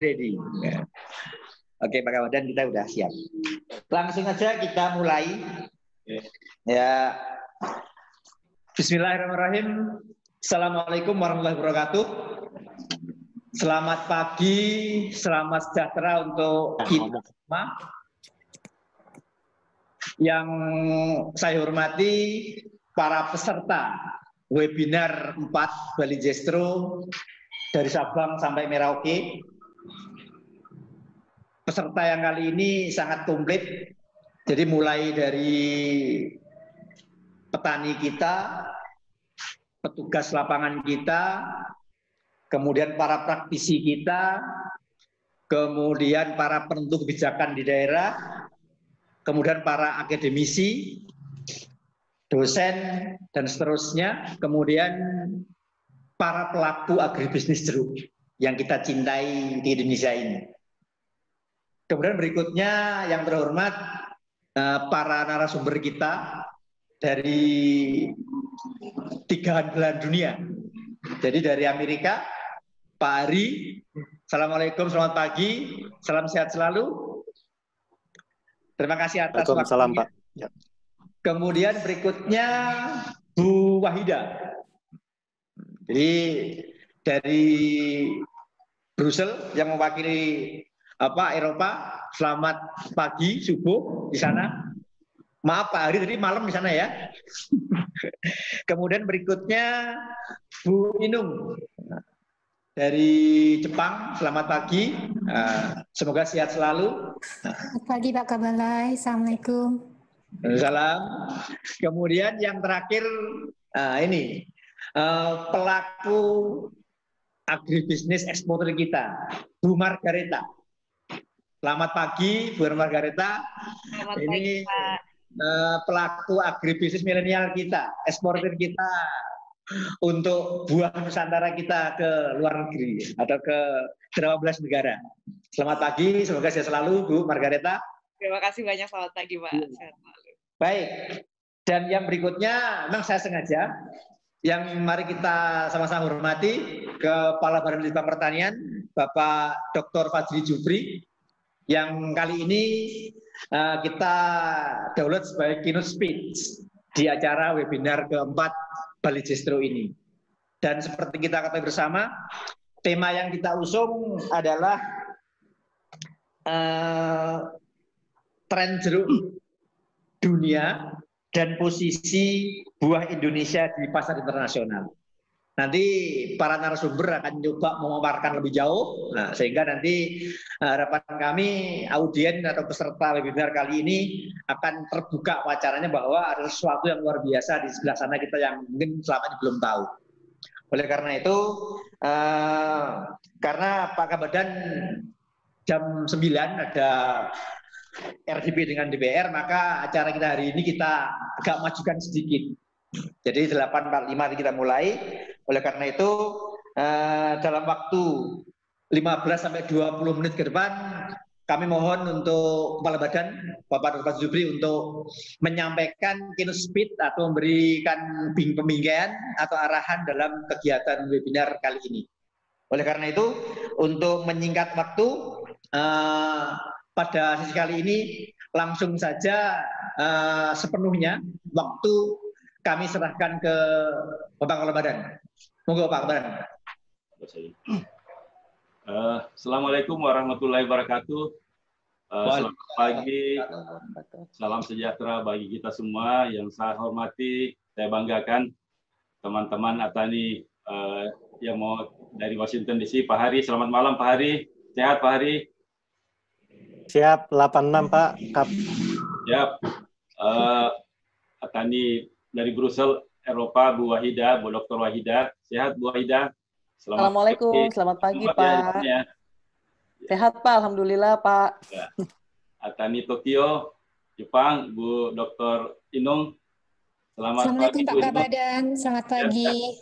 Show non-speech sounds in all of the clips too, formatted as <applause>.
ready. Ya. Oke, Pak Kawadan kita udah siap. Langsung aja kita mulai. Ya. Bismillahirrahmanirrahim. Assalamualaikum warahmatullahi wabarakatuh. Selamat pagi, selamat sejahtera untuk kita semua. Yang saya hormati para peserta webinar 4 Bali Jestro dari Sabang sampai Merauke peserta yang kali ini sangat komplit. Jadi mulai dari petani kita, petugas lapangan kita, kemudian para praktisi kita, kemudian para penentu kebijakan di daerah, kemudian para akademisi, dosen, dan seterusnya, kemudian para pelaku agribisnis jeruk yang kita cintai di Indonesia ini. Kemudian berikutnya yang terhormat eh, para narasumber kita dari tiga belahan dunia. Jadi dari Amerika, Pak Ari, Assalamualaikum, selamat pagi, salam sehat selalu. Terima kasih atas waktunya. Salam, Pak. Ya. Kemudian berikutnya Bu Wahida. Jadi dari Brussel yang mewakili apa Eropa. Selamat pagi, subuh di sana. Maaf Pak Ari, tadi malam di sana ya. <laughs> Kemudian berikutnya Bu Inung dari Jepang. Selamat pagi. Eh, semoga sehat selalu. Selamat pagi Pak Kabalai. Assalamualaikum. Salam. Kemudian yang terakhir eh, ini eh, pelaku agribisnis eksportir kita, Bu Margareta. Selamat pagi, Bu Margareta. Selamat ini, pagi, Pak. Eh, pelaku agribisnis milenial kita, eksportir kita untuk buah Nusantara kita ke luar negeri atau ke 18 negara. Selamat pagi, semoga sehat selalu Bu Margareta. Terima kasih banyak, selamat pagi Pak. Iya. Baik, dan yang berikutnya memang saya sengaja yang mari kita sama-sama hormati Kepala Badan Litbang Pertanian Bapak Dr. Fadli Jubri yang kali ini uh, kita download sebagai keynote speech di acara webinar keempat Bali Justru ini. Dan seperti kita ketahui bersama, tema yang kita usung adalah uh, tren jeruk dunia dan posisi buah Indonesia di pasar internasional. Nanti para narasumber akan coba memaparkan lebih jauh, nah, sehingga nanti eh, harapan kami audiens atau peserta webinar kali ini akan terbuka wacaranya bahwa ada sesuatu yang luar biasa di sebelah sana kita yang mungkin selama ini belum tahu. Oleh karena itu, eh, karena Pak Kabadan jam 9 ada RDP dengan DPR, maka acara kita hari ini kita agak majukan sedikit. Jadi 8.45 kita mulai. Oleh karena itu, eh, dalam waktu 15 sampai 20 menit ke depan kami mohon untuk kepala badan Bapak Dr. Zubri untuk menyampaikan kinus speed atau memberikan pembimbingan atau arahan dalam kegiatan webinar kali ini. Oleh karena itu, untuk menyingkat waktu eh, pada sesi kali ini langsung saja eh, sepenuhnya waktu kami serahkan ke Bapak Kepala Badan. Monggo Pak Akbar. Uh, Assalamualaikum warahmatullahi wabarakatuh. Uh, selamat pagi. Salam sejahtera bagi kita semua yang saya hormati, saya banggakan teman-teman Atani uh, yang mau dari Washington DC, Pak Hari. Selamat malam Pak Hari. Sehat Pak Hari? Siap, 86 Pak. Kap. Siap. Uh, Atani dari Brussel, Eropa Bu Wahida, Bu Dr. Wahida. Sehat Bu Wahida? Selamat Assalamualaikum, pagi. selamat pagi selamat ya, Pak. Ya, Sehat Pak, Alhamdulillah Pak. Ya. Atani Tokyo, Jepang, Bu Dr. Inung. Selamat Assalamualaikum pagi, Pak Badan, selamat ya. pagi. Ya,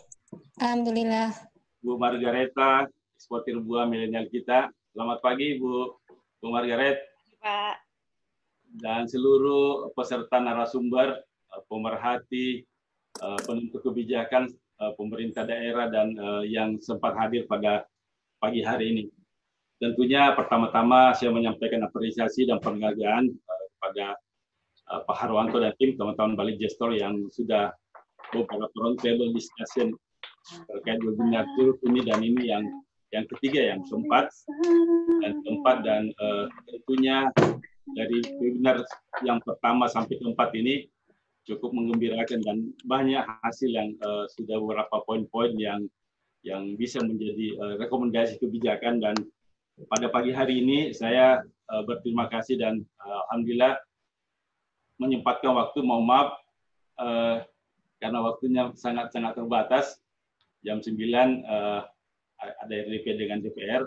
Alhamdulillah. Bu Margareta, eksportir buah milenial kita. Selamat pagi Bu, Bu Margaret. Pak. Dan seluruh peserta narasumber, pemerhati, Eh, penentu kebijakan eh, pemerintah daerah dan eh, yang sempat hadir pada pagi hari ini. Tentunya pertama-tama saya menyampaikan apresiasi dan penghargaan kepada Pak Harwanto dan tim teman-teman Bali Gestor yang sudah beberapa roundtable di stasiun terkait webinar ini dan ini yang yang ketiga yang sempat dan keempat dan uh, tentunya dari webinar yang pertama sampai keempat ini cukup mengembirakan dan banyak hasil yang uh, sudah beberapa poin-poin yang yang bisa menjadi uh, rekomendasi kebijakan dan pada pagi hari ini saya uh, berterima kasih dan uh, alhamdulillah menyempatkan waktu mohon maaf uh, karena waktunya sangat-sangat terbatas jam 9 uh, ada RDP dengan DPR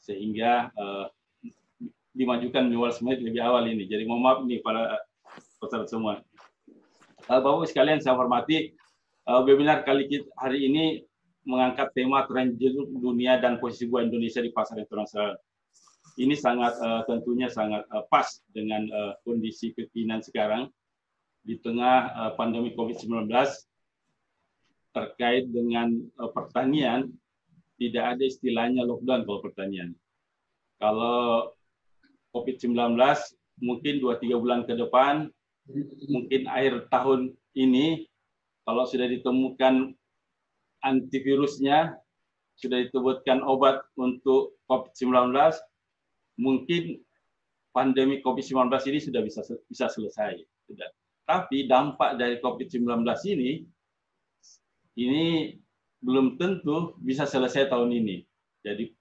sehingga uh, dimajukan jual semuanya lebih awal ini jadi mohon maaf nih para peserta semua. Eh, Bapak sekalian saya hormati, eh, webinar kali hari ini mengangkat tema tren dunia dan posisi buah Indonesia di pasar internasional. Ini sangat eh, tentunya sangat pas dengan kondisi kekinian sekarang di tengah pandemi COVID-19 terkait dengan pertanian tidak ada istilahnya lockdown kalau pertanian. Kalau COVID-19 mungkin 2-3 bulan ke depan mungkin akhir tahun ini kalau sudah ditemukan antivirusnya, sudah ditemukan obat untuk COVID-19, mungkin pandemi COVID-19 ini sudah bisa bisa selesai. Sudah. Tapi dampak dari COVID-19 ini ini belum tentu bisa selesai tahun ini. Jadi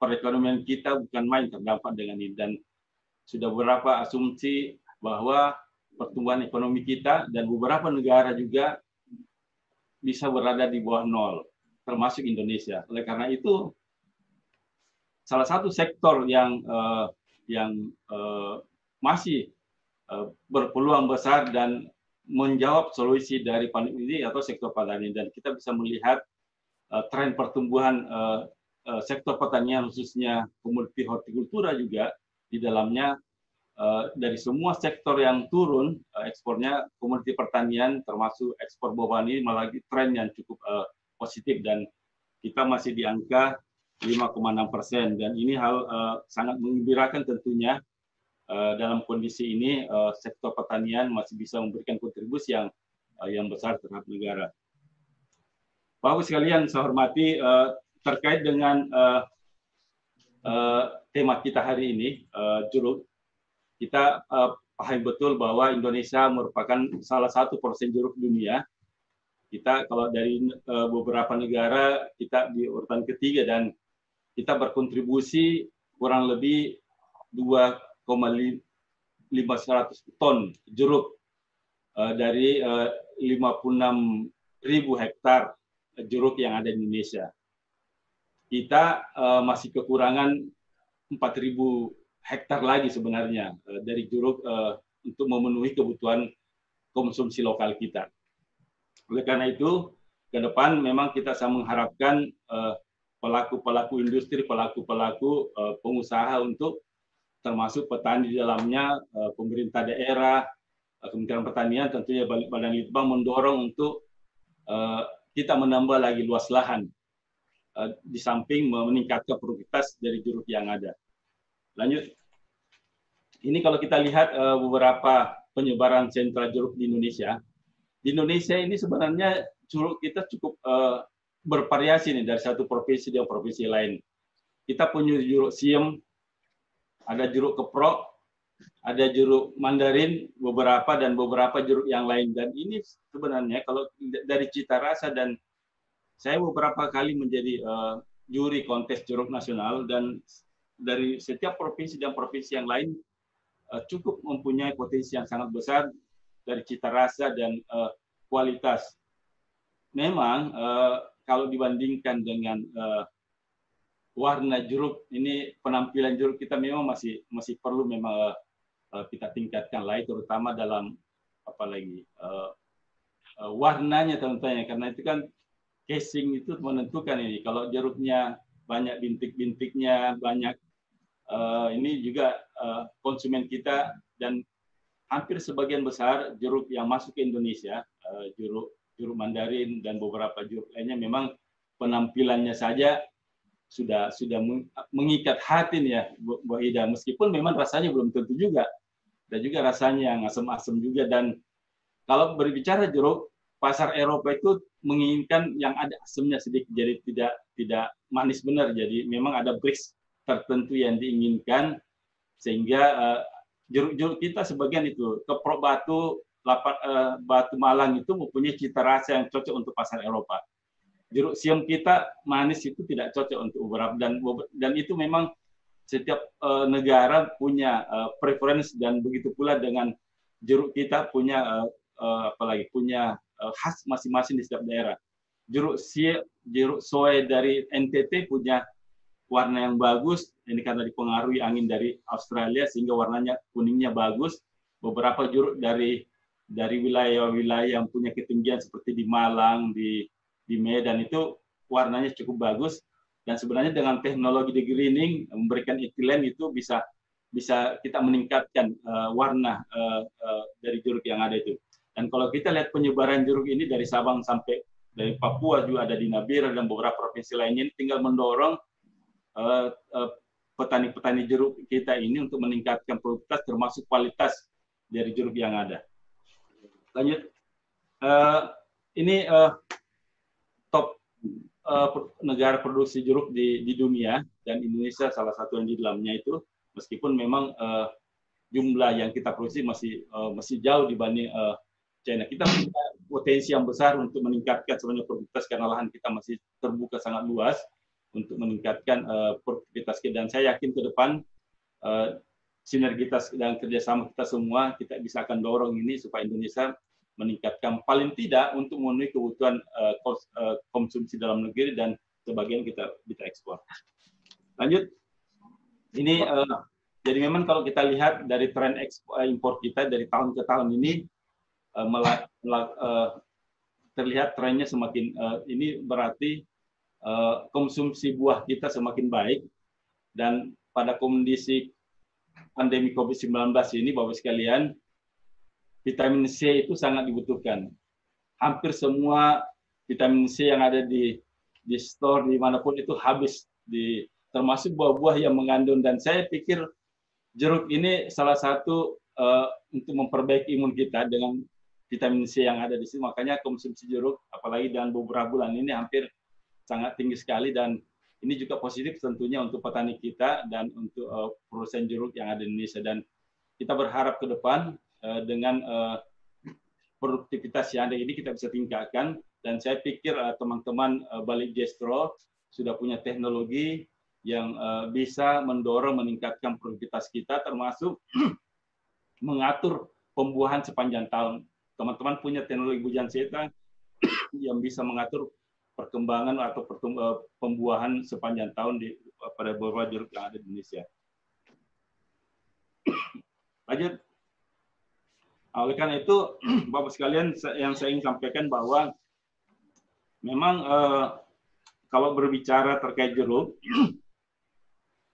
perekonomian kita bukan main terdampak dengan ini dan sudah beberapa asumsi bahwa pertumbuhan ekonomi kita dan beberapa negara juga bisa berada di bawah nol, termasuk Indonesia. Oleh karena itu, salah satu sektor yang uh, yang uh, masih uh, berpeluang besar dan menjawab solusi dari pandemi ini atau sektor pertanian dan kita bisa melihat uh, tren pertumbuhan uh, sektor pertanian khususnya komoditi hortikultura juga di dalamnya Eh, dari semua sektor yang turun eh, ekspornya komoditi pertanian termasuk ekspor bawaan ini malah tren yang cukup eh, positif dan kita masih di angka 5,6 persen dan ini hal sangat mengembirakan tentunya dalam kondisi ini sektor pertanian masih bisa memberikan kontribusi yang yang besar terhadap negara. Bapak sekalian saya hormati terkait dengan tema kita hari ini judul kita uh, eh, paham betul bahwa Indonesia merupakan salah satu persen jeruk dunia. Kita kalau dari uh, beberapa negara kita di urutan ketiga dan kita berkontribusi kurang lebih 2,500 ton jeruk uh, dari uh, 56 ribu hektar jeruk yang ada di Indonesia. Kita uh, masih kekurangan 4.000 hektar lagi sebenarnya uh, dari jeruk uh, eh, untuk memenuhi kebutuhan konsumsi lokal kita. Oleh karena itu, ke depan memang kita sama mengharapkan eh, pelaku-pelaku industri, pelaku-pelaku uh, pengusaha untuk termasuk petani di dalamnya, uh, pemerintah daerah, Kementerian Pertanian, tentunya Badan Litbang mendorong untuk kita menambah lagi luas lahan di samping meningkatkan produktivitas dari jeruk yang ada. Lanjut. Ini kalau kita lihat uh, beberapa penyebaran sentra jeruk di Indonesia. Di Indonesia ini sebenarnya jeruk kita cukup uh, bervariasi nih dari satu provinsi ke provinsi lain. Kita punya jeruk siem, ada jeruk keprok, ada jeruk mandarin beberapa dan beberapa jeruk yang lain dan ini sebenarnya kalau dari cita rasa dan saya beberapa kali menjadi uh, juri kontes jeruk nasional dan dari setiap provinsi dan provinsi yang lain uh, cukup mempunyai potensi yang sangat besar dari cita rasa dan uh, kualitas. Memang uh, kalau dibandingkan dengan uh, warna jeruk ini penampilan jeruk kita memang masih masih perlu memang uh, kita tingkatkan lagi terutama dalam apalagi uh, uh, warnanya tentunya karena itu kan casing itu menentukan ini kalau jeruknya banyak bintik-bintiknya, banyak uh, ini juga uh, konsumen kita dan hampir sebagian besar jeruk yang masuk ke Indonesia, uh, jeruk jeruk Mandarin dan beberapa jeruk lainnya memang penampilannya saja sudah sudah mengikat hati ya Bu Ida meskipun memang rasanya belum tentu juga dan juga rasanya yang asam-asam juga dan kalau berbicara jeruk pasar Eropa itu menginginkan yang ada asamnya sedikit jadi tidak tidak manis benar jadi memang ada bricks tertentu yang diinginkan sehingga jeruk eh, jeruk-jeruk kita sebagian itu keprok batu lapat, uh, eh, batu malang itu mempunyai cita rasa yang cocok untuk pasar Eropa jeruk siam kita manis itu tidak cocok untuk beberapa dan dan itu memang setiap uh, negara punya uh, preference dan begitu pula dengan jeruk kita punya uh, uh, apalagi punya uh, khas masing-masing di setiap daerah jeruk siam jeruk soe dari NTT punya warna yang bagus ini karena dipengaruhi angin dari Australia sehingga warnanya kuningnya bagus beberapa juruk dari dari wilayah-wilayah yang punya ketinggian seperti di Malang di di Medan itu warnanya cukup bagus dan sebenarnya dengan teknologi di greening memberikan etilen itu bisa bisa kita meningkatkan uh, warna uh, uh, dari jeruk yang ada itu. Dan kalau kita lihat penyebaran jeruk ini dari Sabang sampai dari Papua juga ada di Nabira dan beberapa provinsi lainnya, tinggal mendorong Eh, eh, petani-petani jeruk kita ini untuk meningkatkan produktivitas termasuk kualitas dari jeruk yang ada. Lanjut, uh, ini uh, top uh, negara produksi jeruk di, di dunia dan Indonesia salah satu yang di dalamnya itu, meskipun memang uh, jumlah yang kita produksi masih uh, masih jauh dibanding uh, China. Kita punya potensi yang besar untuk meningkatkan sebenarnya produktivitas karena lahan kita masih terbuka sangat luas untuk meningkatkan uh, produktivitas kita. Dan saya yakin ke depan uh, sinergitas dan kerjasama kita semua kita bisa akan dorong ini supaya Indonesia meningkatkan paling tidak untuk memenuhi kebutuhan uh, kos, uh, konsumsi dalam negeri dan sebagian kita kita ekspor. Lanjut, ini uh, jadi memang kalau kita lihat dari tren ekspor, impor kita dari tahun ke tahun ini uh, melak, melak, uh, terlihat trennya semakin uh, ini berarti Eh, konsumsi buah kita semakin baik dan pada kondisi pandemi COVID-19 ini Bapak sekalian vitamin C itu sangat dibutuhkan. Hampir semua vitamin C yang ada di di store dimanapun itu habis di termasuk buah-buah yang mengandung dan saya pikir jeruk ini salah satu uh, untuk memperbaiki imun kita dengan vitamin C yang ada di sini makanya konsumsi jeruk apalagi dalam beberapa bulan ini hampir sangat tinggi sekali dan ini juga positif tentunya untuk petani kita dan untuk uh, produsen jeruk yang ada di Indonesia dan kita berharap ke depan uh, dengan uh, produktivitas yang ada ini kita bisa tingkatkan dan saya pikir teman-teman uh, uh, Balik Gestro sudah punya teknologi yang uh, bisa mendorong meningkatkan produktivitas kita termasuk <clears throat> mengatur pembuahan sepanjang tahun. Teman-teman punya teknologi hujan seta yang bisa mengatur perkembangan atau eh, pembuahan sepanjang tahun di, pada beberapa jeruk yang ada di Indonesia. <clears throat> Lanjut. Nah, oleh karena itu, <clears throat> Bapak sekalian yang saya ingin sampaikan bahwa memang eh, kalau berbicara terkait jeruk, <clears throat>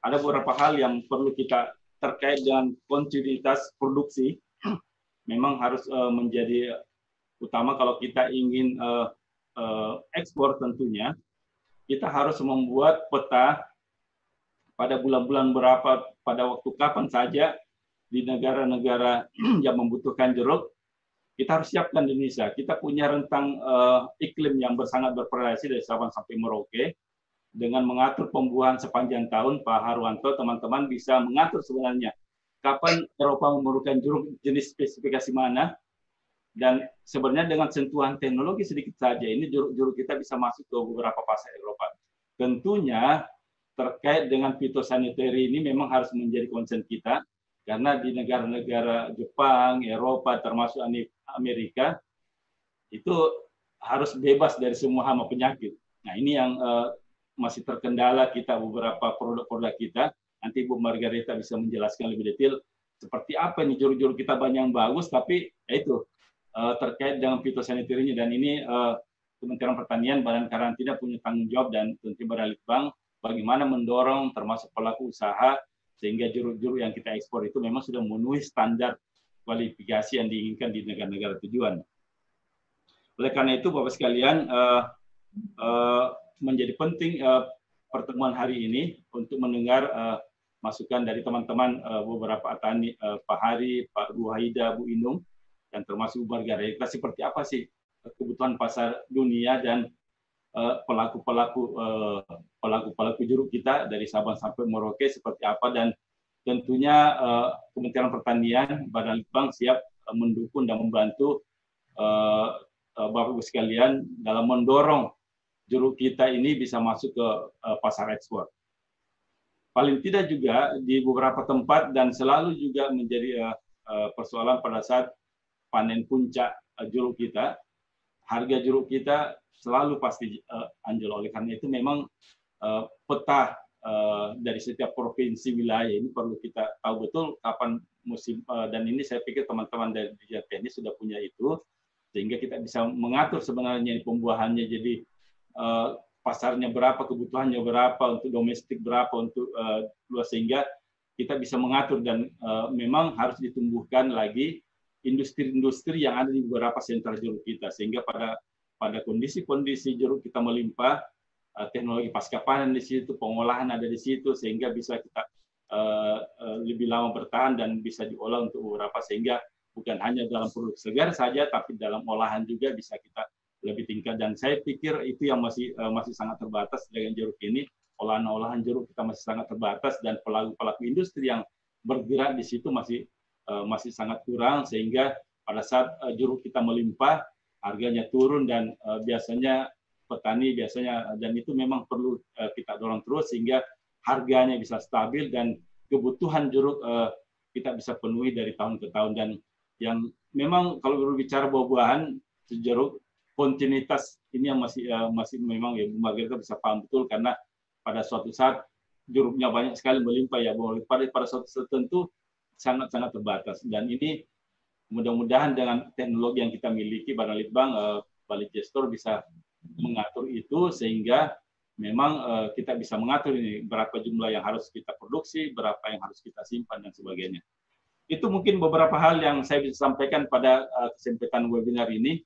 ada beberapa hal yang perlu kita terkait dengan kontinuitas produksi. Memang harus eh, menjadi utama kalau kita ingin eh, Eh, ekspor tentunya, kita harus membuat peta pada bulan-bulan berapa, pada waktu kapan saja di negara-negara <clears throat> yang membutuhkan jeruk, kita harus siapkan di Indonesia. Kita punya rentang uh, iklim yang sangat bervariasi dari Sabang sampai Merauke. Dengan mengatur pembuahan sepanjang tahun, Pak Harwanto, teman-teman bisa mengatur sebenarnya kapan Eropa memerlukan jeruk jenis spesifikasi mana, dan sebenarnya dengan sentuhan teknologi sedikit saja ini juru-juru kita bisa masuk ke beberapa pasar Eropa. Tentunya terkait dengan fitosanitary ini memang harus menjadi concern kita karena di negara-negara Jepang, Eropa termasuk Amerika itu harus bebas dari semua hama penyakit. Nah, ini yang uh, masih terkendala kita beberapa produk-produk kita. Nanti Bu Margareta bisa menjelaskan lebih detail seperti apa nih juru-juru kita banyak yang bagus tapi ya itu Eh, terkait dengan fitosanitarinya dan ini eh, Kementerian Pertanian Badan Karantina punya tanggung jawab dan tentu beralih bank bagaimana mendorong termasuk pelaku usaha sehingga jeruk-jeruk yang kita ekspor itu memang sudah memenuhi standar kualifikasi yang diinginkan di negara-negara tujuan. Oleh karena itu Bapak sekalian uh, uh, menjadi penting uh, pertemuan hari ini untuk mendengar uh, masukan dari teman-teman uh, beberapa atani uh, Pak Hari, Pak Ruhaida, Bu Inung dan termasuk warga daerah seperti apa sih eh, kebutuhan pasar dunia dan eh, pelaku-pelaku uh, pelaku-pelaku uh, jeruk kita dari Sabang sampai Merauke seperti apa dan tentunya uh, Kementerian Pertanian Badan Litbang siap mendukung dan membantu Bapak Ibu sekalian dalam mendorong jeruk kita ini bisa masuk ke pasar ekspor. Paling tidak juga di beberapa tempat dan selalu juga menjadi persoalan pada saat panen puncak eh, jeruk kita, harga jeruk kita selalu pasti eh, anjlok. Oleh karena itu memang eh, peta dari setiap provinsi wilayah ini perlu kita tahu betul kapan musim dan ini saya pikir teman-teman dari Dirjen ini sudah punya itu sehingga kita bisa mengatur sebenarnya pembuahannya jadi pasarnya berapa kebutuhannya berapa untuk domestik berapa untuk luas sehingga kita bisa mengatur dan memang harus ditumbuhkan lagi industri-industri yang ada di beberapa sentra jeruk kita sehingga pada pada kondisi-kondisi jeruk kita melimpah eh, teknologi pasca panen di situ pengolahan ada di situ sehingga bisa kita uh, uh, lebih lama bertahan dan bisa diolah untuk beberapa sehingga bukan hanya dalam produk segar saja tapi dalam olahan juga bisa kita lebih tingkat dan saya pikir itu yang masih uh, masih sangat terbatas dengan jeruk ini olahan-olahan jeruk kita masih sangat terbatas dan pelaku-pelaku industri yang bergerak di situ masih Eh, masih sangat kurang sehingga pada saat eh, jeruk kita melimpah harganya turun dan eh, biasanya petani biasanya dan itu memang perlu kita dorong terus sehingga harganya bisa stabil dan kebutuhan jeruk kita bisa penuhi dari tahun ke tahun dan yang memang kalau berbicara buah-buahan jeruk kontinuitas ini yang masih masih memang ya Bu Margarita bisa paham betul karena pada suatu saat jeruknya banyak sekali melimpah ya pada pada suatu tertentu sangat-sangat terbatas. Dan ini mudah-mudahan dengan teknologi yang kita miliki, Badan Litbang, uh, Balik Gestor bisa mengatur itu sehingga memang uh, kita bisa mengatur ini berapa jumlah yang harus kita produksi, berapa yang harus kita simpan dan sebagainya. Itu mungkin beberapa hal yang saya bisa sampaikan pada uh, eh, kesempatan webinar ini.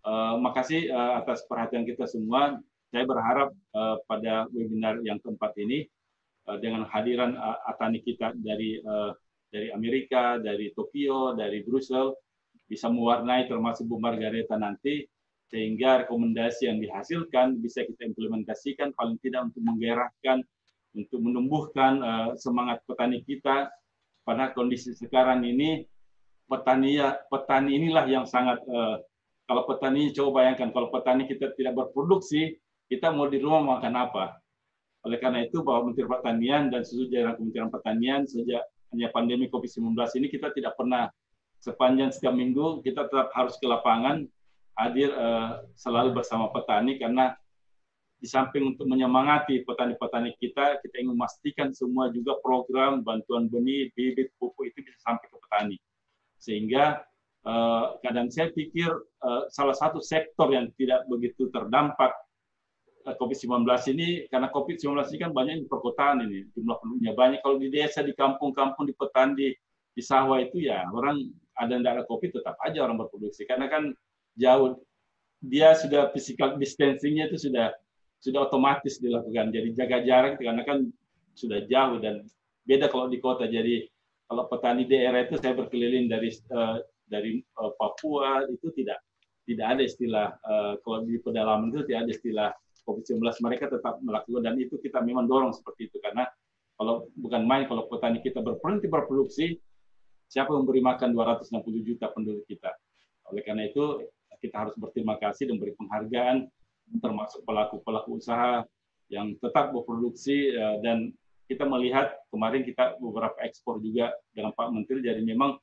Uh, makasih uh, atas perhatian kita semua. Saya berharap uh, pada webinar yang keempat ini uh, dengan hadiran uh, Atani kita dari uh, dari Amerika, dari Tokyo, dari Brussel bisa mewarnai termasuk Bu Margareta nanti sehingga rekomendasi yang dihasilkan bisa kita implementasikan paling tidak untuk menggerakkan untuk menumbuhkan uh, semangat petani kita pada kondisi sekarang ini petani ya, petani inilah yang sangat uh, kalau petani coba bayangkan kalau petani kita tidak berproduksi kita mau di rumah makan apa oleh karena itu bahwa Menteri Pertanian dan sesudah Kementerian Pertanian sejak hanya pandemi COVID-19 ini kita tidak pernah sepanjang setiap minggu kita tetap harus ke lapangan hadir uh, selalu bersama petani karena di samping untuk menyemangati petani-petani kita, kita ingin memastikan semua juga program bantuan benih, bibit, pupuk itu bisa sampai ke petani. Sehingga uh, kadang saya pikir uh, salah satu sektor yang tidak begitu terdampak Eh, COVID-19 ini karena COVID-19 ini kan banyak di perkotaan ini jumlah penduduknya banyak kalau di desa di kampung-kampung di petani di di sawah itu ya orang ada tidak ada COVID tetap aja orang berproduksi karena kan jauh dia sudah physical distancing-nya itu sudah sudah otomatis dilakukan jadi jaga jarak karena kan sudah jauh dan beda kalau di kota jadi kalau petani daerah itu saya berkeliling dari uh, dari uh, Papua itu tidak tidak ada istilah uh, kalau di pedalaman itu tidak ada istilah COVID-19 mereka tetap melakukan dan itu kita memang dorong seperti itu karena kalau bukan main kalau petani kita berhenti berproduksi siapa yang memberi makan 260 juta penduduk kita oleh karena itu kita harus berterima kasih dan beri penghargaan termasuk pelaku-pelaku usaha yang tetap berproduksi ya, dan kita melihat kemarin kita beberapa ekspor juga dengan Pak Menteri jadi memang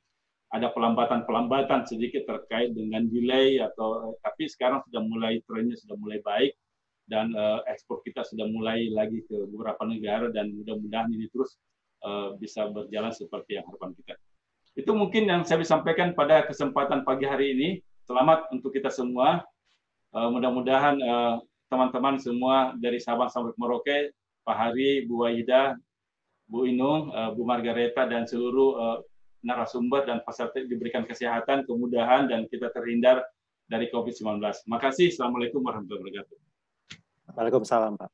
ada pelambatan-pelambatan sedikit terkait dengan delay atau eh, tapi sekarang sudah mulai trennya sudah mulai baik dan uh, ekspor kita sudah mulai lagi ke beberapa negara dan mudah-mudahan ini terus uh, bisa berjalan seperti yang harapan kita. Itu mungkin yang saya bisa sampaikan pada kesempatan pagi hari ini. Selamat untuk kita semua. Uh, mudah-mudahan uh, teman-teman semua dari Sabang sampai Merauke, Pak Hari, Bu Wahida, Bu Inung, uh, Bu Margareta, dan seluruh uh, narasumber dan peserta diberikan kesehatan, kemudahan, dan kita terhindar dari COVID-19. Makasih. Assalamualaikum warahmatullahi wabarakatuh. Waalaikumsalam Pak.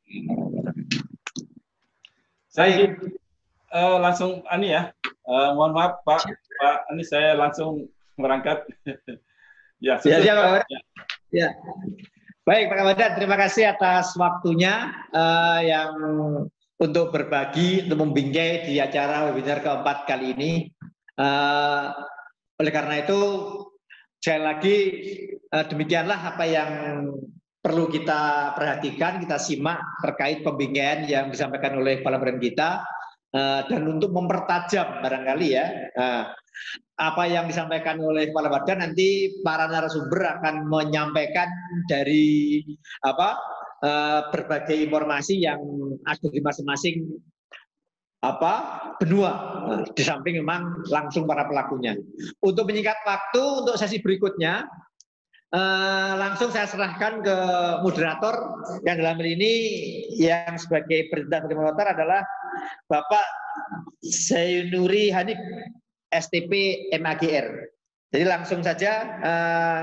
Saya uh, langsung Ani ya, uh, mohon maaf Pak, Pak Ani saya langsung berangkat. <laughs> ya, susu, ya, siap, ya. ya. Baik Pak Kamadat, terima kasih atas waktunya uh, yang untuk berbagi untuk membingkai di acara webinar keempat kali ini. Uh, oleh karena itu, saya lagi uh, demikianlah apa yang perlu kita perhatikan, kita simak terkait pembingkian yang disampaikan oleh kepala badan kita eh, dan untuk mempertajam barangkali ya eh, apa yang disampaikan oleh kepala badan nanti para narasumber akan menyampaikan dari apa eh, berbagai informasi yang ada di masing-masing apa benua nah, di samping memang langsung para pelakunya. Untuk menyingkat waktu untuk sesi berikutnya eh, langsung saya serahkan ke moderator yang dalam hal ini yang sebagai dari moderator adalah Bapak Zainuri Hanif STP MAGR. Jadi langsung saja uh,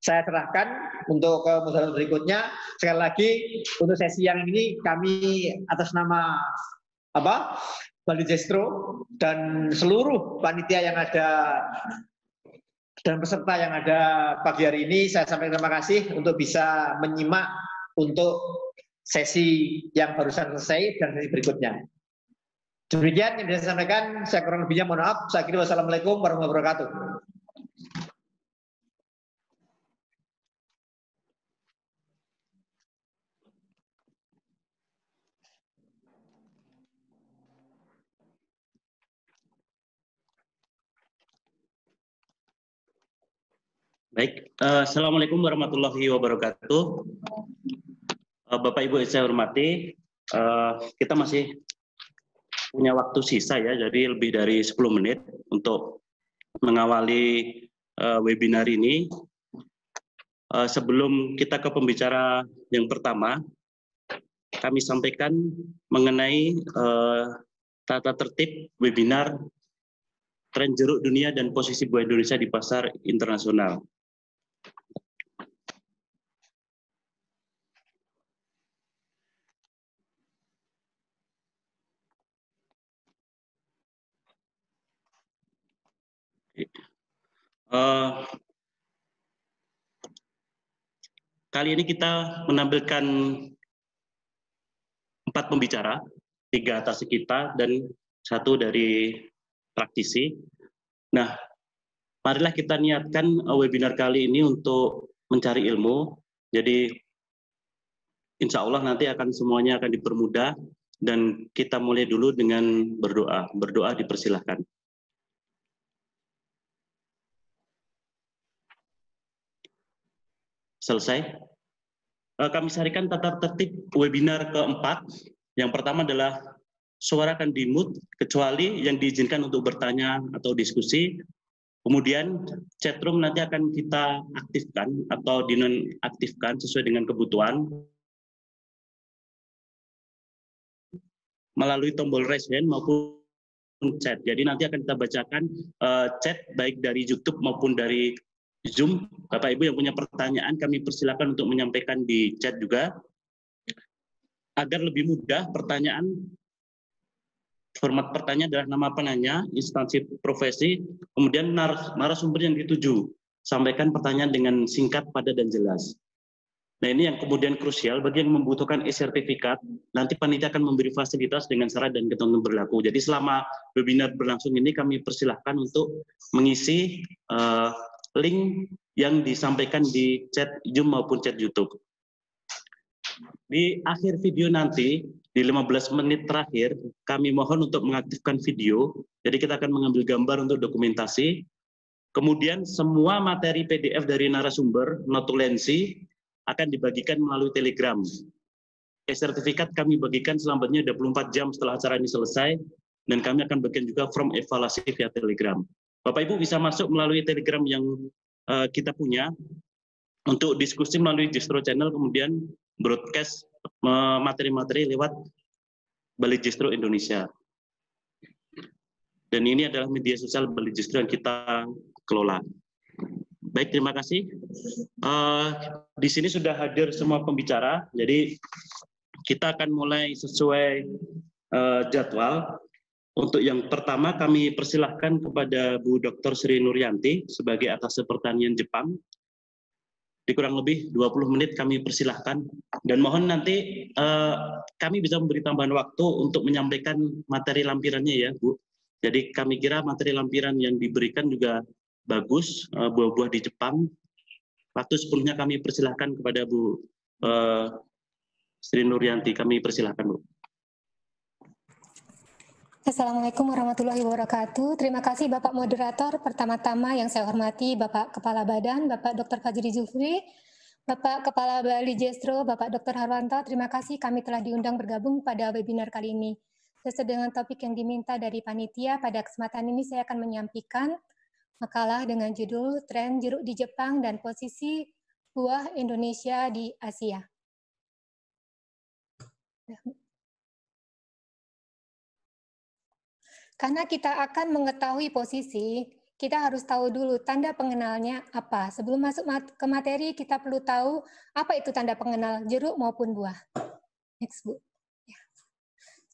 saya serahkan untuk ke moderator berikutnya. Sekali lagi untuk sesi yang ini kami atas nama apa Bali Jestro dan seluruh panitia yang ada dan peserta yang ada pagi hari ini saya sampaikan terima kasih untuk bisa menyimak untuk sesi yang barusan selesai dan sesi berikutnya. Demikian yang bisa saya sampaikan, saya kurang lebihnya mohon maaf. Saya kira wassalamualaikum warahmatullahi wabarakatuh. Baik, uh, Assalamualaikum warahmatullahi wabarakatuh. Uh, Bapak Ibu saya hormati, uh, kita masih punya waktu sisa ya, jadi lebih dari 10 menit untuk mengawali uh, webinar ini. Uh, sebelum kita ke pembicara yang pertama, kami sampaikan mengenai uh, tata tertib webinar tren jeruk dunia dan posisi buah Indonesia di pasar internasional. Uh, kali ini kita menampilkan empat pembicara, tiga atas kita dan satu dari praktisi. Nah, marilah kita niatkan eh, webinar kali ini untuk mencari ilmu. Jadi, insya Allah nanti akan semuanya akan dipermudah dan kita mulai dulu dengan berdoa. Berdoa dipersilahkan. selesai. Eh, kami sarikan tata tertib webinar keempat. Yang pertama adalah suara akan di kecuali yang diizinkan untuk bertanya atau diskusi. Kemudian chatroom nanti akan kita aktifkan atau dinonaktifkan sesuai dengan kebutuhan. melalui tombol raise hand maupun chat. Jadi nanti akan kita bacakan uh, chat baik dari YouTube maupun dari Zoom. Bapak Ibu yang punya pertanyaan kami persilakan untuk menyampaikan di chat juga. Agar lebih mudah pertanyaan format pertanyaan adalah nama penanya, instansi profesi, kemudian narasumber yang dituju. Sampaikan pertanyaan dengan singkat, padat, dan jelas. Nah ini yang kemudian krusial bagi yang membutuhkan e-sertifikat, nanti panitia akan memberi fasilitas dengan syarat dan ketentuan berlaku. Jadi selama webinar berlangsung ini kami persilahkan untuk mengisi uh, link yang disampaikan di chat Zoom maupun chat YouTube. Di akhir video nanti, di 15 menit terakhir, kami mohon untuk mengaktifkan video. Jadi kita akan mengambil gambar untuk dokumentasi. Kemudian semua materi PDF dari narasumber, notulensi, akan dibagikan melalui Telegram. E-sertifikat kami bagikan selambatnya 24 jam setelah acara ini selesai, dan kami akan bagikan juga form evaluasi via Telegram. Bapak Ibu bisa masuk melalui Telegram yang uh, kita punya untuk diskusi melalui distro channel kemudian broadcast eh, materi-materi uh, lewat Bali Distro Indonesia. Dan ini adalah media sosial Bali Distro yang kita kelola. Baik, terima kasih. Uh, di sini sudah hadir semua pembicara, jadi kita akan mulai sesuai uh, jadwal. Untuk yang pertama kami persilahkan kepada Bu Dr. Sri Nuryanti sebagai atas pertanian Jepang. Di kurang lebih 20 menit kami persilahkan. Dan mohon nanti eh, kami bisa memberi tambahan waktu untuk menyampaikan materi lampirannya ya Bu. Jadi kami kira materi lampiran yang diberikan juga bagus, eh, buah-buah di Jepang. Waktu sepenuhnya kami persilahkan kepada Bu eh, Sri Nuryanti. Kami persilahkan Bu. Assalamualaikum warahmatullahi wabarakatuh. Terima kasih Bapak Moderator. Pertama-tama yang saya hormati Bapak Kepala Badan, Bapak Dr. Fajri Zufri, Bapak Kepala Bali Jestro, Bapak Dr. Harwanto, terima kasih kami telah diundang bergabung pada webinar kali ini. Sesuai dengan topik yang diminta dari panitia, pada kesempatan ini saya akan menyampaikan makalah dengan judul Tren Jeruk di Jepang dan Posisi Buah Indonesia di Asia. Karena kita akan mengetahui posisi, kita harus tahu dulu tanda pengenalnya apa. Sebelum masuk ke materi, kita perlu tahu apa itu tanda pengenal jeruk maupun buah. Next, Bu. Ya.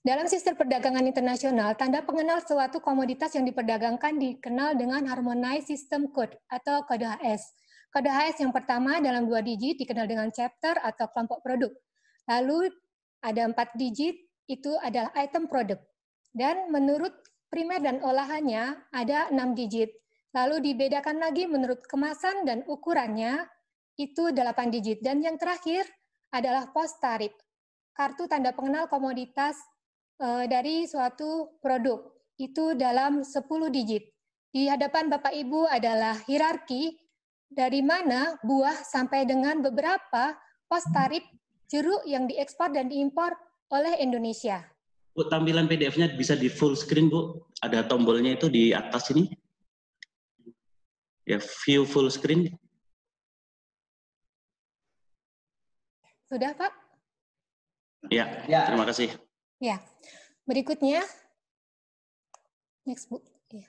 Dalam sistem perdagangan internasional, tanda pengenal suatu komoditas yang diperdagangkan dikenal dengan Harmonized System Code atau kode HS. Kode HS yang pertama dalam dua digit dikenal dengan chapter atau kelompok produk. Lalu ada empat digit, itu adalah item produk. Dan menurut primer dan olahannya ada 6 digit. Lalu dibedakan lagi menurut kemasan dan ukurannya, itu 8 digit. Dan yang terakhir adalah post tarif, kartu tanda pengenal komoditas eh, dari suatu produk. Itu dalam 10 digit. Di hadapan Bapak Ibu adalah hierarki dari mana buah sampai dengan beberapa post tarif jeruk yang diekspor dan diimpor oleh Indonesia. Bu, tampilan PDF-nya bisa di full screen, Bu. Ada tombolnya itu di atas ini. Ya, view full screen. Sudah, Pak? Ya, ya. terima kasih. Ya. Berikutnya. Next, Bu. Ya.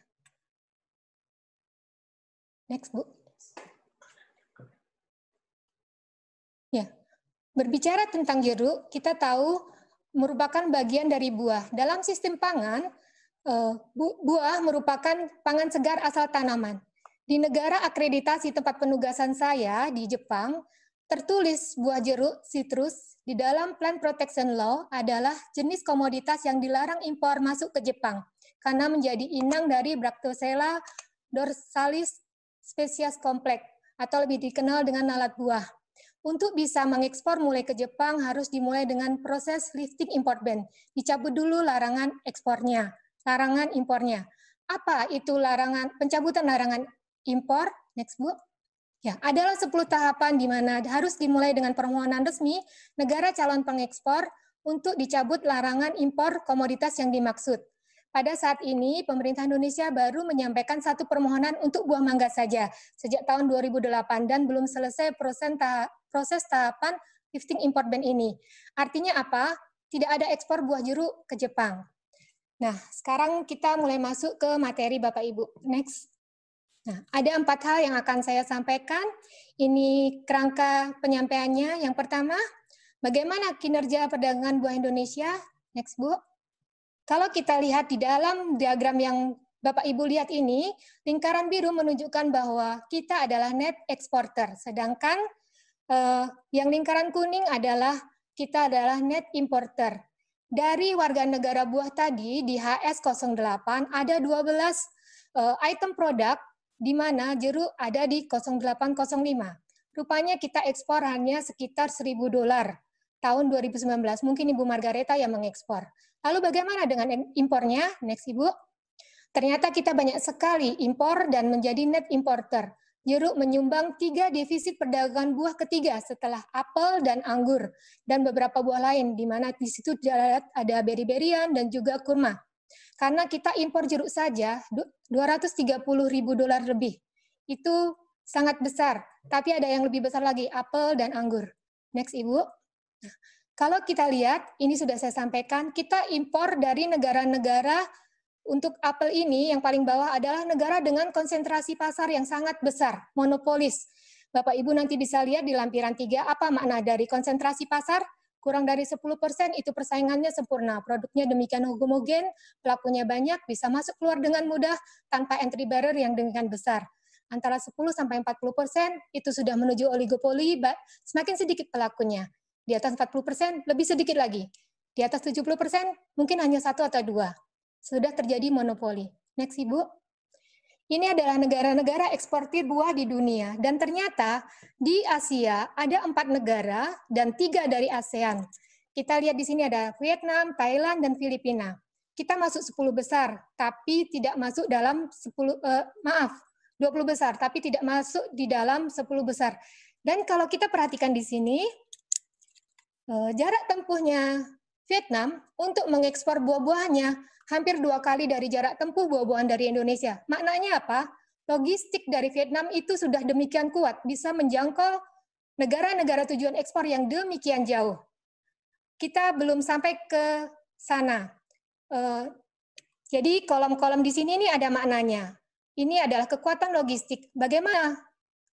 Next, Bu. Ya. Berbicara tentang jeruk, kita tahu merupakan bagian dari buah. Dalam sistem pangan, eh, buah merupakan pangan segar asal tanaman. Di negara akreditasi tempat penugasan saya di Jepang, tertulis buah jeruk citrus di dalam Plant Protection Law adalah jenis komoditas yang dilarang impor masuk ke Jepang karena menjadi inang dari Bractosella dorsalis spesies kompleks atau lebih dikenal dengan nalat buah. Untuk bisa mengekspor mulai ke Jepang harus dimulai dengan proses lifting import ban. Dicabut dulu larangan ekspornya, larangan impornya. Apa itu larangan pencabutan larangan impor? Next, book. Ya, adalah 10 tahapan di mana harus dimulai dengan permohonan resmi negara calon pengekspor untuk dicabut larangan impor komoditas yang dimaksud pada saat ini pemerintah Indonesia baru menyampaikan satu permohonan untuk buah mangga saja sejak tahun 2008 dan belum selesai proses, proses tahapan lifting import ban ini. Artinya apa? Tidak ada ekspor buah jeruk ke Jepang. Nah, sekarang kita mulai masuk ke materi Bapak Ibu. Next. Nah, ada empat hal yang akan saya sampaikan. Ini kerangka penyampaiannya. Yang pertama, bagaimana kinerja perdagangan buah Indonesia? Next, Bu. Kalau kita lihat di dalam diagram yang Bapak Ibu lihat ini, lingkaran biru menunjukkan bahwa kita adalah net exporter, sedangkan eh, yang lingkaran kuning adalah kita adalah net importer. Dari warga negara buah tadi di HS08 ada 12 eh, item produk di mana jeruk ada di 0805. Rupanya kita ekspor hanya sekitar 1000 dolar tahun 2019. Mungkin Ibu Margareta yang mengekspor. Lalu bagaimana dengan impornya? Next Ibu. Ternyata kita banyak sekali impor dan menjadi net importer. Jeruk menyumbang tiga defisit perdagangan buah ketiga setelah apel dan anggur, dan beberapa buah lain, di mana di situ ada beri-berian dan juga kurma. Karena kita impor jeruk saja 230 ribu dolar lebih. Itu sangat besar, tapi ada yang lebih besar lagi, apel dan anggur. Next, Ibu kalau kita lihat, ini sudah saya sampaikan, kita impor dari negara-negara untuk apel ini yang paling bawah adalah negara dengan konsentrasi pasar yang sangat besar, monopolis. Bapak Ibu nanti bisa lihat di lampiran 3 apa makna dari konsentrasi pasar? Kurang dari 10% itu persaingannya sempurna, produknya demikian homogen, pelakunya banyak, bisa masuk keluar dengan mudah tanpa entry barrier yang demikian besar antara 10 sampai 40 persen itu sudah menuju oligopoli, semakin sedikit pelakunya di atas 40% persen lebih sedikit lagi, di atas 70% persen mungkin hanya satu atau dua. Sudah terjadi monopoli. Next Ibu. Ini adalah negara-negara eksportir buah di dunia dan ternyata di Asia ada empat negara dan tiga dari ASEAN. Kita lihat di sini ada Vietnam, Thailand, dan Filipina. Kita masuk 10 besar, tapi tidak masuk dalam 10 eh, maaf, 20 besar, tapi tidak masuk di dalam 10 besar. Dan kalau kita perhatikan di sini, Eh, jarak tempuhnya Vietnam untuk mengekspor buah-buahannya hampir dua kali dari jarak tempuh buah-buahan dari Indonesia. Maknanya apa? Logistik dari Vietnam itu sudah demikian kuat, bisa menjangkau negara-negara tujuan ekspor yang demikian jauh. Kita belum sampai ke sana. Eh, jadi kolom-kolom di sini ini ada maknanya. Ini adalah kekuatan logistik. Bagaimana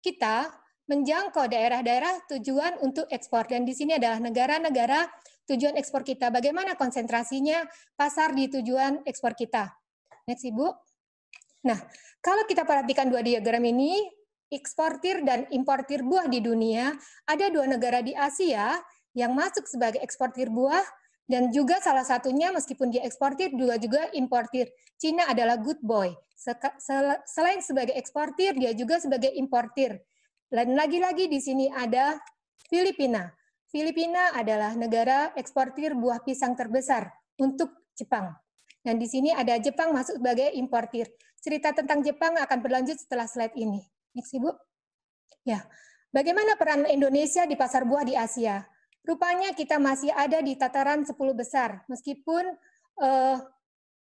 kita menjangkau daerah-daerah tujuan untuk ekspor. Dan di sini adalah negara-negara tujuan ekspor kita. Bagaimana konsentrasinya pasar di tujuan ekspor kita. Next, Ibu. Nah, kalau kita perhatikan dua diagram ini, eksportir dan importir buah di dunia, ada dua negara di Asia yang masuk sebagai eksportir buah, dan juga salah satunya meskipun dia eksportir juga juga importir. Cina adalah good boy. Selain sebagai eksportir, dia juga sebagai importir. Dan lagi-lagi di sini ada Filipina. Filipina adalah negara eksportir buah pisang terbesar untuk Jepang. Dan di sini ada Jepang masuk sebagai importir. Cerita tentang Jepang akan berlanjut setelah slide ini. Next, Ibu. Ya. Bagaimana peran Indonesia di pasar buah di Asia? Rupanya kita masih ada di tataran 10 besar, meskipun eh,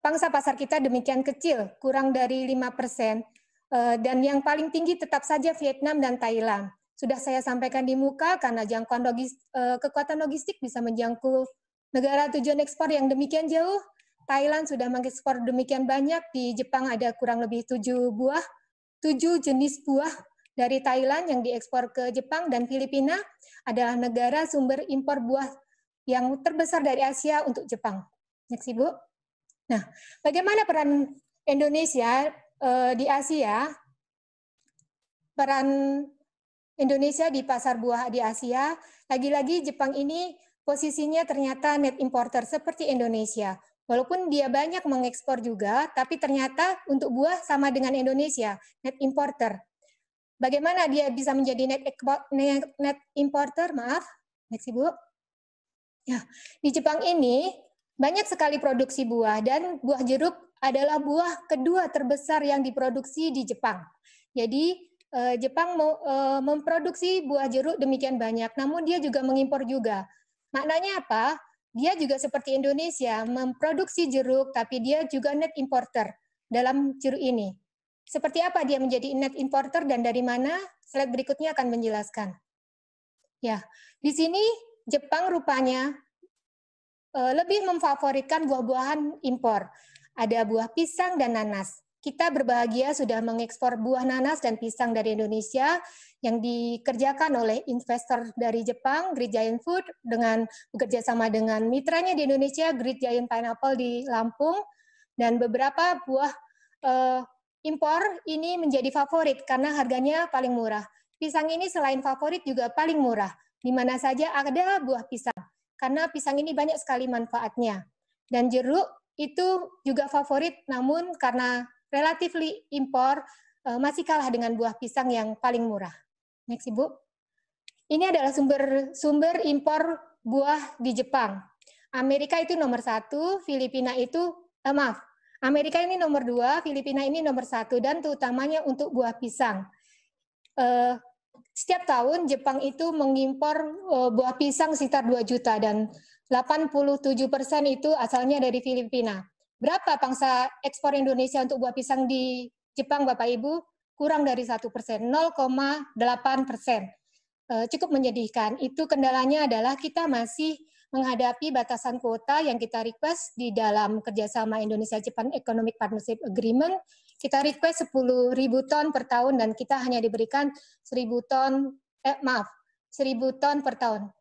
pangsa pasar kita demikian kecil, kurang dari 5 persen. Eh, dan yang paling tinggi tetap saja Vietnam dan Thailand. Sudah saya sampaikan di muka karena jangkauan logis, eh, kekuatan logistik bisa menjangkau negara tujuan ekspor yang demikian jauh. Thailand sudah mengekspor demikian banyak, di Jepang ada kurang lebih tujuh buah, tujuh jenis buah dari Thailand yang diekspor ke Jepang dan Filipina adalah negara sumber impor buah yang terbesar dari Asia untuk Jepang. Next, Ibu. Nah, bagaimana peran Indonesia Eh, di Asia, peran Indonesia di pasar buah di Asia, lagi-lagi Jepang ini posisinya ternyata net importer seperti Indonesia. Walaupun dia banyak mengekspor juga, tapi ternyata untuk buah sama dengan Indonesia, net importer. Bagaimana dia bisa menjadi net, net importer? Maaf, next Ibu. Ya, di Jepang ini banyak sekali produksi buah dan buah jeruk adalah buah kedua terbesar yang diproduksi di Jepang. Jadi eh, Jepang eh, memproduksi buah jeruk demikian banyak, namun dia juga mengimpor juga. Maknanya apa? Dia juga seperti Indonesia memproduksi jeruk, tapi dia juga net importer dalam jeruk ini. Seperti apa dia menjadi net importer dan dari mana? Slide berikutnya akan menjelaskan. Ya, di sini Jepang rupanya Eh, lebih memfavoritkan buah-buahan impor. Ada buah pisang dan nanas. Kita berbahagia sudah mengekspor buah nanas dan pisang dari Indonesia yang dikerjakan oleh investor dari Jepang, Great Giant Food, dengan bekerja sama dengan mitranya di Indonesia, Great Giant Pineapple di Lampung, dan beberapa buah eh, impor ini menjadi favorit karena harganya paling murah. Pisang ini selain favorit juga paling murah, di mana saja ada buah pisang karena pisang ini banyak sekali manfaatnya. Dan jeruk itu juga favorit, namun karena relatively impor, eh, masih kalah dengan buah pisang yang paling murah. Next, Ibu. Ini adalah sumber-sumber impor buah di Jepang. Amerika itu nomor satu, Filipina itu, eh, maaf, Amerika ini nomor dua, Filipina ini nomor satu, dan terutamanya untuk buah pisang. Eh, setiap tahun Jepang itu mengimpor uh, buah pisang sekitar 2 juta dan 87 persen itu asalnya dari Filipina. Berapa pangsa ekspor Indonesia untuk buah pisang di Jepang, Bapak Ibu? Kurang dari satu persen, 0,8 persen. Uh, cukup menyedihkan. Itu kendalanya adalah kita masih menghadapi batasan kuota yang kita request di dalam kerjasama Indonesia Jepang Economic Partnership Agreement kita request 10 ribu ton per tahun dan kita hanya diberikan 1000 ton, eh, maaf, 1000 ton per tahun.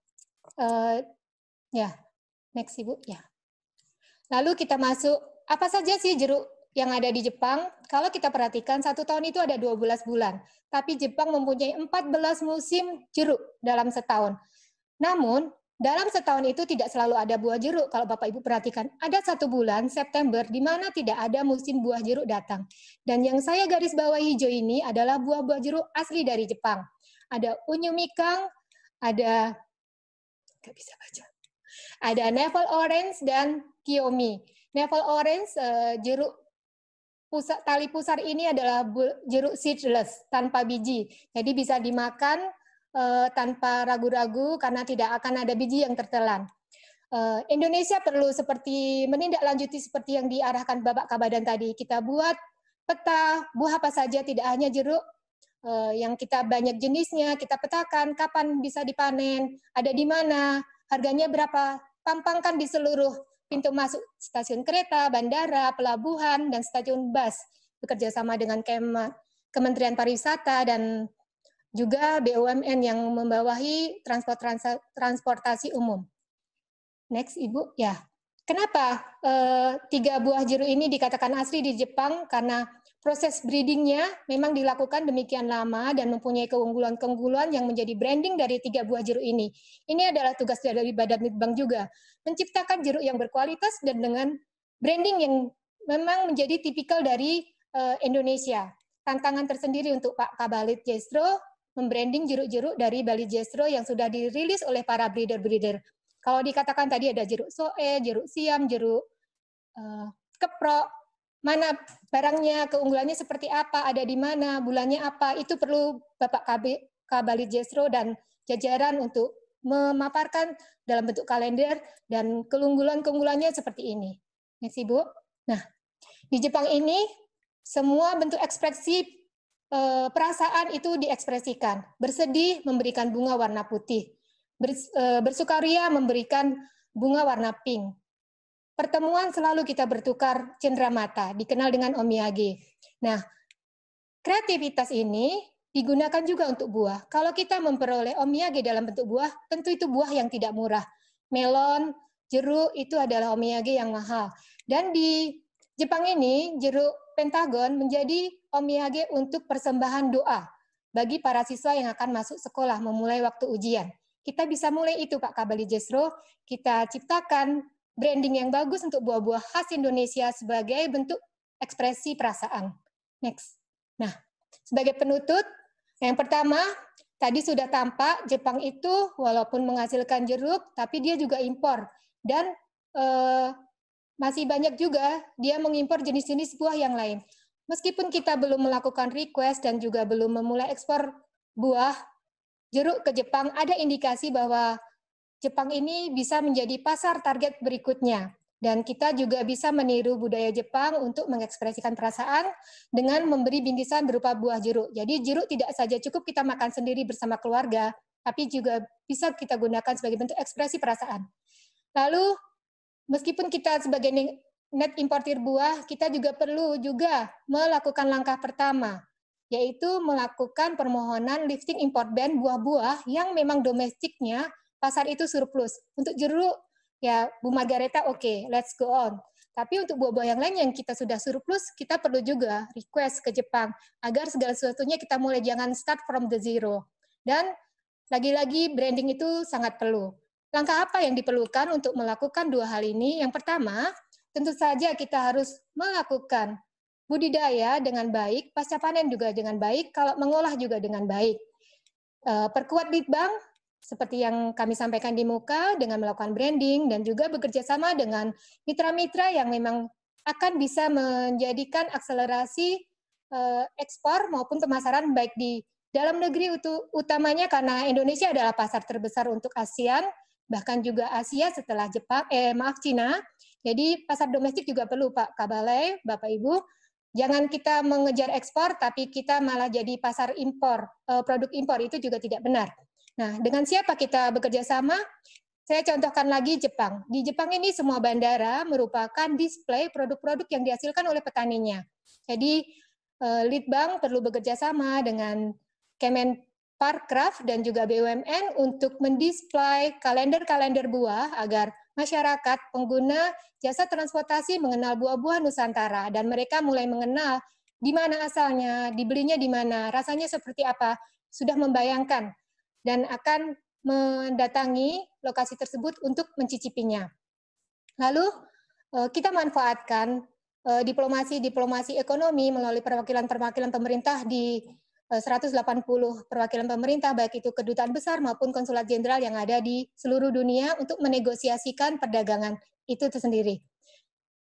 Uh, ya, yeah. next Ibu. Ya. Yeah. Lalu kita masuk, apa saja sih jeruk yang ada di Jepang? Kalau kita perhatikan, satu tahun itu ada 12 bulan. Tapi Jepang mempunyai 14 musim jeruk dalam setahun. Namun, dalam setahun itu tidak selalu ada buah jeruk. Kalau Bapak Ibu perhatikan, ada satu bulan September di mana tidak ada musim buah jeruk datang. Dan yang saya garis bawah hijau ini adalah buah-buah jeruk asli dari Jepang. Ada unyumikang, ada nggak bisa baca. Ada navel orange dan kiyomi. Navel orange eh, jeruk pusat, tali pusar ini adalah jeruk seedless tanpa biji. Jadi bisa dimakan uh, tanpa ragu-ragu karena tidak akan ada biji yang tertelan. Uh, Indonesia perlu seperti menindaklanjuti seperti yang diarahkan Bapak Kabadan tadi. Kita buat peta buah apa saja, tidak hanya jeruk, eh, yang kita banyak jenisnya, kita petakan kapan bisa dipanen, ada di mana, harganya berapa, pampangkan di seluruh pintu masuk stasiun kereta, bandara, pelabuhan, dan stasiun bus, bekerja sama dengan Kema, Kementerian Pariwisata dan juga BUMN yang membawahi transport transportasi umum. Next, Ibu. Ya, kenapa e, tiga buah jeruk ini dikatakan asli di Jepang? Karena proses breedingnya memang dilakukan demikian lama dan mempunyai keunggulan-keunggulan yang menjadi branding dari tiga buah jeruk ini. Ini adalah tugas dari Badan Litbang juga, menciptakan jeruk yang berkualitas dan dengan branding yang memang menjadi tipikal dari e, Indonesia tantangan tersendiri untuk Pak Kabalit Jestro membranding jeruk-jeruk dari Bali Jestro yang sudah dirilis oleh para breeder-breeder. Kalau dikatakan tadi ada jeruk soe, jeruk siam, jeruk uh, keprok, mana barangnya, keunggulannya seperti apa, ada di mana, bulannya apa, itu perlu Bapak KB, Bali Jestro dan jajaran untuk memaparkan dalam bentuk kalender dan keunggulan-keunggulannya seperti ini. Next Ibu. Nah, di Jepang ini semua bentuk ekspresi Eh, perasaan itu diekspresikan. Bersedih memberikan bunga warna putih. Eh, bersukaria memberikan bunga warna pink. Pertemuan selalu kita bertukar cendera mata, dikenal dengan omiyage. Nah, kreativitas ini digunakan juga untuk buah. Kalau kita memperoleh omiyage dalam bentuk buah, tentu itu buah yang tidak murah. Melon, jeruk itu adalah omiyage yang mahal. Dan di Jepang ini jeruk Pentagon menjadi omiyage untuk persembahan doa bagi para siswa yang akan masuk sekolah memulai waktu ujian. Kita bisa mulai itu Pak Kabali Jesro, kita ciptakan branding yang bagus untuk buah-buah khas Indonesia sebagai bentuk ekspresi perasaan. Next. Nah, sebagai penutup, yang pertama tadi sudah tampak Jepang itu walaupun menghasilkan jeruk, tapi dia juga impor dan eh, masih banyak juga dia mengimpor jenis-jenis buah yang lain. Meskipun kita belum melakukan request dan juga belum memulai ekspor buah jeruk ke Jepang, ada indikasi bahwa Jepang ini bisa menjadi pasar target berikutnya. Dan kita juga bisa meniru budaya Jepang untuk mengekspresikan perasaan dengan memberi bingkisan berupa buah jeruk. Jadi jeruk tidak saja cukup kita makan sendiri bersama keluarga, tapi juga bisa kita gunakan sebagai bentuk ekspresi perasaan. Lalu meskipun kita sebagai net importer buah, kita juga perlu juga melakukan langkah pertama, yaitu melakukan permohonan lifting import ban buah-buah yang memang domestiknya pasar itu surplus. Untuk jeruk, ya Bu Margareta oke, okay, let's go on. Tapi untuk buah-buah yang lain yang kita sudah surplus, kita perlu juga request ke Jepang agar segala sesuatunya kita mulai jangan start from the zero. Dan lagi-lagi branding itu sangat perlu. Langkah apa yang diperlukan untuk melakukan dua hal ini? Yang pertama, tentu saja kita harus melakukan budidaya dengan baik, pasca panen juga dengan baik, kalau mengolah juga dengan baik. E, perkuat litbang seperti yang kami sampaikan di muka dengan melakukan branding dan juga bekerja sama dengan mitra-mitra yang memang akan bisa menjadikan akselerasi e, ekspor maupun pemasaran baik di dalam negeri utamanya karena Indonesia adalah pasar terbesar untuk ASEAN bahkan juga Asia setelah Jepang, eh maaf Cina. Jadi pasar domestik juga perlu Pak Kabalai, Bapak Ibu. Jangan kita mengejar ekspor, tapi kita malah jadi pasar impor, eh, produk impor itu juga tidak benar. Nah, dengan siapa kita bekerja sama? Saya contohkan lagi Jepang. Di Jepang ini semua bandara merupakan display produk-produk yang dihasilkan oleh petaninya. Jadi eh, Litbang perlu bekerja sama dengan Kemen Parkraf dan juga BUMN untuk mendisplay kalender-kalender buah agar masyarakat pengguna jasa transportasi mengenal buah-buah Nusantara dan mereka mulai mengenal di mana asalnya, dibelinya di mana, rasanya seperti apa, sudah membayangkan dan akan mendatangi lokasi tersebut untuk mencicipinya. Lalu eh, kita manfaatkan eh, diplomasi-diplomasi ekonomi melalui perwakilan-perwakilan pemerintah di 180 eh, perwakilan pemerintah, baik itu kedutaan besar maupun konsulat jenderal yang ada di seluruh dunia untuk menegosiasikan perdagangan itu tersendiri.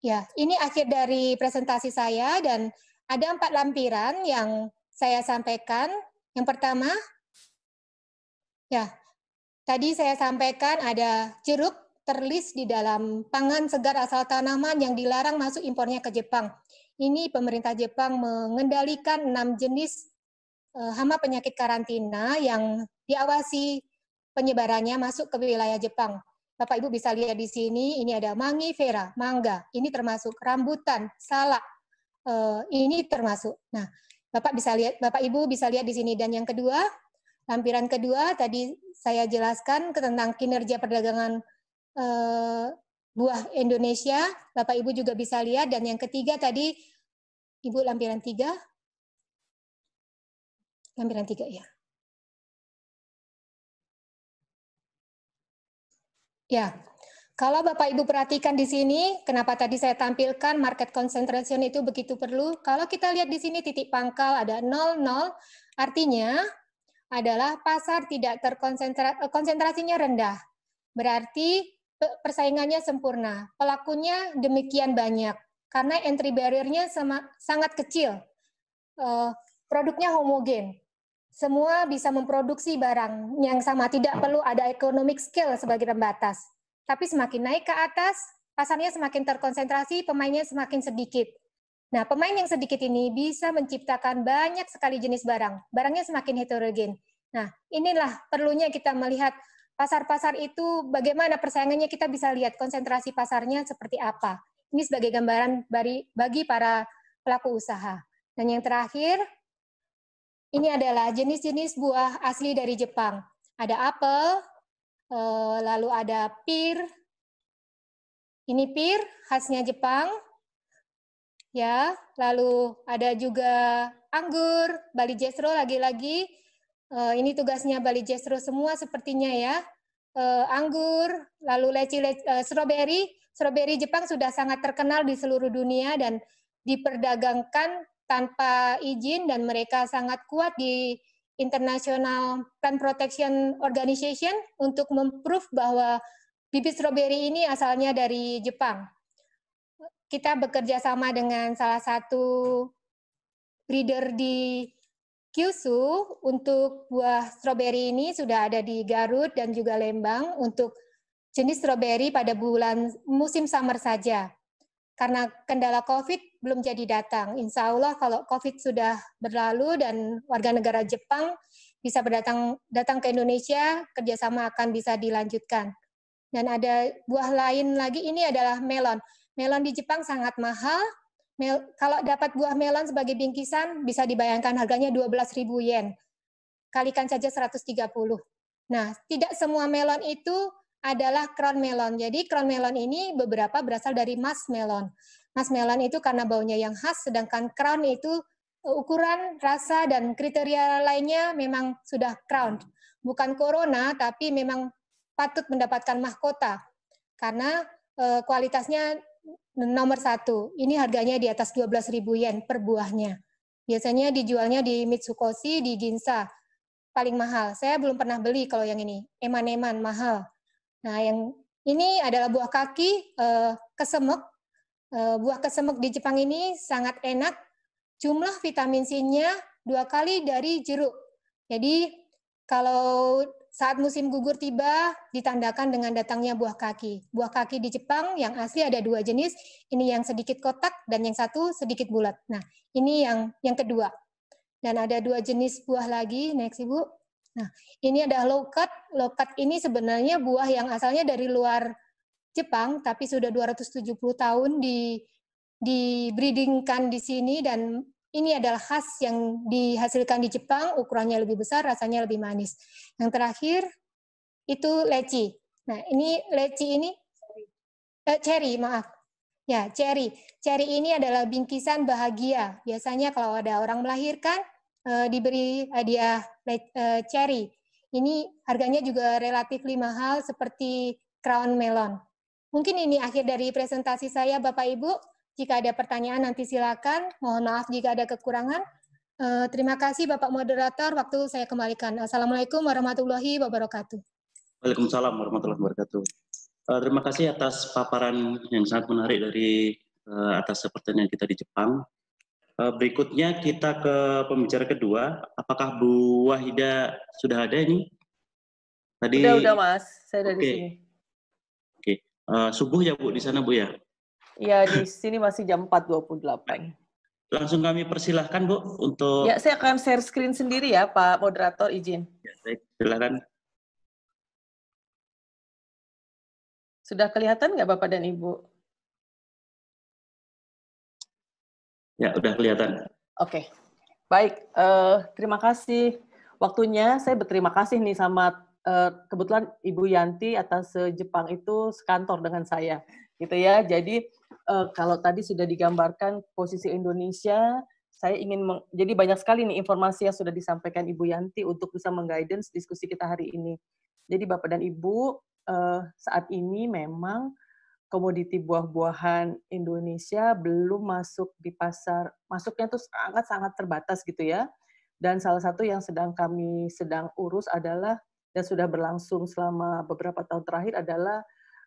Ya, ini akhir dari presentasi saya dan ada empat lampiran yang saya sampaikan. Yang pertama, ya, tadi saya sampaikan ada jeruk terlis di dalam pangan segar asal tanaman yang dilarang masuk impornya ke Jepang. Ini pemerintah Jepang mengendalikan enam jenis Eh, hama penyakit karantina yang diawasi penyebarannya masuk ke wilayah Jepang. Bapak Ibu bisa lihat di sini, ini ada mangi vera, mangga, ini termasuk rambutan, salak, eh, ini termasuk. Nah, Bapak bisa lihat, Bapak Ibu bisa lihat di sini. Dan yang kedua, lampiran kedua tadi saya jelaskan tentang kinerja perdagangan eh, buah Indonesia. Bapak Ibu juga bisa lihat. Dan yang ketiga tadi, Ibu lampiran tiga, Lampiran tiga ya. Ya, kalau Bapak Ibu perhatikan di sini, kenapa tadi saya tampilkan market concentration itu begitu perlu? Kalau kita lihat di sini titik pangkal ada 00, artinya adalah pasar tidak terkonsentrasi eh, konsentrasinya rendah. Berarti persaingannya sempurna. Pelakunya demikian banyak karena entry barrier-nya sangat kecil. Eh, produknya homogen semua bisa memproduksi barang yang sama, tidak perlu ada economic skill sebagai pembatas. Tapi semakin naik ke atas, pasarnya semakin terkonsentrasi, pemainnya semakin sedikit. Nah, pemain yang sedikit ini bisa menciptakan banyak sekali jenis barang. Barangnya semakin heterogen. Nah, inilah perlunya kita melihat pasar-pasar itu bagaimana persaingannya kita bisa lihat konsentrasi pasarnya seperti apa. Ini sebagai gambaran bagi para pelaku usaha. Dan yang terakhir, ini adalah jenis-jenis buah asli dari Jepang. Ada apel, eh, lalu ada pir. Ini pir khasnya Jepang. Ya, lalu ada juga anggur, Bali Jestro lagi-lagi. Eh, ini tugasnya Bali Jestro semua sepertinya ya. Eh, anggur, lalu leci, leci strawberry. Strawberry Jepang sudah sangat terkenal di seluruh dunia dan diperdagangkan tanpa izin dan mereka sangat kuat di International Plant Protection Organization untuk memprove bahwa bibit stroberi ini asalnya dari Jepang. Kita bekerja sama dengan salah satu breeder di Kyushu untuk buah stroberi ini sudah ada di Garut dan juga Lembang untuk jenis stroberi pada bulan musim summer saja karena kendala COVID belum jadi datang. Insya Allah kalau COVID sudah berlalu dan warga negara Jepang bisa berdatang datang ke Indonesia, kerjasama akan bisa dilanjutkan. Dan ada buah lain lagi, ini adalah melon. Melon di Jepang sangat mahal. Mel, kalau dapat buah melon sebagai bingkisan, bisa dibayangkan harganya 12.000 yen. Kalikan saja 130. Nah, tidak semua melon itu adalah crown melon. Jadi crown melon ini beberapa berasal dari mas melon. Mas melon itu karena baunya yang khas, sedangkan crown itu e, ukuran, rasa, dan kriteria lainnya memang sudah crown. Bukan corona, tapi memang patut mendapatkan mahkota. Karena e, kualitasnya nomor satu. Ini harganya di atas 12.000 yen per buahnya. Biasanya dijualnya di Mitsukoshi, di Ginza. Paling mahal. Saya belum pernah beli kalau yang ini. Eman-eman, mahal Nah, yang ini adalah buah kaki eh, kesemek. Eh, buah kesemek di Jepang ini sangat enak. Jumlah vitamin C-nya dua kali dari jeruk. Jadi kalau saat musim gugur tiba ditandakan dengan datangnya buah kaki. Buah kaki di Jepang yang asli ada dua jenis, ini yang sedikit kotak dan yang satu sedikit bulat. Nah, ini yang yang kedua. Dan ada dua jenis buah lagi, next Ibu. Nah, ini ada lokat. Lokat ini sebenarnya buah yang asalnya dari luar Jepang, tapi sudah 270 tahun di di breedingkan di sini dan ini adalah khas yang dihasilkan di Jepang, ukurannya lebih besar, rasanya lebih manis. Yang terakhir itu leci. Nah, ini leci ini eh, cherry, maaf. Ya, cherry. Cherry ini adalah bingkisan bahagia. Biasanya kalau ada orang melahirkan eh, diberi hadiah uh, cherry. Ini harganya juga relatif mahal seperti crown melon. Mungkin ini akhir dari presentasi saya Bapak Ibu. Jika ada pertanyaan nanti silakan. Mohon maaf jika ada kekurangan. Eh, terima kasih Bapak Moderator. Waktu saya kembalikan. Assalamualaikum warahmatullahi wabarakatuh. Waalaikumsalam warahmatullahi wabarakatuh. Eh, terima kasih atas paparan yang sangat menarik dari atas pertanyaan kita di Jepang. Eh, berikutnya kita ke pembicara kedua. Apakah Bu Wahida sudah ada ini? Tadi Sudah, sudah Mas. Saya dari okay. sini. Oke. Okay. Uh, eh, subuh ya Bu di sana Bu ya? Iya, di sini masih jam 4.28. Langsung kami persilahkan Bu untuk Ya, saya akan share screen sendiri ya Pak moderator izin. Ya, baik. Silakan. Sudah kelihatan nggak Bapak dan Ibu? Ya, udah kelihatan. Oke. Okay. Baik, uh, terima kasih waktunya. Saya berterima kasih nih sama uh, kebetulan Ibu Yanti atas uh, Jepang itu sekantor dengan saya. Gitu ya. Jadi uh, kalau tadi sudah digambarkan posisi Indonesia, saya ingin meng, jadi banyak sekali nih informasi yang sudah disampaikan Ibu Yanti untuk bisa mengguidance diskusi kita hari ini. Jadi Bapak dan Ibu uh, saat ini memang komoditi buah-buahan Indonesia belum masuk di pasar, masuknya tuh sangat-sangat terbatas gitu ya. Dan salah satu yang sedang kami sedang urus adalah dan sudah berlangsung selama beberapa tahun terakhir adalah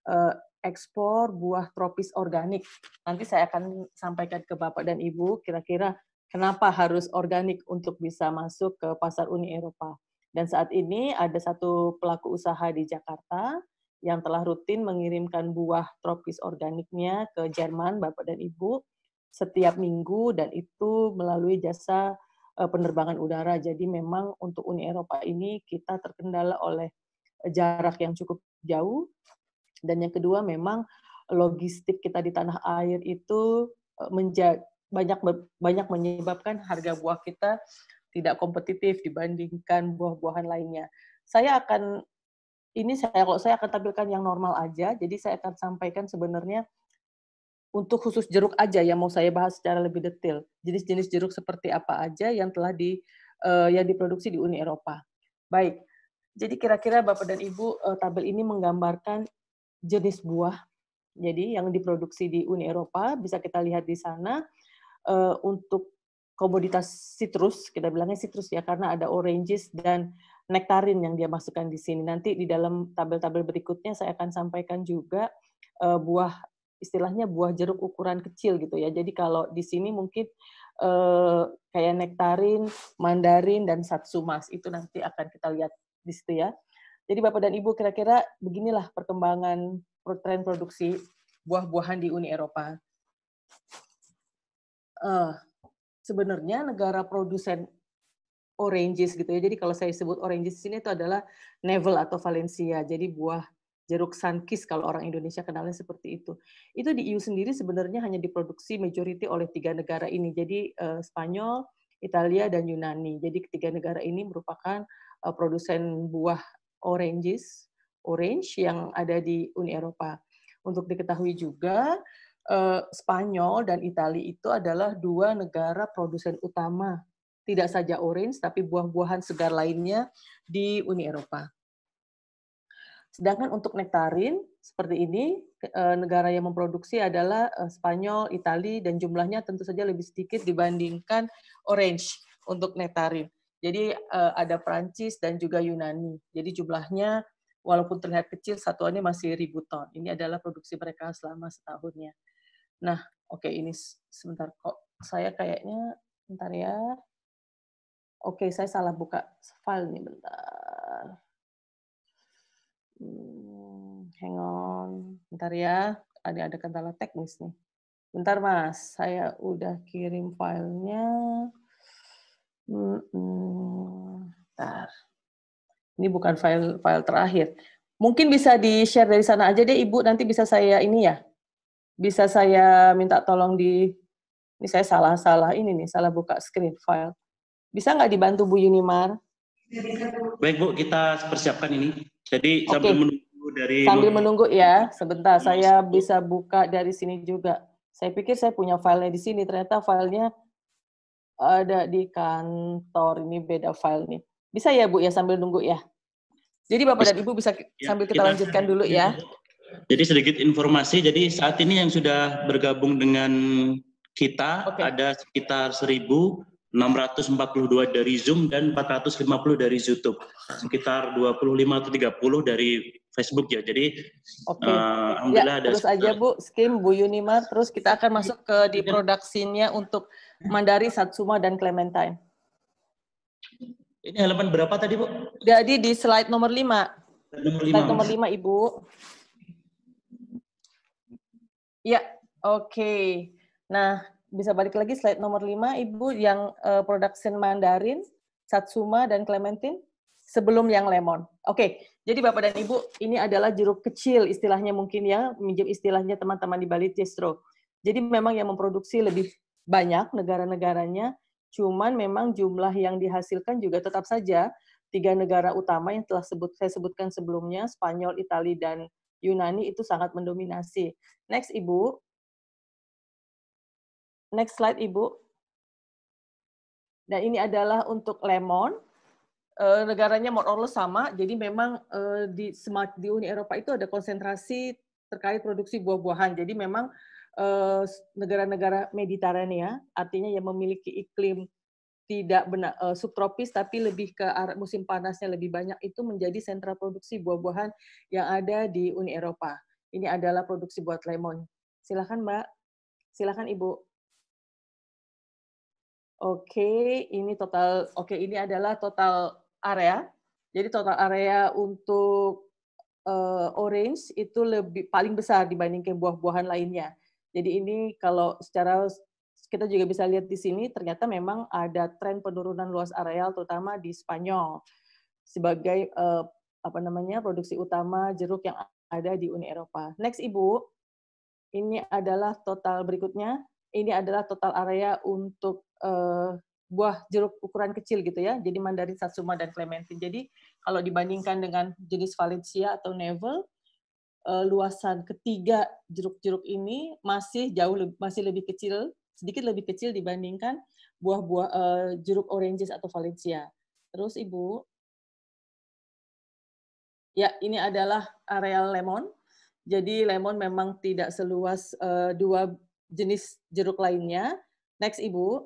eh, ekspor buah tropis organik. Nanti saya akan sampaikan ke Bapak dan Ibu kira-kira kenapa harus organik untuk bisa masuk ke pasar Uni Eropa. Dan saat ini ada satu pelaku usaha di Jakarta yang telah rutin mengirimkan buah tropis organiknya ke Jerman, Bapak dan Ibu, setiap minggu dan itu melalui jasa eh, penerbangan udara. Jadi memang untuk Uni Eropa ini kita terkendala oleh jarak yang cukup jauh. Dan yang kedua memang logistik kita di tanah air itu eh, banyak banyak menyebabkan harga buah kita tidak kompetitif dibandingkan buah-buahan lainnya. Saya akan ini saya kalau saya akan tampilkan yang normal aja. Jadi saya akan sampaikan sebenarnya untuk khusus jeruk aja yang mau saya bahas secara lebih detail. Jenis-jenis jeruk seperti apa aja yang telah di uh, yang diproduksi di Uni Eropa. Baik. Jadi kira-kira Bapak dan Ibu uh, tabel ini menggambarkan jenis buah. Jadi yang diproduksi di Uni Eropa bisa kita lihat di sana uh, untuk komoditas citrus, kita bilangnya citrus ya, karena ada oranges dan nektarin yang dia masukkan di sini. Nanti di dalam tabel-tabel berikutnya saya akan sampaikan juga uh, buah istilahnya buah jeruk ukuran kecil gitu ya. Jadi kalau di sini mungkin uh, kayak nektarin, mandarin dan satsumas itu nanti akan kita lihat di situ ya. Jadi Bapak dan Ibu kira-kira beginilah perkembangan tren produksi buah-buahan di Uni Eropa. Uh, sebenarnya negara produsen oranges gitu ya. Jadi kalau saya sebut oranges di sini itu adalah Navel atau Valencia. Jadi buah jeruk sankis kalau orang Indonesia kenalnya seperti itu. Itu di EU sendiri sebenarnya hanya diproduksi majority oleh tiga negara ini. Jadi eh, Spanyol, Italia dan Yunani. Jadi ketiga negara ini merupakan eh, produsen buah oranges, orange yang ada di Uni Eropa. Untuk diketahui juga Eh, Spanyol dan Italia itu adalah dua negara produsen utama tidak saja orange tapi buah-buahan segar lainnya di Uni Eropa. Sedangkan untuk nektarin seperti ini eh, negara yang memproduksi adalah eh, Spanyol, Italia dan jumlahnya tentu saja lebih sedikit dibandingkan orange untuk nektarin. Jadi ada Prancis dan juga Yunani. Jadi jumlahnya walaupun terlihat kecil satuannya masih ribu ton. Ini adalah produksi mereka selama setahunnya. Nah, oke okay, ini sebentar kok. Saya kayaknya bentar ya. Oke, okay, saya salah buka file nih bentar. Hmm, hang on, bentar ya. Ada ada kendala teknis nih. Bentar mas, saya udah kirim filenya. Hmm, bentar. Ini bukan file file terakhir. Mungkin bisa di share dari sana aja deh, Ibu. Nanti bisa saya ini ya, bisa saya minta tolong di ini saya salah-salah ini nih, salah buka screen file. Bisa nggak dibantu Bu Yunimar? Baik Bu, kita persiapkan ini. Jadi okay. sambil menunggu dari sambil menunggu ya, sebentar saya bisa buka dari sini juga. Saya pikir saya punya filenya di sini, ternyata filenya ada di kantor ini beda file nih. Bisa ya Bu ya sambil nunggu ya. Jadi Bapak dan Ibu bisa ya, sambil kita, lanjutkan dulu ya. Iya, jadi sedikit informasi, jadi saat ini yang sudah bergabung dengan kita okay. ada sekitar 1.642 dari Zoom dan 450 dari YouTube. Sekitar 25 atau 30 dari Facebook ya. Jadi okay. uh, eh, ya, alhamdulillah ya, ada terus sekitar... aja Bu, skim Bu Yunima terus kita akan masuk ke di iya. produksinya untuk Mandari, Satsuma dan Clementine. Ini halaman berapa tadi, Bu? Jadi di slide nomor 5. Nomor 5. Slide nomor 5, Ibu. Ya, oke. Okay. Nah, bisa balik lagi slide nomor 5, Ibu, yang uh, production Mandarin, Satsuma, dan Clementine sebelum yang lemon. Oke, okay. jadi Bapak dan Ibu, ini adalah jeruk kecil istilahnya mungkin ya, minjem istilahnya teman-teman di Bali Jestro. Jadi memang yang memproduksi lebih banyak negara-negaranya, cuman memang jumlah yang dihasilkan juga tetap saja tiga negara utama yang telah sebut saya sebutkan sebelumnya, Spanyol, Italia dan Yunani itu sangat mendominasi. Next Ibu. Next slide Ibu. Nah, ini adalah untuk lemon. E, negaranya more or sama, jadi memang e, di, di Uni Eropa itu ada konsentrasi terkait produksi buah-buahan. Jadi memang eh, negara-negara Mediterania, artinya yang memiliki iklim tidak benar uh, e, subtropis tapi lebih ke arah musim panasnya lebih banyak itu menjadi sentra produksi buah-buahan yang ada di Uni Eropa. Ini adalah produksi buat lemon. Silakan Mbak. Silakan Ibu. Oke, ini total oke ini adalah total area. Jadi total area untuk uh, orange itu lebih paling besar dibandingkan buah-buahan lainnya. Jadi ini kalau secara kita juga bisa lihat di sini ternyata memang ada tren penurunan luas areal terutama di Spanyol sebagai uh, apa namanya produksi utama jeruk yang ada di Uni Eropa. Next Ibu, ini adalah total berikutnya. Ini adalah total area untuk uh, buah jeruk ukuran kecil gitu ya. Jadi Mandarin Satsuma dan Clementine. Jadi kalau dibandingkan dengan jenis Valencia atau Neville, eh, luasan ketiga jeruk-jeruk ini masih jauh lebih, masih lebih kecil sedikit lebih kecil dibandingkan buah-buah uh, jeruk oranges atau valencia. Terus Ibu, ya ini adalah areal lemon. Jadi lemon memang tidak seluas uh, dua jenis jeruk lainnya. Next Ibu.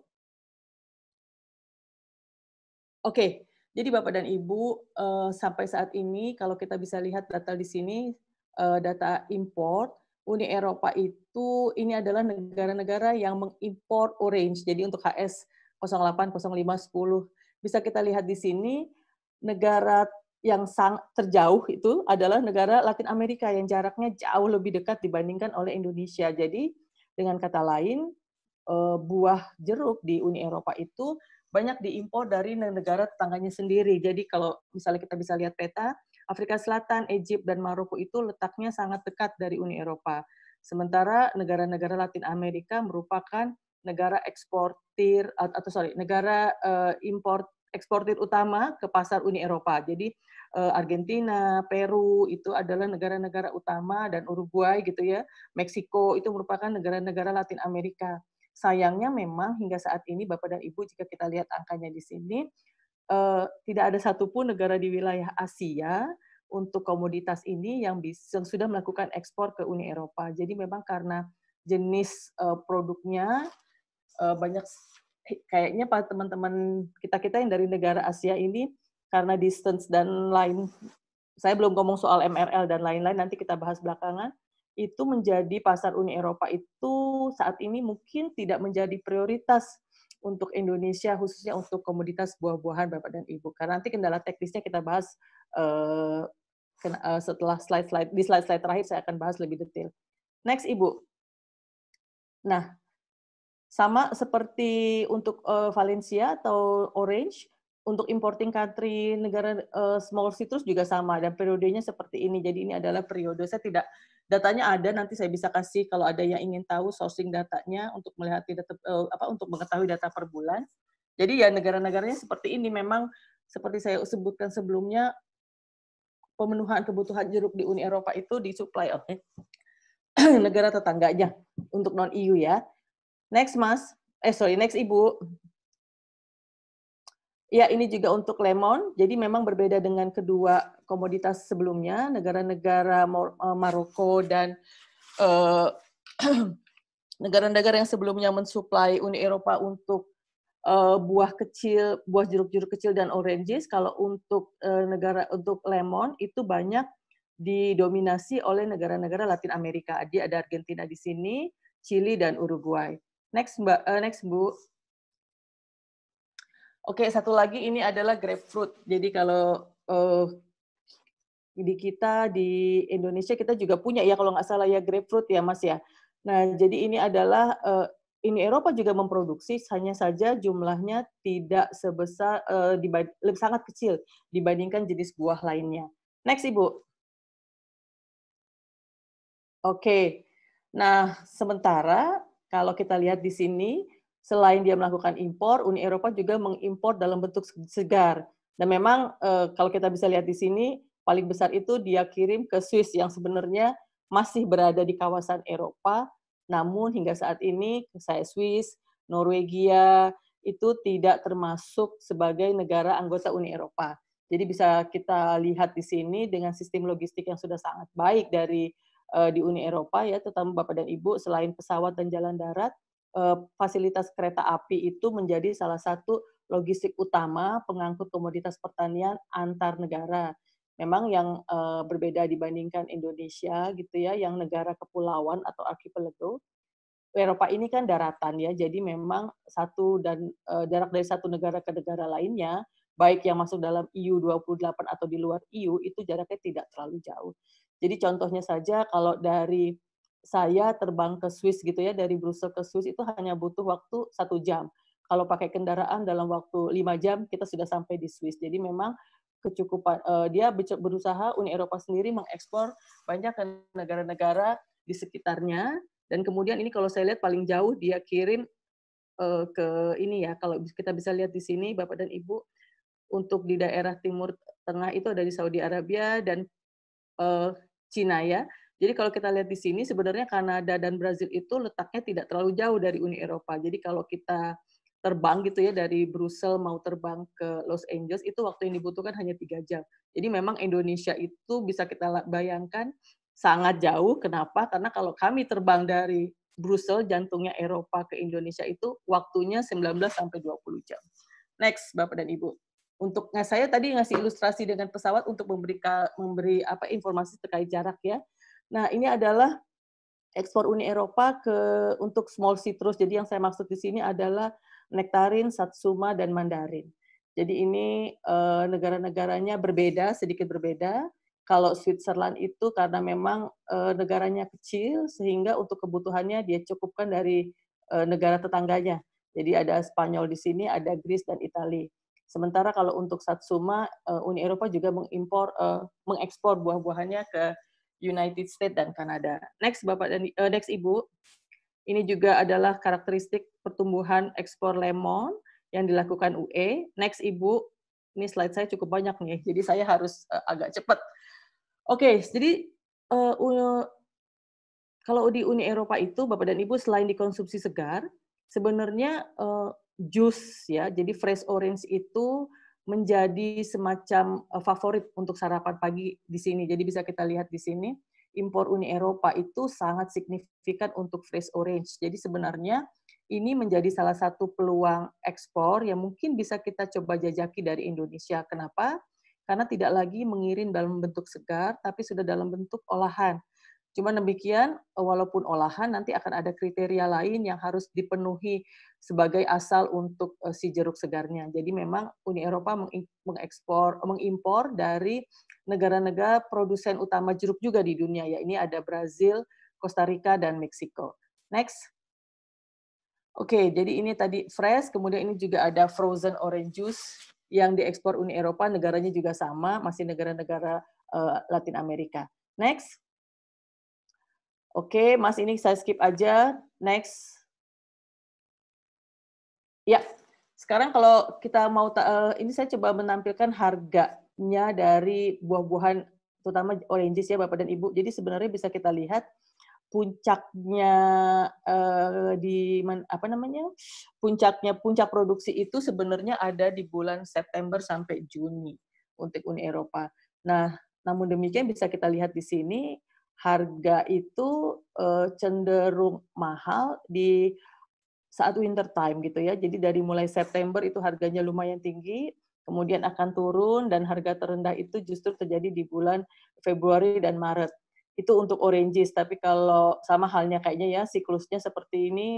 Oke, okay. jadi Bapak dan Ibu uh, sampai saat ini kalau kita bisa lihat data di sini uh, data import Uni Eropa itu ini adalah negara-negara yang mengimpor orange. Jadi untuk HS 08, 05, 10 bisa kita lihat di sini negara yang sangat terjauh itu adalah negara Latin Amerika yang jaraknya jauh lebih dekat dibandingkan oleh Indonesia. Jadi dengan kata lain eh, buah jeruk di Uni Eropa itu banyak diimpor dari negara tetangganya sendiri. Jadi kalau misalnya kita bisa lihat peta, Afrika Selatan, Egypt, dan Maroko itu letaknya sangat dekat dari Uni Eropa. Sementara negara-negara Latin Amerika merupakan negara eksportir atau sorry negara uh, import eksportir utama ke pasar Uni Eropa. Jadi eh, Argentina, Peru itu adalah negara-negara utama dan Uruguay gitu ya, Meksiko itu merupakan negara-negara Latin Amerika. Sayangnya memang hingga saat ini Bapak dan Ibu jika kita lihat angkanya di sini, eh, tidak ada satupun negara di wilayah Asia untuk komoditas ini yang, bisa, yang sudah melakukan ekspor ke Uni Eropa. Jadi memang karena jenis eh, produknya eh, banyak kayaknya pak teman-teman kita kita yang dari negara Asia ini karena distance dan lain saya belum ngomong soal MRL dan lain-lain nanti kita bahas belakangan itu menjadi pasar Uni Eropa itu saat ini mungkin tidak menjadi prioritas untuk Indonesia khususnya untuk komoditas buah-buahan Bapak dan Ibu. Karena nanti kendala teknisnya kita bahas eh, eh, setelah slide-slide di slide-slide terakhir saya akan bahas lebih detail. Next Ibu. Nah, sama seperti untuk eh, Valencia atau Orange, untuk importing country negara uh, small citrus juga sama dan periodenya seperti ini. Jadi ini adalah periode saya tidak datanya ada nanti saya bisa kasih kalau ada yang ingin tahu sourcing datanya untuk melihat data eh, apa untuk mengetahui data per bulan. Jadi ya negara-negaranya seperti ini memang seperti saya sebutkan sebelumnya pemenuhan kebutuhan jeruk di Uni Eropa itu disuplai oleh <clears throat> negara tetangganya untuk non EU ya. Next Mas, eh sorry next Ibu. Ya, ini juga untuk lemon. Jadi memang berbeda dengan kedua komoditas sebelumnya, negara-negara eh, Maroko dan eh, <clears throat> negara-negara uh, yang sebelumnya mensuplai Uni Eropa untuk uh, buah kecil, buah jeruk-jeruk kecil dan oranges. Kalau untuk uh, negara untuk lemon itu banyak didominasi oleh negara-negara Latin Amerika. Jadi ada Argentina di sini, Chili dan Uruguay. Next, Mbak, uh, next Bu. Oke, satu lagi ini adalah grapefruit. Jadi kalau uh, di kita di Indonesia kita juga punya ya kalau nggak salah ya grapefruit ya Mas ya. Nah, jadi ini adalah uh, ini Eropa juga memproduksi, hanya saja jumlahnya tidak sebesar uh, sangat kecil dibandingkan jenis buah lainnya. Next Ibu. Oke. Okay. Nah, sementara kalau kita lihat di sini selain dia melakukan impor, Uni Eropa juga mengimpor dalam bentuk segar. Dan memang eh, kalau kita bisa lihat di sini, paling besar itu dia kirim ke Swiss yang sebenarnya masih berada di kawasan Eropa, namun hingga saat ini saya Swiss, Norwegia itu tidak termasuk sebagai negara anggota Uni Eropa. Jadi bisa kita lihat di sini dengan sistem logistik yang sudah sangat baik dari eh, di Uni Eropa ya, terutama Bapak dan Ibu selain pesawat dan jalan darat, Eh, fasilitas kereta api itu menjadi salah satu logistik utama pengangkut komoditas pertanian antar negara. Memang yang uh, berbeda dibandingkan Indonesia gitu ya, yang negara kepulauan atau archipelago. Eropa ini kan daratan ya, jadi memang satu dan uh, jarak dari satu negara ke negara lainnya, baik yang masuk dalam EU 28 atau di luar EU itu jaraknya tidak terlalu jauh. Jadi contohnya saja kalau dari saya terbang ke Swiss gitu ya dari Brussel ke Swiss itu hanya butuh waktu satu jam. Kalau pakai kendaraan dalam waktu lima jam kita sudah sampai di Swiss. Jadi memang kecukupan uh, dia berusaha Uni Eropa sendiri mengekspor banyak ke negara-negara di sekitarnya dan kemudian ini kalau saya lihat paling jauh dia kirim uh, ke ini ya kalau kita bisa lihat di sini Bapak dan Ibu untuk di daerah timur tengah itu ada di Saudi Arabia dan uh, Cina ya jadi kalau kita lihat di sini sebenarnya Kanada dan Brazil itu letaknya tidak terlalu jauh dari Uni Eropa. Jadi kalau kita terbang gitu ya dari Brussel mau terbang ke Los Angeles itu waktu yang dibutuhkan hanya tiga jam. Jadi memang Indonesia itu bisa kita bayangkan sangat jauh. Kenapa? Karena kalau kami terbang dari Brussel jantungnya Eropa ke Indonesia itu waktunya 19 sampai 20 jam. Next Bapak dan Ibu. Untuk nah, saya tadi ngasih ilustrasi dengan pesawat untuk memberi memberi apa informasi terkait jarak ya. Nah, ini adalah ekspor Uni Eropa ke untuk small citrus. Jadi yang saya maksud di sini adalah nektarin, satsuma, dan mandarin. Jadi ini eh, negara-negaranya berbeda, sedikit berbeda. Kalau Switzerland itu karena memang eh, negaranya kecil, sehingga untuk kebutuhannya dia cukupkan dari eh, negara tetangganya. Jadi ada Spanyol di sini, ada Greece dan Italia. Sementara kalau untuk Satsuma, eh, Uni Eropa juga mengimpor, eh, mengekspor buah-buahannya ke United States dan Kanada. Next Bapak dan uh, next Ibu. Ini juga adalah karakteristik pertumbuhan ekspor lemon yang dilakukan UE. Next Ibu, ini slide saya cukup banyak nih, jadi saya harus uh, agak cepat. Oke, okay, jadi uh, uh, kalau di Uni Eropa itu Bapak dan Ibu selain dikonsumsi segar, sebenarnya uh, jus ya, jadi fresh orange itu menjadi semacam eh, favorit untuk sarapan pagi di sini. Jadi bisa kita lihat di sini impor Uni Eropa itu sangat signifikan untuk fresh orange. Jadi sebenarnya ini menjadi salah satu peluang ekspor yang mungkin bisa kita coba jajaki dari Indonesia. Kenapa? Karena tidak lagi mengirim dalam bentuk segar, tapi sudah dalam bentuk olahan. Cuma demikian, walaupun olahan nanti akan ada kriteria lain yang harus dipenuhi sebagai asal untuk eh, si jeruk segarnya. Jadi memang Uni Eropa mengekspor, mengimpor dari negara-negara produsen utama jeruk juga di dunia. Ya ini ada Brazil, Costa Rica, dan Meksiko. Next. Oke, okay, jadi ini tadi fresh, kemudian ini juga ada frozen orange juice yang diekspor Uni Eropa, negaranya juga sama, masih negara-negara eh, Latin Amerika. Next. Oke, Mas ini saya skip aja. Next. Ya, sekarang kalau kita mau eh, ini saya coba menampilkan harganya dari buah-buahan terutama oranges ya Bapak dan Ibu. Jadi sebenarnya bisa kita lihat puncaknya uh, di apa namanya? puncaknya puncak produksi itu sebenarnya ada di bulan September sampai Juni untuk Uni Eropa. Nah, namun demikian bisa kita lihat di sini harga itu eh, cenderung mahal di saat winter time gitu ya. Jadi dari mulai September itu harganya lumayan tinggi, kemudian akan turun dan harga terendah itu justru terjadi di bulan Februari dan Maret. Itu untuk oranges, tapi kalau sama halnya kayaknya ya siklusnya seperti ini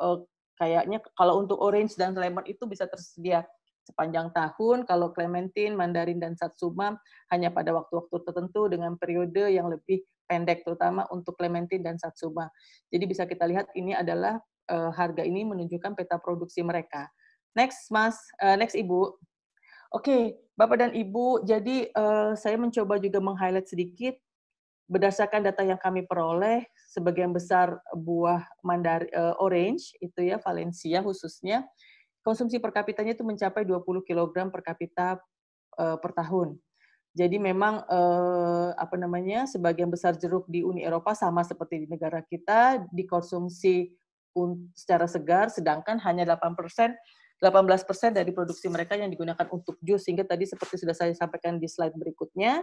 eh, kayaknya kalau untuk orange dan lemon itu bisa tersedia sepanjang tahun, kalau clementine, mandarin, dan satsuma hanya pada waktu-waktu tertentu dengan periode yang lebih pendek terutama untuk Clementine dan Satsuma. Jadi bisa kita lihat ini adalah uh, harga ini menunjukkan peta produksi mereka. Next Mas, uh, next Ibu. Oke, okay, Bapak dan Ibu, jadi uh, saya mencoba juga meng-highlight sedikit berdasarkan data yang kami peroleh sebagian besar buah mandar uh, orange itu ya Valencia khususnya konsumsi per kapitanya itu mencapai 20 kg per kapita per tahun. Jadi memang eh, apa namanya sebagian besar jeruk di Uni Eropa sama seperti di negara kita dikonsumsi secara segar, sedangkan hanya 8 persen 18% dari produksi mereka yang digunakan untuk jus sehingga tadi seperti sudah saya sampaikan di slide berikutnya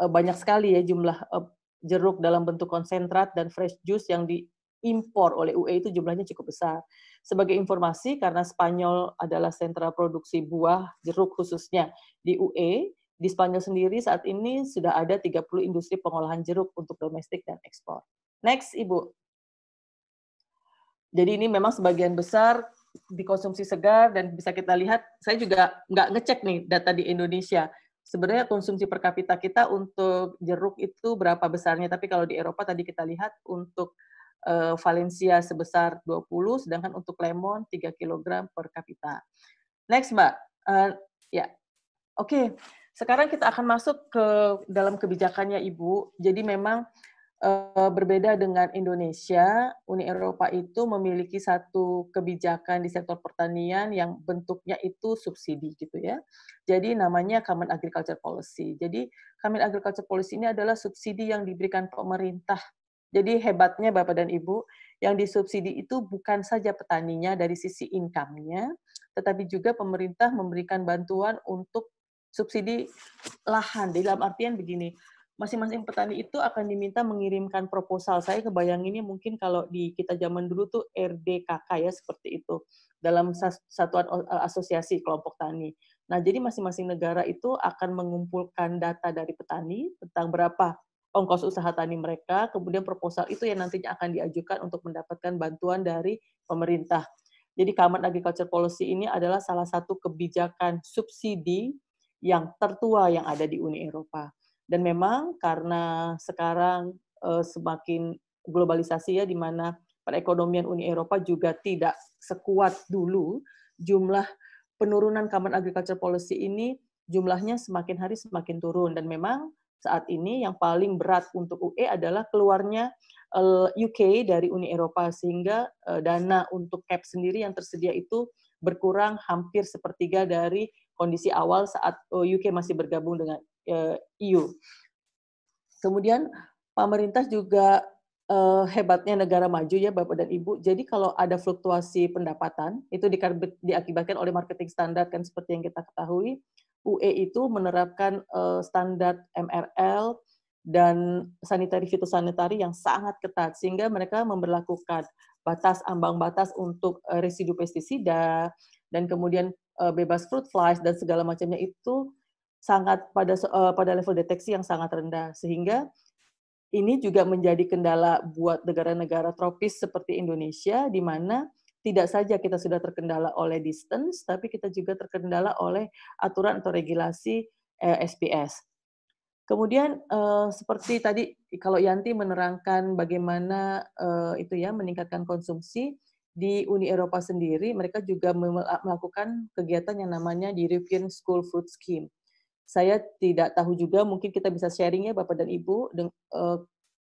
eh, banyak sekali ya jumlah eh, jeruk dalam bentuk konsentrat dan fresh juice yang diimpor oleh UE itu jumlahnya cukup besar. Sebagai informasi karena Spanyol adalah sentra produksi buah jeruk khususnya di UE di Spanyol sendiri saat ini sudah ada 30 industri pengolahan jeruk untuk domestik dan ekspor. Next, Ibu. Jadi ini memang sebagian besar dikonsumsi segar dan bisa kita lihat, saya juga nggak ngecek nih data di Indonesia. Sebenarnya konsumsi per kapita kita untuk jeruk itu berapa besarnya, tapi kalau di Eropa tadi kita lihat untuk eh, Valencia sebesar 20, sedangkan untuk lemon 3 kg per kapita. Next, Mbak. Uh, ya, yeah. oke. Okay. Sekarang kita akan masuk ke dalam kebijakannya Ibu. Jadi memang eh, berbeda dengan Indonesia, Uni Eropa itu memiliki satu kebijakan di sektor pertanian yang bentuknya itu subsidi gitu ya. Jadi namanya Common Agriculture Policy. Jadi Common Agriculture Policy ini adalah subsidi yang diberikan pemerintah. Jadi hebatnya Bapak dan Ibu, yang disubsidi itu bukan saja petaninya dari sisi income-nya, tetapi juga pemerintah memberikan bantuan untuk subsidi lahan. dalam artian begini, masing-masing petani itu akan diminta mengirimkan proposal. Saya kebayang ini mungkin kalau di kita zaman dulu tuh RDKK ya seperti itu dalam satuan asosiasi kelompok tani. Nah, jadi masing-masing negara itu akan mengumpulkan data dari petani tentang berapa ongkos usaha tani mereka, kemudian proposal itu yang nantinya akan diajukan untuk mendapatkan bantuan dari pemerintah. Jadi Common Agriculture Policy ini adalah salah satu kebijakan subsidi yang tertua yang ada di Uni Eropa. Dan memang karena sekarang eh, semakin globalisasi ya di mana perekonomian Uni Eropa juga tidak sekuat dulu, jumlah penurunan Common Agriculture Policy ini jumlahnya semakin hari semakin turun dan memang saat ini yang paling berat untuk UE adalah keluarnya eh, UK dari Uni Eropa sehingga eh, dana untuk CAP e sendiri yang tersedia itu berkurang hampir sepertiga dari kondisi awal saat oh, UK masih bergabung dengan EU. Eh, e kemudian pemerintah juga eh, hebatnya negara maju ya Bapak dan Ibu. Jadi kalau ada fluktuasi pendapatan itu diakibatkan oleh marketing standar kan seperti yang kita ketahui. UE itu menerapkan eh, standar MRL dan sanitari fitosanitari yang sangat ketat sehingga mereka memperlakukan batas ambang batas untuk residu pestisida dan kemudian uh, bebas fruit flies dan segala macamnya itu sangat pada uh, pada level deteksi yang sangat rendah sehingga ini juga menjadi kendala buat negara-negara tropis seperti Indonesia di mana tidak saja kita sudah terkendala oleh distance tapi kita juga terkendala oleh aturan atau regulasi uh, eh, SPS. Kemudian uh, seperti tadi kalau Yanti menerangkan bagaimana uh, itu ya meningkatkan konsumsi, di Uni Eropa sendiri mereka juga melakukan kegiatan yang namanya di European School Food Scheme. Saya tidak tahu juga mungkin kita bisa sharing ya Bapak dan Ibu eh,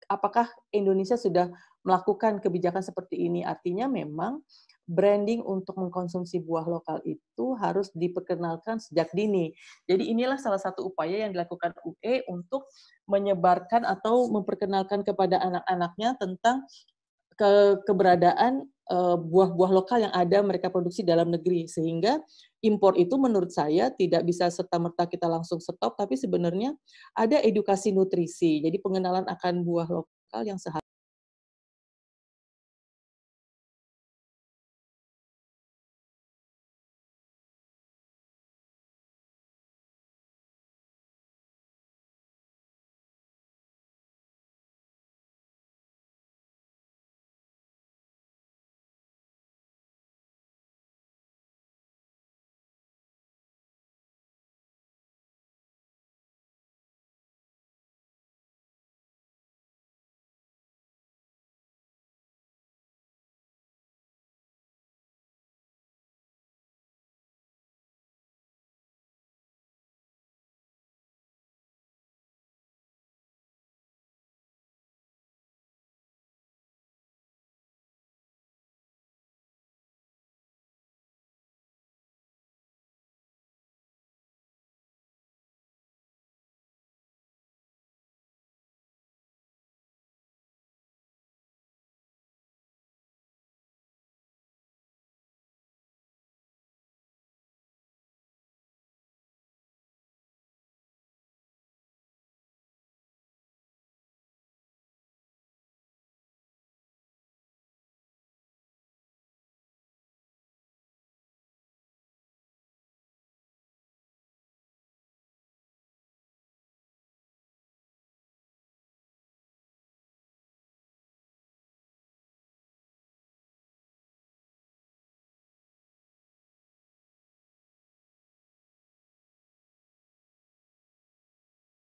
apakah Indonesia sudah melakukan kebijakan seperti ini artinya memang branding untuk mengkonsumsi buah lokal itu harus diperkenalkan sejak dini. Jadi inilah salah satu upaya yang dilakukan UE untuk menyebarkan atau memperkenalkan kepada anak-anaknya tentang keberadaan Eh, buah-buah lokal yang ada mereka produksi dalam negeri sehingga impor itu menurut saya tidak bisa serta merta kita langsung stop tapi sebenarnya ada edukasi nutrisi jadi pengenalan akan buah lokal yang sehat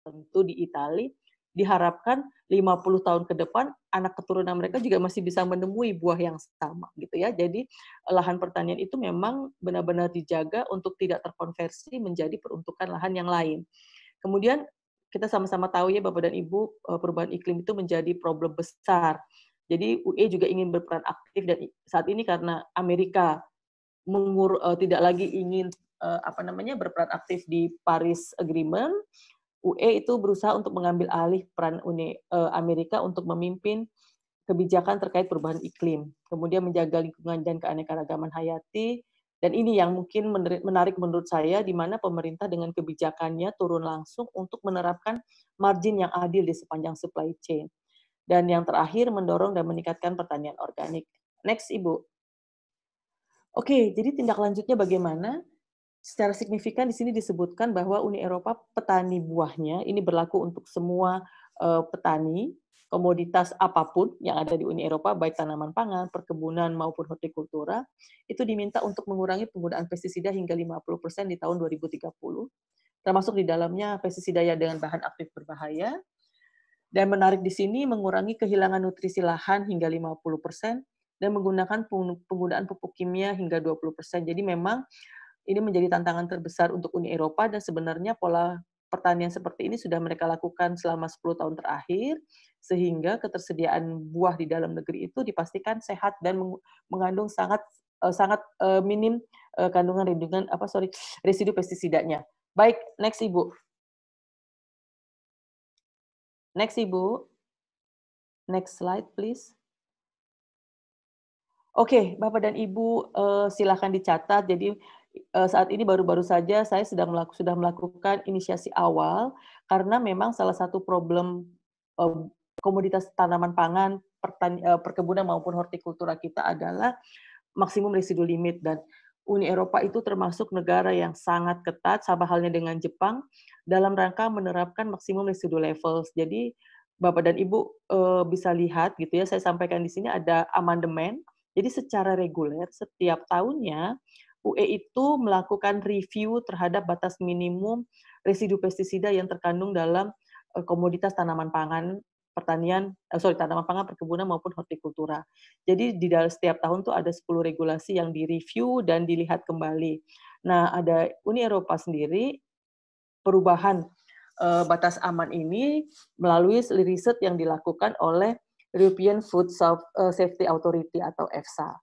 tertentu di Italia, diharapkan 50 tahun ke depan anak keturunan mereka juga masih bisa menemui buah yang sama gitu ya. Jadi lahan pertanian itu memang benar-benar dijaga untuk tidak terkonversi menjadi peruntukan lahan yang lain. Kemudian kita sama-sama tahu ya Bapak dan Ibu eh, perubahan iklim itu menjadi problem besar. Jadi UE juga ingin berperan aktif dan saat ini karena Amerika mengur, eh, tidak lagi ingin eh, apa namanya berperan aktif di Paris Agreement, UE itu berusaha untuk mengambil alih peran Uni e, Amerika untuk memimpin kebijakan terkait perubahan iklim, kemudian menjaga lingkungan dan keanekaragaman hayati, dan ini yang mungkin menarik menurut saya, di mana pemerintah dengan kebijakannya turun langsung untuk menerapkan margin yang adil di sepanjang supply chain. Dan yang terakhir, mendorong dan meningkatkan pertanian organik. Next, Ibu. Oke, jadi tindak lanjutnya bagaimana? secara signifikan di sini disebutkan bahwa Uni Eropa petani buahnya ini berlaku untuk semua eh, petani komoditas apapun yang ada di Uni Eropa baik tanaman pangan, perkebunan maupun hortikultura itu diminta untuk mengurangi penggunaan pestisida hingga 50% di tahun 2030 termasuk di dalamnya pestisida yang dengan bahan aktif berbahaya dan menarik di sini mengurangi kehilangan nutrisi lahan hingga 50% dan menggunakan penggunaan pupuk kimia hingga 20%. Jadi memang ini menjadi tantangan terbesar untuk Uni Eropa dan sebenarnya pola pertanian seperti ini sudah mereka lakukan selama 10 tahun terakhir sehingga ketersediaan buah di dalam negeri itu dipastikan sehat dan mengandung sangat eh, sangat eh, minim eh, kandungan rindungan apa sorry residu pestisidanya. Baik, next Ibu. Next Ibu. Next slide please. Oke, okay, Bapak dan Ibu silahkan dicatat. Jadi Eh, saat ini baru-baru saja saya sedang melaku, sudah melakukan inisiasi awal karena memang salah satu problem eh, komoditas tanaman pangan eh, perkebunan maupun hortikultura kita adalah maksimum residu limit dan Uni Eropa itu termasuk negara yang sangat ketat sama halnya dengan Jepang dalam rangka menerapkan maksimum residu levels. Jadi Bapak dan Ibu bisa lihat gitu ya saya sampaikan di sini ada amandemen. Jadi secara reguler setiap tahunnya UE itu melakukan review terhadap batas minimum residu pestisida yang terkandung dalam eh, komoditas tanaman pangan pertanian, eh, sorry tanaman pangan, perkebunan maupun hortikultura. Jadi di dalam setiap tahun tuh ada 10 regulasi yang direview dan dilihat kembali. Nah, ada Uni Eropa sendiri perubahan eh, batas aman ini melalui riset yang dilakukan oleh European Food eh, Safety Authority atau EFSA.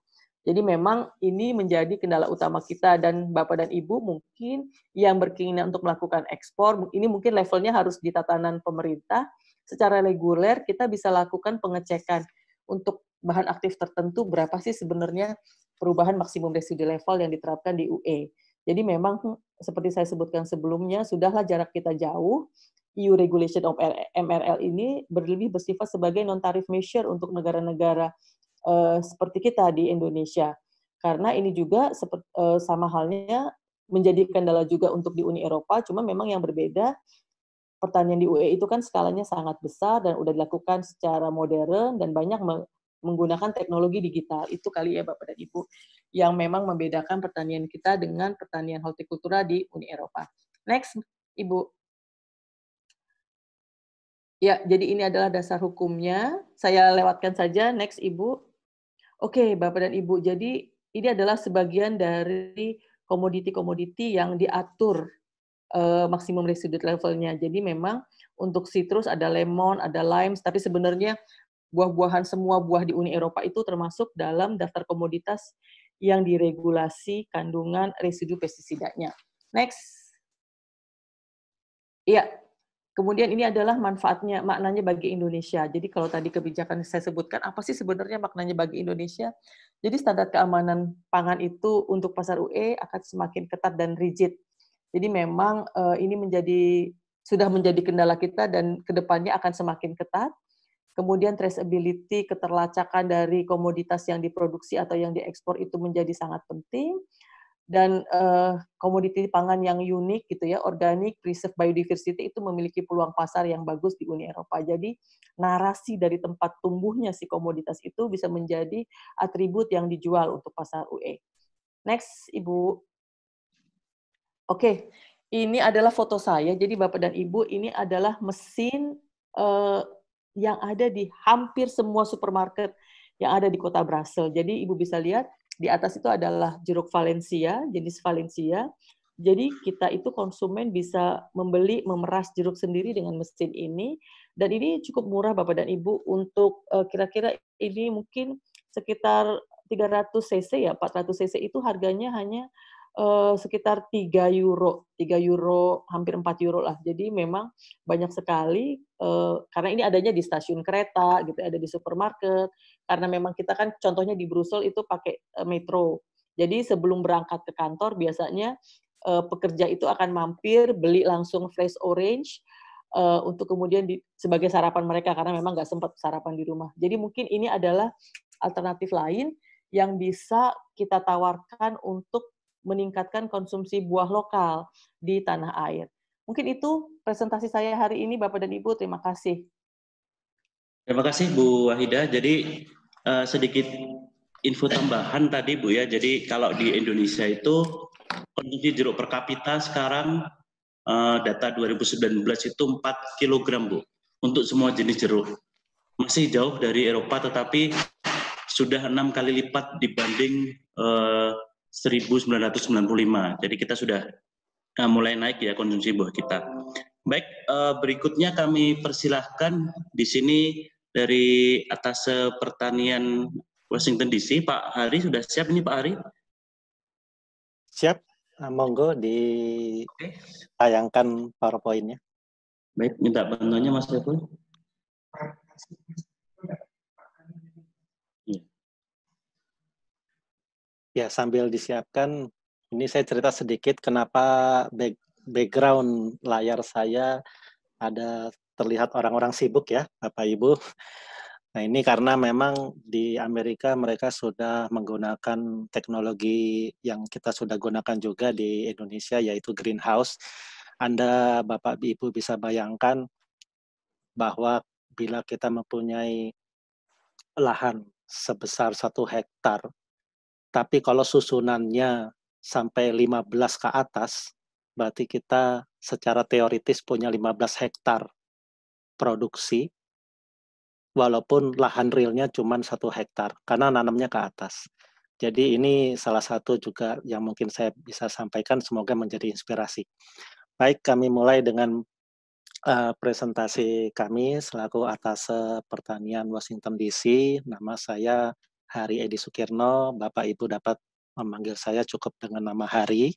Jadi memang ini menjadi kendala utama kita dan Bapak dan Ibu mungkin yang berkeinginan untuk melakukan ekspor, ini mungkin levelnya harus di tatanan pemerintah. Secara reguler kita bisa lakukan pengecekan untuk bahan aktif tertentu berapa sih sebenarnya perubahan maksimum residu level yang diterapkan di UE. Jadi memang seperti saya sebutkan sebelumnya, sudahlah jarak kita jauh, EU regulation of MRL ini berlebih bersifat sebagai non-tarif measure untuk negara-negara Eh, seperti kita di Indonesia. Karena ini juga seperti, uh, eh, sama halnya menjadi kendala juga untuk di Uni Eropa, cuma memang yang berbeda pertanian di UE itu kan skalanya sangat besar dan udah dilakukan secara modern dan banyak menggunakan teknologi digital. Itu kali ya Bapak dan Ibu yang memang membedakan pertanian kita dengan pertanian hortikultura di Uni Eropa. Next, Ibu. Ya, jadi ini adalah dasar hukumnya. Saya lewatkan saja. Next, Ibu. Oke, okay, Bapak dan Ibu, jadi ini adalah sebagian dari komoditi-komoditi yang diatur uh, maksimum residue levelnya. Jadi memang untuk citrus ada lemon, ada limes, tapi sebenarnya buah-buahan semua buah di Uni Eropa itu termasuk dalam daftar komoditas yang diregulasi kandungan residu pestisidanya. Next. Iya, Kemudian ini adalah manfaatnya, maknanya bagi Indonesia. Jadi kalau tadi kebijakan saya sebutkan, apa sih sebenarnya maknanya bagi Indonesia? Jadi standar keamanan pangan itu untuk pasar UE akan semakin ketat dan rigid. Jadi memang eh, ini menjadi sudah menjadi kendala kita dan kedepannya akan semakin ketat. Kemudian traceability, keterlacakan dari komoditas yang diproduksi atau yang diekspor itu menjadi sangat penting dan uh, komoditi pangan yang unik gitu ya, organik, preserve biodiversity itu memiliki peluang pasar yang bagus di Uni Eropa. Jadi narasi dari tempat tumbuhnya si komoditas itu bisa menjadi atribut yang dijual untuk pasar UE. Next, Ibu. Oke, okay. ini adalah foto saya. Jadi Bapak dan Ibu, ini adalah mesin uh, yang ada di hampir semua supermarket yang ada di kota Brussels. Jadi Ibu bisa lihat di atas itu adalah jeruk Valencia, jenis Valencia. Jadi kita itu konsumen bisa membeli memeras jeruk sendiri dengan mesin ini dan ini cukup murah Bapak dan Ibu untuk eh, kira-kira ini mungkin sekitar 300 cc ya 400 cc itu harganya hanya uh, sekitar 3 euro 3 euro hampir 4 euro lah jadi memang banyak sekali uh, karena ini adanya di stasiun kereta gitu ya, ada di supermarket karena memang kita kan contohnya di Brussel itu pakai eh, metro. Jadi sebelum berangkat ke kantor biasanya eh, pekerja itu akan mampir beli langsung fresh orange uh, untuk kemudian di, sebagai sarapan mereka karena memang nggak sempat sarapan di rumah. Jadi mungkin ini adalah alternatif lain yang bisa kita tawarkan untuk meningkatkan konsumsi buah lokal di tanah air. Mungkin itu presentasi saya hari ini Bapak dan Ibu. Terima kasih. Terima kasih Bu Wahida. Jadi uh, sedikit info tambahan tadi Bu ya. Jadi kalau di Indonesia itu konsumsi jeruk per kapita sekarang uh, data 2019 itu 4 kg Bu untuk semua jenis jeruk. Masih jauh dari Eropa tetapi sudah enam kali lipat dibanding eh, uh, 1995. Jadi kita sudah uh, mulai naik ya konsumsi buah kita. Baik, uh, berikutnya kami persilahkan di sini dari atas pertanian Washington DC, Pak Hari sudah siap ini Pak Hari? Siap, nah, monggo ditayangkan PowerPoint-nya. Baik, minta bantuannya Mas Saiful. Iya. Ya, sambil disiapkan, ini saya cerita sedikit kenapa background layar saya ada terlihat orang-orang sibuk ya, Bapak Ibu. Nah, ini karena memang di Amerika mereka sudah menggunakan teknologi yang kita sudah gunakan juga di Indonesia yaitu greenhouse. Anda Bapak Ibu bisa bayangkan bahwa bila kita mempunyai lahan sebesar satu hektar, tapi kalau susunannya sampai 15 ke atas, berarti kita secara teoritis punya 15 hektar produksi walaupun lahan realnya cuma satu hektar karena nanamnya ke atas. Jadi ini salah satu juga yang mungkin saya bisa sampaikan semoga menjadi inspirasi. Baik, kami mulai dengan uh, presentasi kami selaku atas pertanian Washington DC. Nama saya Hari Edi Sukirno. Bapak Ibu dapat memanggil saya cukup dengan nama Hari.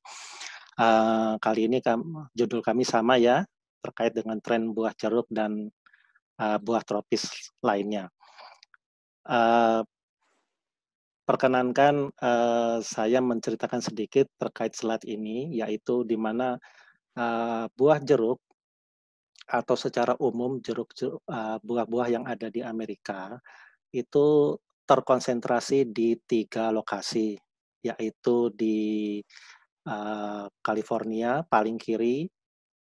Uh, kali ini kam, judul kami sama ya, terkait dengan tren buah jeruk dan uh, buah tropis lainnya. Uh, perkenankan uh, saya menceritakan sedikit terkait selat ini, yaitu di mana uh, buah jeruk atau secara umum jeruk, buah-buah yang ada di Amerika itu terkonsentrasi di tiga lokasi, yaitu di uh, California paling kiri,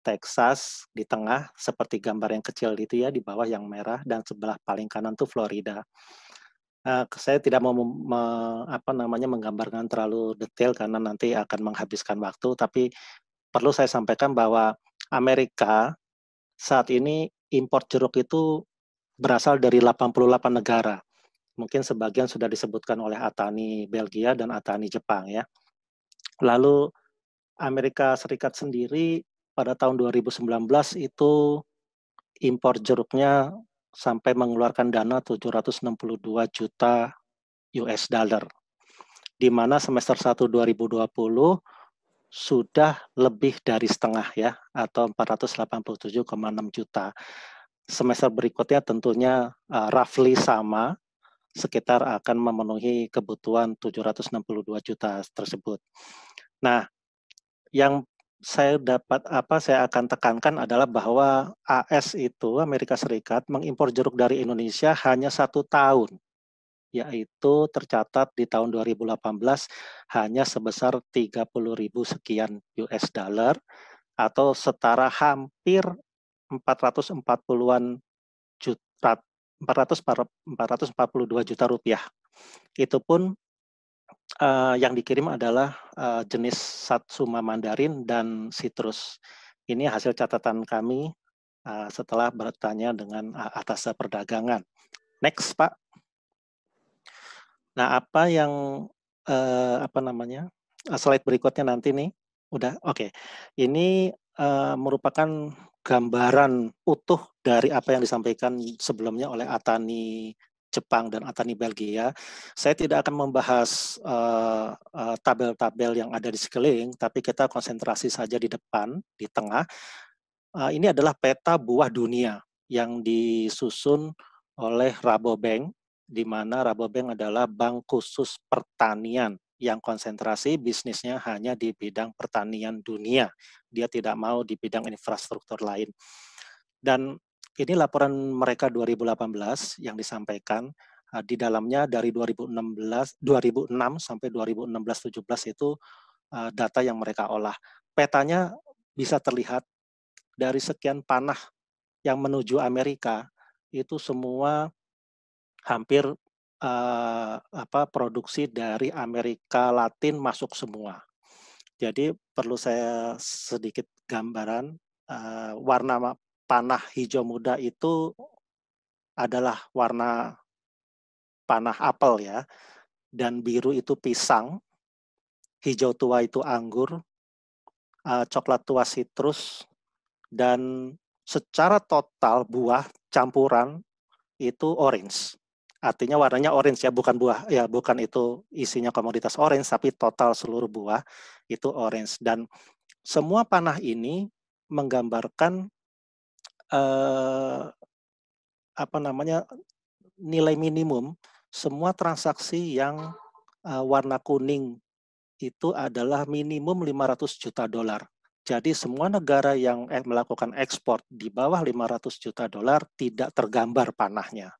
Texas di tengah seperti gambar yang kecil itu ya di bawah yang merah dan sebelah paling kanan tuh Florida. Uh, saya tidak mau me, apa namanya menggambarkan terlalu detail karena nanti akan menghabiskan waktu tapi perlu saya sampaikan bahwa Amerika saat ini impor jeruk itu berasal dari 88 negara. Mungkin sebagian sudah disebutkan oleh Atani Belgia dan Atani Jepang ya. Lalu Amerika Serikat sendiri pada tahun 2019 itu impor jeruknya sampai mengeluarkan dana 762 juta US dollar. Di mana semester 1 2020 sudah lebih dari setengah ya atau 487,6 juta. Semester berikutnya tentunya uh, roughly sama sekitar akan memenuhi kebutuhan 762 juta tersebut. Nah, yang saya dapat apa saya akan tekankan adalah bahwa AS itu Amerika Serikat mengimpor jeruk dari Indonesia hanya satu tahun, yaitu tercatat di tahun 2018 hanya sebesar 30 ribu sekian US dollar atau setara hampir 440-an juta 442 juta rupiah. Itu pun uh, yang dikirim adalah uh, jenis satsuma Mandarin dan citrus. Ini hasil catatan kami uh, setelah bertanya dengan uh, atas perdagangan. Next, Pak. Nah, apa yang uh, apa namanya? Uh, slide berikutnya nanti nih. Udah, oke. Okay. Ini uh, merupakan gambaran utuh dari apa yang disampaikan sebelumnya oleh Atani Jepang dan Atani Belgia. Saya tidak akan membahas eh, eh, tabel-tabel uh, uh, yang ada di sekeliling, tapi kita konsentrasi saja di depan, di tengah. Uh, ini adalah peta buah dunia yang disusun oleh Rabobank, di mana Rabobank adalah bank khusus pertanian yang konsentrasi bisnisnya hanya di bidang pertanian dunia. Dia tidak mau di bidang infrastruktur lain. Dan ini laporan mereka 2018 yang disampaikan eh, di dalamnya dari 2016 2006 sampai 2016 17 itu eh, data yang mereka olah. Petanya bisa terlihat dari sekian panah yang menuju Amerika itu semua hampir uh, apa produksi dari Amerika Latin masuk semua. Jadi perlu saya sedikit gambaran uh, warna panah hijau muda itu adalah warna panah apel ya, dan biru itu pisang, hijau tua itu anggur, eh, coklat tua sitrus, dan secara total buah campuran itu orange. Artinya warnanya orange ya, bukan buah ya, bukan itu isinya komoditas orange, tapi total seluruh buah itu orange dan semua panah ini menggambarkan eh, apa namanya nilai minimum semua transaksi yang eh, warna kuning itu adalah minimum 500 juta dolar. Jadi semua negara yang eh, melakukan ekspor di bawah 500 juta dolar tidak tergambar panahnya.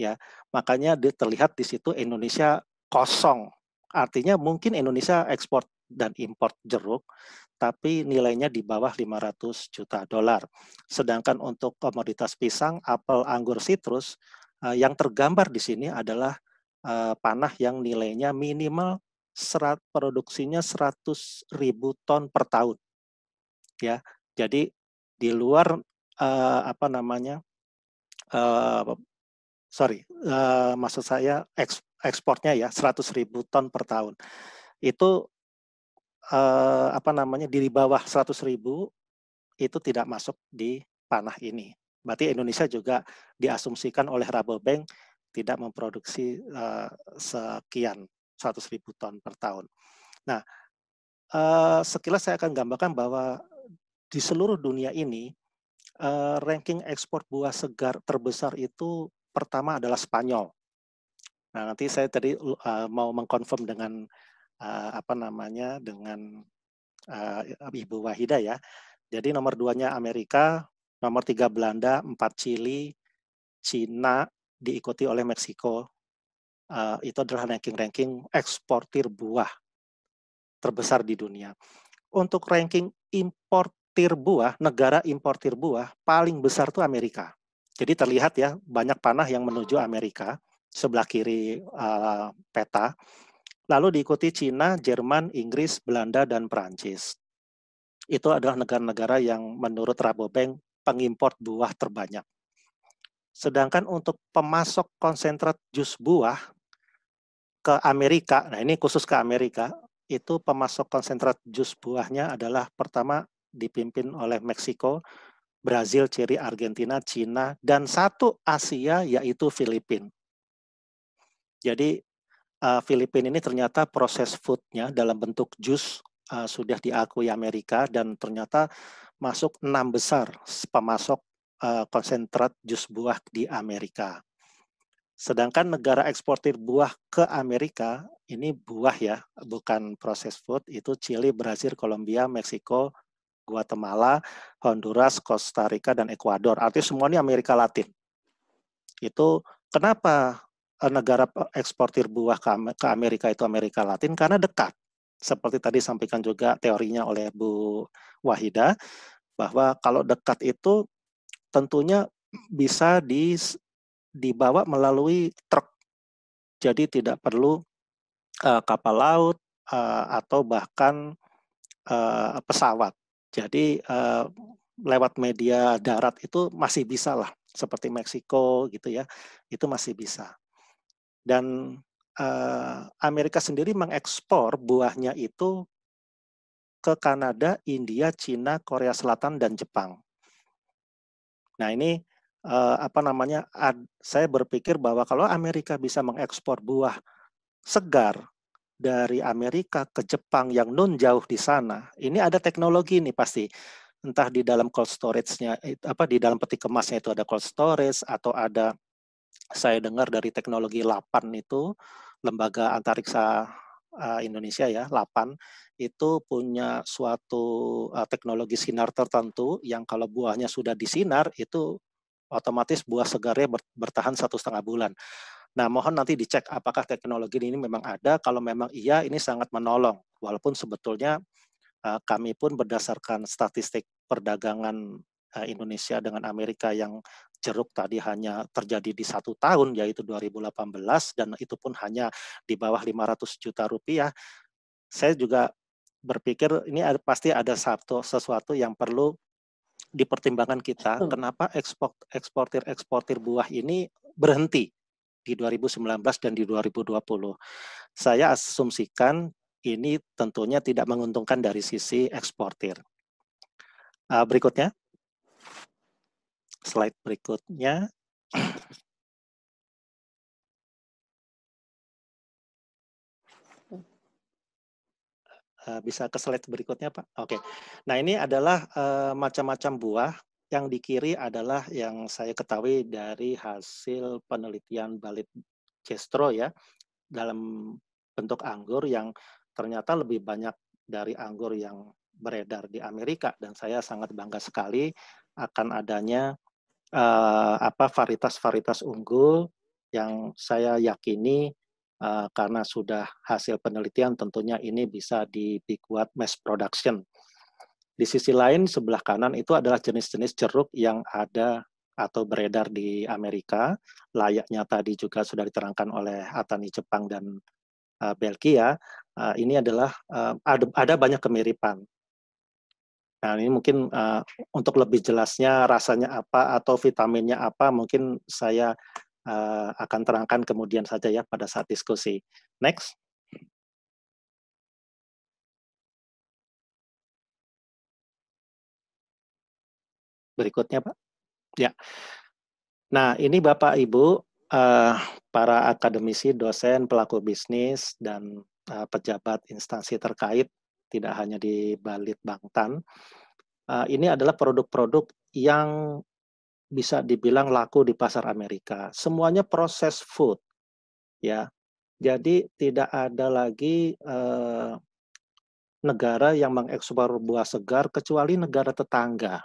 Ya, makanya terlihat di situ Indonesia kosong. Artinya mungkin Indonesia ekspor dan import jeruk, tapi nilainya di bawah 500 juta dolar. Sedangkan untuk komoditas pisang, apel, anggur, sitrus, eh, yang tergambar di sini adalah eh, panah yang nilainya minimal serat produksinya 100 ribu ton per tahun. Ya, jadi di luar eh, apa namanya sorry, maksud saya ekspornya ya 100 ribu ton per tahun. Itu eh, apa namanya di bawah 100 itu tidak masuk di panah ini. Berarti Indonesia juga diasumsikan oleh Rabobank tidak memproduksi eh, sekian 100 ribu ton per tahun. Nah, eh, sekilas saya akan gambarkan bahwa di seluruh dunia ini eh, ranking ekspor buah segar terbesar itu pertama adalah Spanyol. Nah, nanti saya tadi uh, mau mengkonfirm dengan uh, apa namanya dengan uh, Ibu Wahida ya. Jadi nomor nya Amerika, nomor tiga Belanda, empat Chili, Cina diikuti oleh Meksiko. Uh, itu adalah ranking-ranking eksportir buah terbesar di dunia. Untuk ranking importir buah, negara importir buah paling besar itu Amerika. Jadi terlihat ya banyak panah yang menuju Amerika sebelah kiri uh, peta lalu diikuti Cina, Jerman, Inggris, Belanda, dan Perancis. Itu adalah negara-negara yang menurut Rabobank pengimpor buah terbanyak. Sedangkan untuk pemasok konsentrat jus buah ke Amerika, nah ini khusus ke Amerika, itu pemasok konsentrat jus buahnya adalah pertama dipimpin oleh Meksiko, Brazil, Ciri, Argentina, Cina, dan satu Asia yaitu Filipina. Jadi uh, Filipina ini ternyata proses foodnya dalam bentuk jus uh, sudah diakui Amerika dan ternyata masuk enam besar pemasok eh, konsentrat jus buah di Amerika. Sedangkan negara eksportir buah ke Amerika ini buah ya, bukan proses food itu Chili, Brazil, Kolombia, Meksiko, Guatemala, Honduras, Costa Rica dan Ecuador. Artinya semua ini Amerika Latin. Itu kenapa Eh, negara eh, eksportir buah ke Amerika itu Amerika Latin karena dekat. Seperti tadi sampaikan juga teorinya oleh Bu Wahida bahwa kalau dekat itu tentunya bisa di, dibawa melalui truk. Jadi tidak perlu uh, kapal laut uh, atau bahkan uh, pesawat. Jadi uh, lewat media darat itu masih bisa lah seperti Meksiko gitu ya. Itu masih bisa. Dan uh, Amerika sendiri mengekspor buahnya itu ke Kanada, India, Cina, Korea Selatan, dan Jepang. Nah ini uh, apa namanya? Ad, saya berpikir bahwa kalau Amerika bisa mengekspor buah segar dari Amerika ke Jepang yang non jauh di sana, ini ada teknologi nih pasti entah di dalam cold storage-nya apa di dalam peti kemasnya itu ada cold storage atau ada saya dengar dari teknologi LAPAN itu lembaga antariksa eh, Indonesia ya LAPAN itu punya suatu eh, teknologi sinar tertentu yang kalau buahnya sudah disinar itu otomatis buah segarnya bertahan satu setengah bulan. Nah, mohon nanti dicek apakah teknologi ini memang ada. Kalau memang iya, ini sangat menolong. Walaupun sebetulnya eh, kami pun berdasarkan statistik perdagangan Eh, Indonesia dengan Amerika yang jeruk tadi hanya terjadi di satu tahun yaitu 2018 dan itu pun hanya di bawah 500 juta rupiah. Saya juga berpikir ini pasti ada satu sesuatu yang perlu dipertimbangkan kita. Kenapa ekspor eksportir eksportir buah ini berhenti di 2019 dan di 2020? Saya asumsikan ini tentunya tidak menguntungkan dari sisi eksportir. Eh, berikutnya. Slide berikutnya. Eh, bisa ke slide berikutnya Pak. Oke. Okay. Nah ini adalah eh, macam-macam buah. Yang di kiri adalah yang saya ketahui dari hasil penelitian Balit Cestro ya dalam bentuk anggur yang ternyata lebih banyak dari anggur yang beredar di Amerika dan saya sangat bangga sekali akan adanya uh, apa varietas-varietas unggul yang saya yakini uh, karena sudah hasil penelitian tentunya ini bisa dibuat mass production. Di sisi lain sebelah kanan itu adalah jenis-jenis jeruk yang ada atau beredar di Amerika, layaknya tadi juga sudah diterangkan oleh Atani Jepang dan uh, Belgia. Uh, ini adalah uh, ada, ada banyak kemiripan Nah, ini mungkin uh, untuk lebih jelasnya rasanya apa atau vitaminnya apa mungkin saya uh, akan terangkan kemudian saja ya pada saat diskusi. Next. Berikutnya, Pak. Ya. Nah, ini Bapak Ibu uh, para akademisi, dosen, pelaku bisnis dan uh, pejabat instansi terkait tidak hanya di Balit Bangtan. Uh, ini adalah produk-produk yang bisa dibilang laku di pasar Amerika. Semuanya proses food, ya. Jadi tidak ada lagi eh, negara yang mengekspor buah segar kecuali negara tetangga,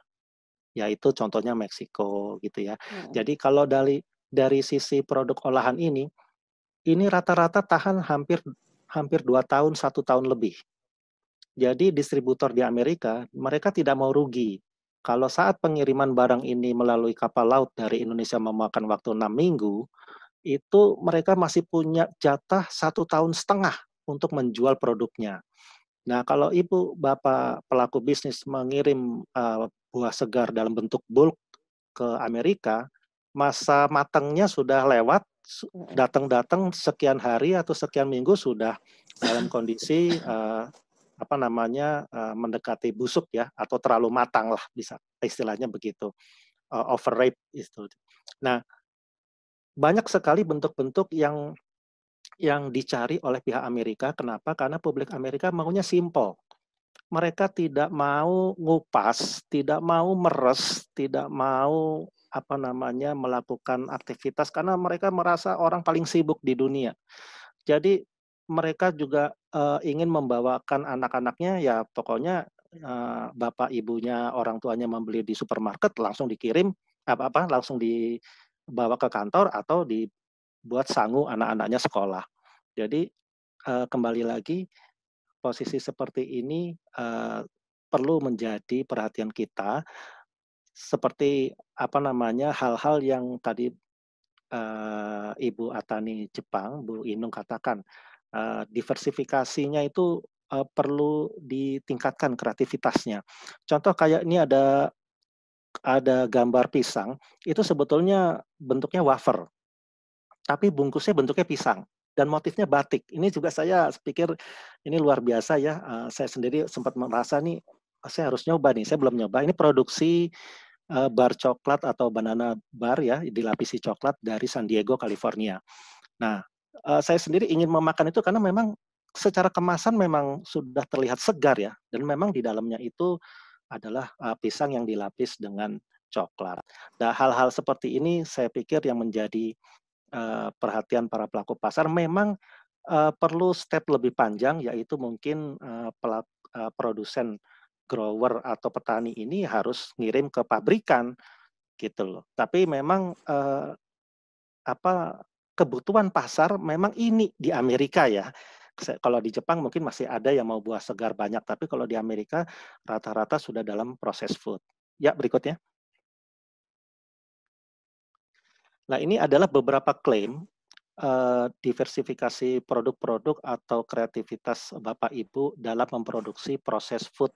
yaitu contohnya Meksiko, gitu ya. Hmm. Jadi kalau dari dari sisi produk olahan ini, ini rata-rata tahan hampir hampir dua tahun satu tahun lebih jadi distributor di Amerika, mereka tidak mau rugi. Kalau saat pengiriman barang ini melalui kapal laut dari Indonesia memakan waktu enam minggu, itu mereka masih punya jatah satu tahun setengah untuk menjual produknya. Nah, kalau ibu bapak pelaku bisnis mengirim uh, buah segar dalam bentuk bulk ke Amerika, masa matangnya sudah lewat, datang-datang sekian hari atau sekian minggu sudah dalam kondisi uh, apa namanya eh, mendekati busuk ya atau terlalu matang lah bisa istilahnya begitu eh, overripe itu. Nah banyak sekali bentuk-bentuk yang yang dicari oleh pihak Amerika. Kenapa? Karena publik Amerika maunya simple. Mereka tidak mau ngupas, tidak mau meres, tidak mau apa namanya melakukan aktivitas karena mereka merasa orang paling sibuk di dunia. Jadi mereka juga uh, ingin membawakan anak-anaknya ya pokoknya uh, bapak ibunya orang tuanya membeli di supermarket langsung dikirim apa-apa langsung dibawa ke kantor atau dibuat sanggup anak-anaknya sekolah. Jadi uh, kembali lagi posisi seperti ini uh, perlu menjadi perhatian kita seperti apa namanya hal-hal yang tadi uh, Ibu Atani Jepang, Bu Inung katakan Eh, diversifikasinya itu eh, perlu ditingkatkan kreativitasnya. Contoh kayak ini ada ada gambar pisang, itu sebetulnya bentuknya wafer. Tapi bungkusnya bentuknya pisang dan motifnya batik. Ini juga saya pikir ini luar biasa ya. Eh, saya sendiri sempat merasa nih ah, saya harus nyoba nih. Saya belum nyoba. Ini produksi bar coklat atau banana bar ya dilapisi coklat dari San Diego, California. Nah, uh, saya sendiri ingin memakan itu karena memang secara kemasan memang sudah terlihat segar ya dan memang di dalamnya itu adalah uh, pisang yang dilapis dengan coklat. Nah, hal-hal seperti ini saya pikir yang menjadi uh, perhatian para pelaku pasar memang uh, perlu step lebih panjang yaitu mungkin uh, pelaku, uh, produsen grower atau petani ini harus ngirim ke pabrikan gitu loh. Tapi memang uh, apa kebutuhan pasar memang ini di Amerika ya kalau di Jepang mungkin masih ada yang mau buah segar banyak, tapi kalau di Amerika rata-rata sudah dalam proses food. Ya, berikutnya. Nah, ini adalah beberapa klaim eh, diversifikasi produk-produk atau kreativitas Bapak Ibu dalam memproduksi proses food.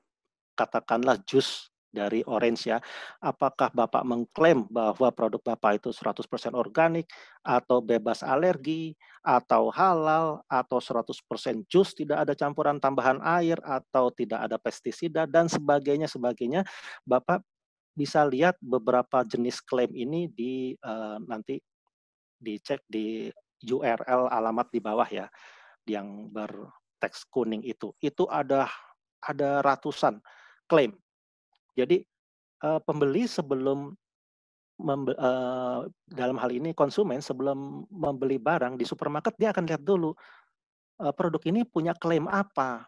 Katakanlah jus dari Orange ya. Apakah Bapak mengklaim bahwa produk Bapak itu 100% organik atau bebas alergi atau halal atau 100% jus tidak ada campuran tambahan air atau tidak ada pestisida dan sebagainya sebagainya. Bapak bisa lihat beberapa jenis klaim ini di uh, nanti dicek di URL alamat di bawah ya yang berteks kuning itu. Itu ada ada ratusan klaim jadi uh, pembeli sebelum membe uh, dalam hal ini konsumen sebelum membeli barang di supermarket dia akan lihat dulu uh, produk ini punya klaim apa.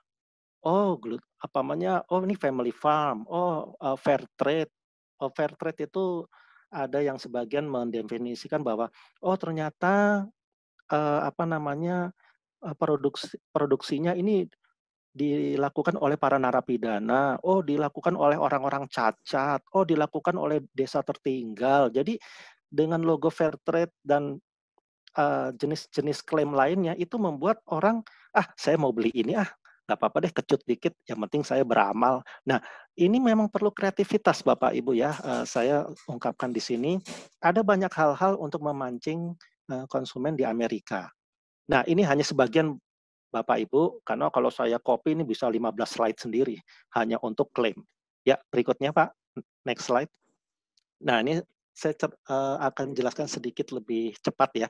Oh, glut apa namanya? Oh, ini family farm. Oh, uh, fair trade. Oh, fair trade itu ada yang sebagian mendefinisikan bahwa oh ternyata uh, apa namanya produksi produksinya ini dilakukan oleh para narapidana, oh dilakukan oleh orang-orang cacat, oh dilakukan oleh desa tertinggal. Jadi dengan logo fair trade dan eh, jenis-jenis uh, klaim lainnya itu membuat orang ah saya mau beli ini ah nggak apa-apa deh kecut dikit yang penting saya beramal. Nah ini memang perlu kreativitas bapak ibu ya uh, saya ungkapkan di sini ada banyak hal-hal untuk memancing uh, konsumen di Amerika. Nah ini hanya sebagian Bapak Ibu, karena kalau saya copy ini bisa 15 slide sendiri hanya untuk klaim. Ya, berikutnya Pak, next slide. Nah, ini saya eh, akan jelaskan sedikit lebih cepat ya.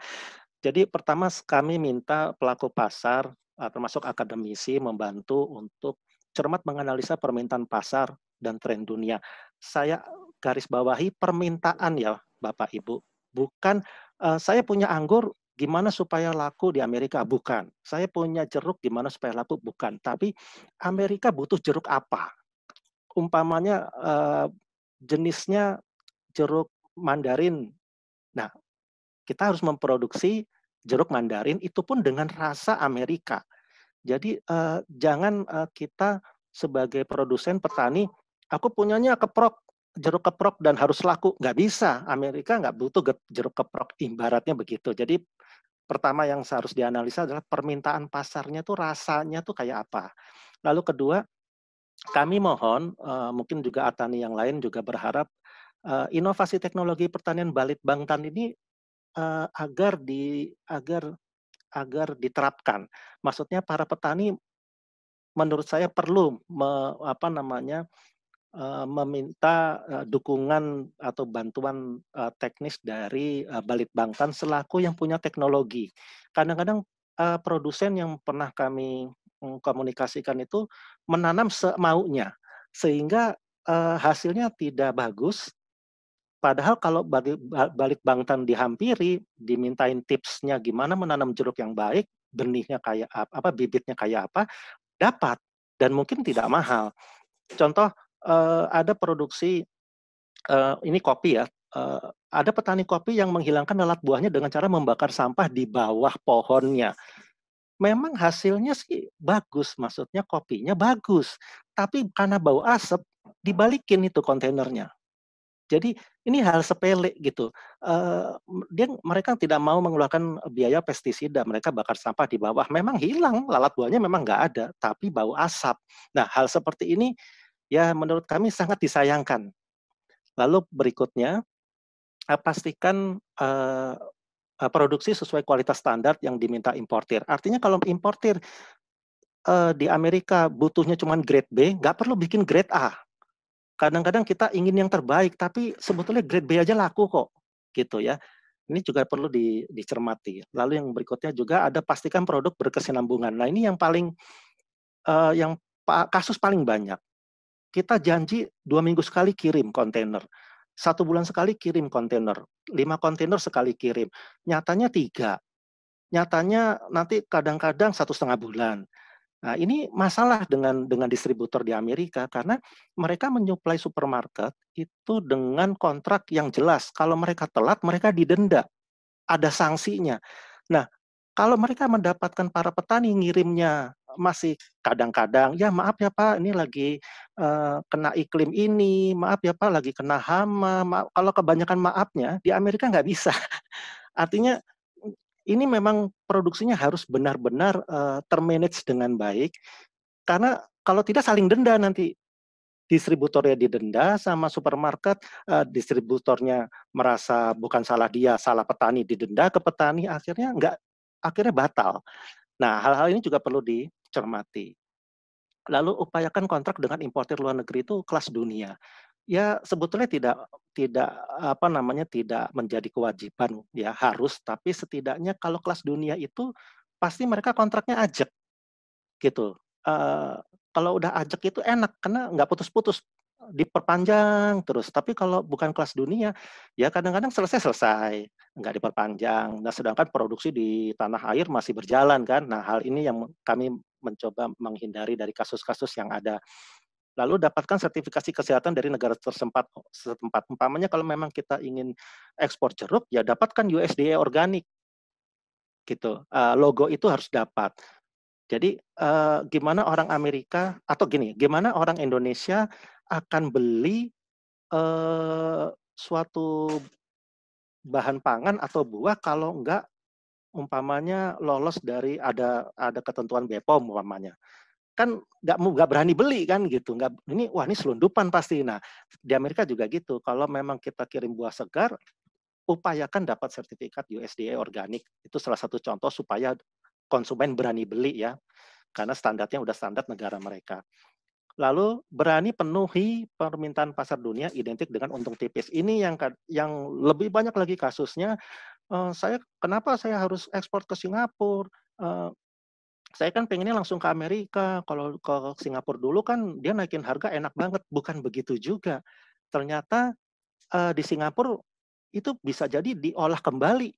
Jadi pertama kami minta pelaku pasar eh, termasuk akademisi membantu untuk cermat menganalisa permintaan pasar dan tren dunia. Saya garis bawahi permintaan ya Bapak Ibu, bukan uh, saya punya anggur gimana supaya laku di Amerika? Bukan. Saya punya jeruk gimana supaya laku? Bukan. Tapi Amerika butuh jeruk apa? Umpamanya eh, jenisnya jeruk Mandarin. Nah, kita harus memproduksi jeruk Mandarin itu pun dengan rasa Amerika. Jadi eh, jangan eh, kita sebagai produsen petani, aku punyanya keprok jeruk keprok dan harus laku nggak bisa Amerika nggak butuh jeruk keprok ibaratnya begitu jadi pertama yang harus dianalisa adalah permintaan pasarnya tuh rasanya tuh kayak apa. Lalu kedua, kami mohon uh, mungkin juga Atani yang lain juga berharap uh, inovasi teknologi pertanian Balit Bangtan ini uh, agar di agar agar diterapkan. Maksudnya para petani menurut saya perlu me, apa namanya Eh, meminta eh, dukungan atau bantuan eh, teknis dari Balitbangtan selaku yang punya teknologi. Kadang-kadang produsen yang pernah kami mm, komunikasikan itu menanam semaunya sehingga hasilnya tidak bagus. Padahal kalau balik bangtan dihampiri, dimintain tipsnya gimana menanam jeruk yang baik, benihnya kayak apa bibitnya kayak apa, dapat dan mungkin tidak mahal. Contoh uh, ada produksi uh, ini kopi ya. Uh, ada petani kopi yang menghilangkan lalat buahnya dengan cara membakar sampah di bawah pohonnya. Memang hasilnya sih bagus, maksudnya kopinya bagus, tapi karena bau asap dibalikin itu kontainernya. Jadi ini hal sepele gitu. Uh, dia mereka tidak mau mengeluarkan biaya pestisida, mereka bakar sampah di bawah. Memang hilang lalat buahnya memang nggak ada, tapi bau asap. Nah hal seperti ini ya menurut kami sangat disayangkan. Lalu berikutnya, eh, pastikan uh, produksi sesuai kualitas standar yang diminta importir. Artinya kalau importir uh, di Amerika butuhnya cuma grade B, nggak perlu bikin grade A. Kadang-kadang kita ingin yang terbaik, tapi sebetulnya grade B aja laku kok, gitu ya. Ini juga perlu di, dicermati. Lalu yang berikutnya juga ada pastikan produk berkesinambungan. Nah ini yang paling uh, yang kasus paling banyak kita janji dua minggu sekali kirim kontainer, satu bulan sekali kirim kontainer, lima kontainer sekali kirim. Nyatanya tiga, nyatanya nanti kadang-kadang satu setengah bulan. Nah, ini masalah dengan dengan distributor di Amerika karena mereka menyuplai supermarket itu dengan kontrak yang jelas. Kalau mereka telat, mereka didenda. Ada sanksinya. Nah, kalau mereka mendapatkan para petani ngirimnya masih kadang-kadang ya maaf ya Pak ini lagi uh, kena iklim ini, maaf ya Pak lagi kena hama. Maaf. Kalau kebanyakan maafnya di Amerika nggak bisa. <laughs> Artinya ini memang produksinya harus benar-benar uh, termanage dengan baik karena kalau tidak saling denda nanti distributornya didenda sama supermarket uh, distributornya merasa bukan salah dia salah petani didenda ke petani akhirnya nggak akhirnya batal nah hal-hal ini juga perlu di cermati. Lalu upayakan kontrak dengan importer luar negeri itu kelas dunia. Ya sebetulnya tidak tidak apa namanya tidak menjadi kewajiban ya harus tapi setidaknya kalau kelas dunia itu pasti mereka kontraknya ajak gitu. Uh, kalau udah ajak itu enak karena nggak putus-putus diperpanjang terus. Tapi kalau bukan kelas dunia, ya kadang-kadang selesai-selesai, nggak diperpanjang. Nah, sedangkan produksi di tanah air masih berjalan kan. Nah, hal ini yang kami mencoba menghindari dari kasus-kasus yang ada. Lalu dapatkan sertifikasi kesehatan dari negara tersempat, setempat. Umpamanya kalau memang kita ingin ekspor jeruk, ya dapatkan USDA organik. Gitu. Uh, logo itu harus dapat. Jadi uh, gimana orang Amerika atau gini, gimana orang Indonesia akan beli uh, suatu bahan pangan atau buah kalau enggak umpamanya lolos dari ada ada ketentuan BPOM umpamanya kan nggak nggak berani beli kan gitu nggak ini wah ini selundupan pasti nah di Amerika juga gitu kalau memang kita kirim buah segar upayakan dapat sertifikat USDA organik itu salah satu contoh supaya konsumen berani beli ya karena standarnya udah standar negara mereka lalu berani penuhi permintaan pasar dunia identik dengan untung tipis. Ini yang yang lebih banyak lagi kasusnya Eh, saya kenapa saya harus ekspor ke Singapura? Uh, saya kan pengennya langsung ke Amerika. Kalau ke Singapura dulu kan dia naikin harga enak banget, bukan begitu juga. Ternyata uh, di Singapura itu bisa jadi diolah kembali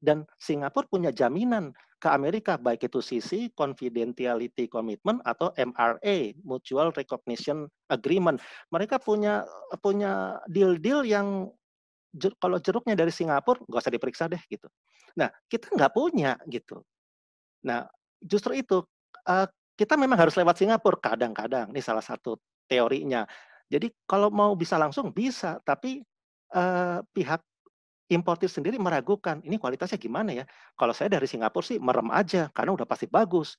dan Singapura punya jaminan ke Amerika baik itu sisi confidentiality commitment atau MRA mutual recognition agreement mereka punya punya deal deal yang jer, kalau jeruknya dari Singapura nggak usah diperiksa deh gitu. Nah kita nggak punya gitu. Nah justru itu uh, kita memang harus lewat Singapura kadang-kadang. Ini salah satu teorinya. Jadi kalau mau bisa langsung bisa, tapi uh, pihak importir sendiri meragukan ini kualitasnya gimana ya. Kalau saya dari Singapura sih merem aja karena udah pasti bagus.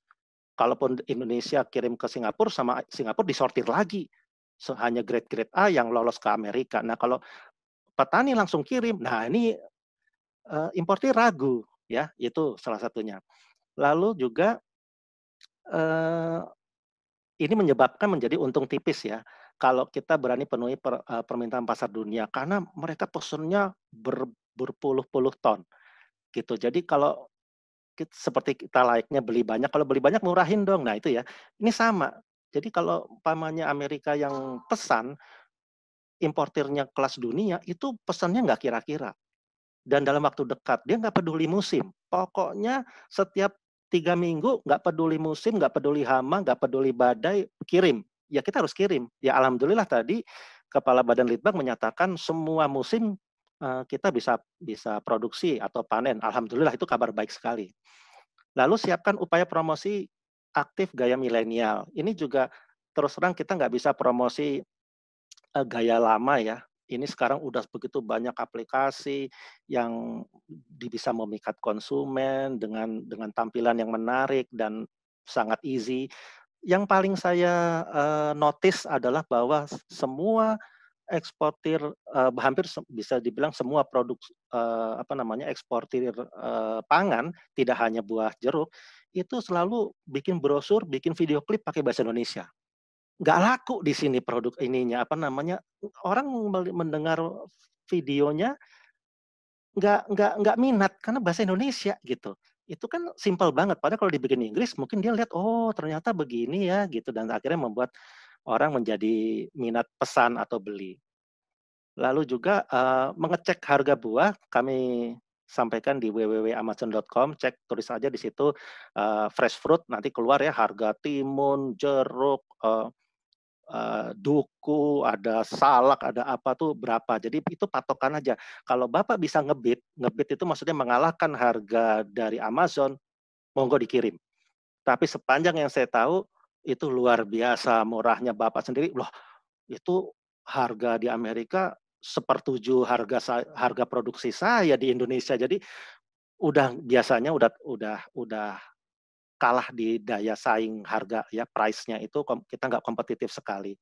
Kalaupun Indonesia kirim ke Singapura sama Singapura disortir lagi. So, hanya grade-grade A yang lolos ke Amerika. Nah, kalau petani langsung kirim. Nah, ini uh, importir ragu ya, itu salah satunya. Lalu juga uh, ini menyebabkan menjadi untung tipis ya. Kalau kita berani penuhi per, uh, permintaan pasar dunia karena mereka pesennya ber, berpuluh-puluh ton. Gitu. Jadi kalau kita, seperti kita layaknya beli banyak, kalau beli banyak murahin dong. Nah, itu ya. Ini sama. Jadi kalau pamannya Amerika yang pesan importirnya kelas dunia itu pesannya nggak kira-kira. Dan dalam waktu dekat, dia nggak peduli musim. Pokoknya setiap tiga minggu nggak peduli musim, nggak peduli hama, nggak peduli badai, kirim. Ya kita harus kirim. Ya alhamdulillah tadi Kepala Badan Litbang menyatakan semua musim eh, kita bisa bisa produksi atau panen. Alhamdulillah itu kabar baik sekali. Lalu siapkan upaya promosi aktif gaya milenial. Ini juga terus terang kita nggak bisa promosi uh, gaya lama ya. Ini sekarang udah begitu banyak aplikasi yang bisa memikat konsumen dengan dengan tampilan yang menarik dan sangat easy. Yang paling saya uh, notice adalah bahwa semua eksportir uh, hampir bisa dibilang semua produk uh, apa namanya eksportir uh, pangan tidak hanya buah jeruk itu selalu bikin brosur, bikin video klip pakai bahasa Indonesia nggak laku di sini produk ininya apa namanya orang mendengar videonya nggak nggak nggak minat karena bahasa Indonesia gitu itu kan simpel banget padahal kalau dibikin Inggris mungkin dia lihat oh ternyata begini ya gitu dan akhirnya membuat orang menjadi minat pesan atau beli lalu juga uh, mengecek harga buah kami sampaikan di www.amazon.com cek tulis aja di situ uh, fresh fruit nanti keluar ya harga timun jeruk uh, Eh, duku, ada salak, ada apa tuh berapa. Jadi itu patokan aja. Kalau Bapak bisa ngebit, ngebit itu maksudnya mengalahkan harga dari Amazon, monggo dikirim. Tapi sepanjang yang saya tahu itu luar biasa murahnya Bapak sendiri. Loh, itu harga di Amerika sepertujuh harga harga produksi saya di Indonesia. Jadi udah biasanya udah udah udah kalah di daya saing harga ya price-nya itu kita nggak kompetitif sekali.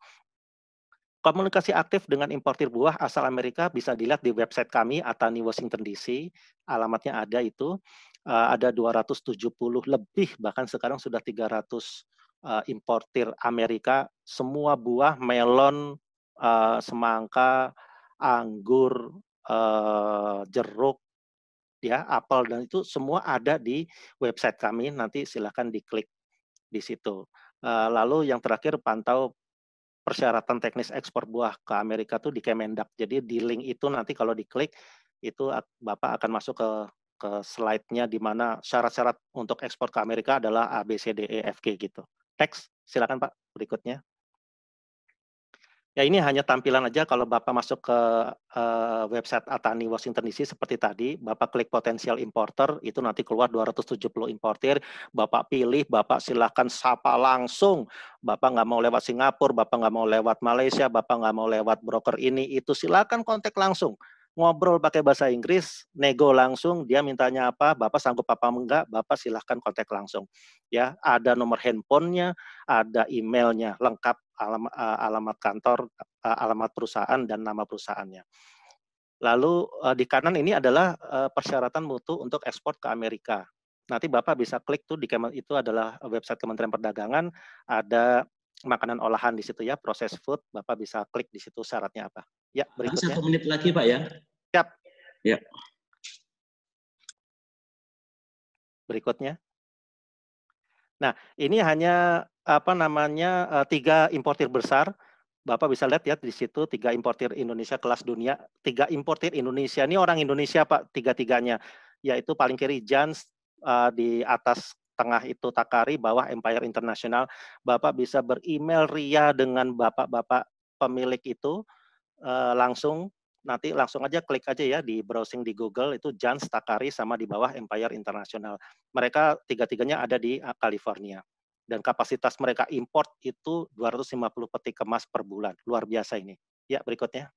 Komunikasi aktif dengan importir buah asal Amerika bisa dilihat di website kami Atani Washington DC, alamatnya ada itu. Eh, ada 270 lebih bahkan sekarang sudah 300 eh, importir Amerika semua buah melon, eh, semangka, anggur, jeruk, ya apel dan itu semua ada di website kami nanti silahkan diklik di situ eh, lalu yang terakhir pantau persyaratan teknis ekspor buah ke Amerika tuh di Kemendak jadi di link itu nanti kalau diklik itu bapak akan masuk ke ke slide-nya di mana syarat-syarat untuk ekspor ke Amerika adalah A B C D E F G gitu. Teks, silakan Pak berikutnya. Ya ini hanya tampilan aja kalau Bapak masuk ke uh, website Atani Washington DC seperti tadi, Bapak klik potensial importer, itu nanti keluar 270 importer, Bapak pilih, Bapak silahkan sapa langsung, Bapak nggak mau lewat Singapura, Bapak nggak mau lewat Malaysia, Bapak nggak mau lewat broker ini, itu silahkan kontak langsung ngobrol pakai bahasa Inggris, nego langsung, dia mintanya apa, Bapak sanggup apa enggak, Bapak silahkan kontak langsung. Ya, ada nomor handphonenya, ada emailnya, lengkap alam, alamat kantor, alamat perusahaan, dan nama perusahaannya. Lalu e, di kanan ini adalah e, persyaratan mutu untuk ekspor ke Amerika. Nanti Bapak bisa klik tuh di itu adalah website Kementerian Perdagangan, ada makanan olahan di situ ya, proses food, Bapak bisa klik di situ syaratnya apa. Ya, berikutnya. Satu menit lagi Pak ya. Siap. Ya. Berikutnya. Nah, ini hanya apa namanya eh, tiga importir besar. Bapak bisa lihat ya di situ tiga importir Indonesia kelas dunia, tiga importir Indonesia. Ini orang Indonesia Pak tiga-tiganya, yaitu paling kiri Jans eh, di atas tengah itu Takari, bawah Empire International. Bapak bisa beremail Ria dengan bapak-bapak pemilik itu eh, langsung nanti langsung aja klik aja ya di browsing di Google itu Jan Stakari sama di bawah Empire International. Mereka tiga-tiganya ada di ah, California dan kapasitas mereka import itu 250 peti kemas per bulan. Luar biasa ini. Ya, berikutnya.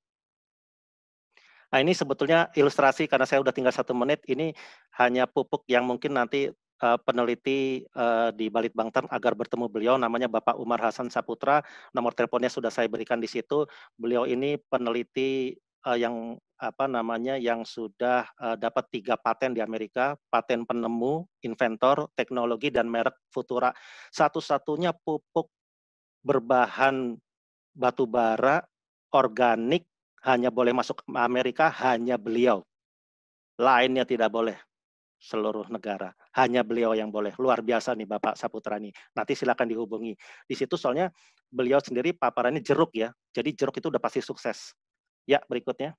Nah, ini sebetulnya ilustrasi karena saya udah tinggal satu menit. Ini hanya pupuk yang mungkin nanti eh, peneliti uh, di Balit Bangtan agar bertemu beliau. Namanya Bapak Umar Hasan Saputra. Nomor teleponnya sudah saya berikan di situ. Beliau ini peneliti uh, yang apa namanya yang sudah uh, dapat tiga paten di Amerika, paten penemu, inventor, teknologi dan merek Futura. Satu-satunya pupuk berbahan batu bara organik hanya boleh masuk Amerika hanya beliau. Lainnya tidak boleh seluruh negara. Hanya beliau yang boleh. Luar biasa nih Bapak Saputra nih. Nanti silakan dihubungi. Di situ soalnya beliau sendiri paparannya jeruk ya. Jadi jeruk itu udah pasti sukses Ya, berikutnya.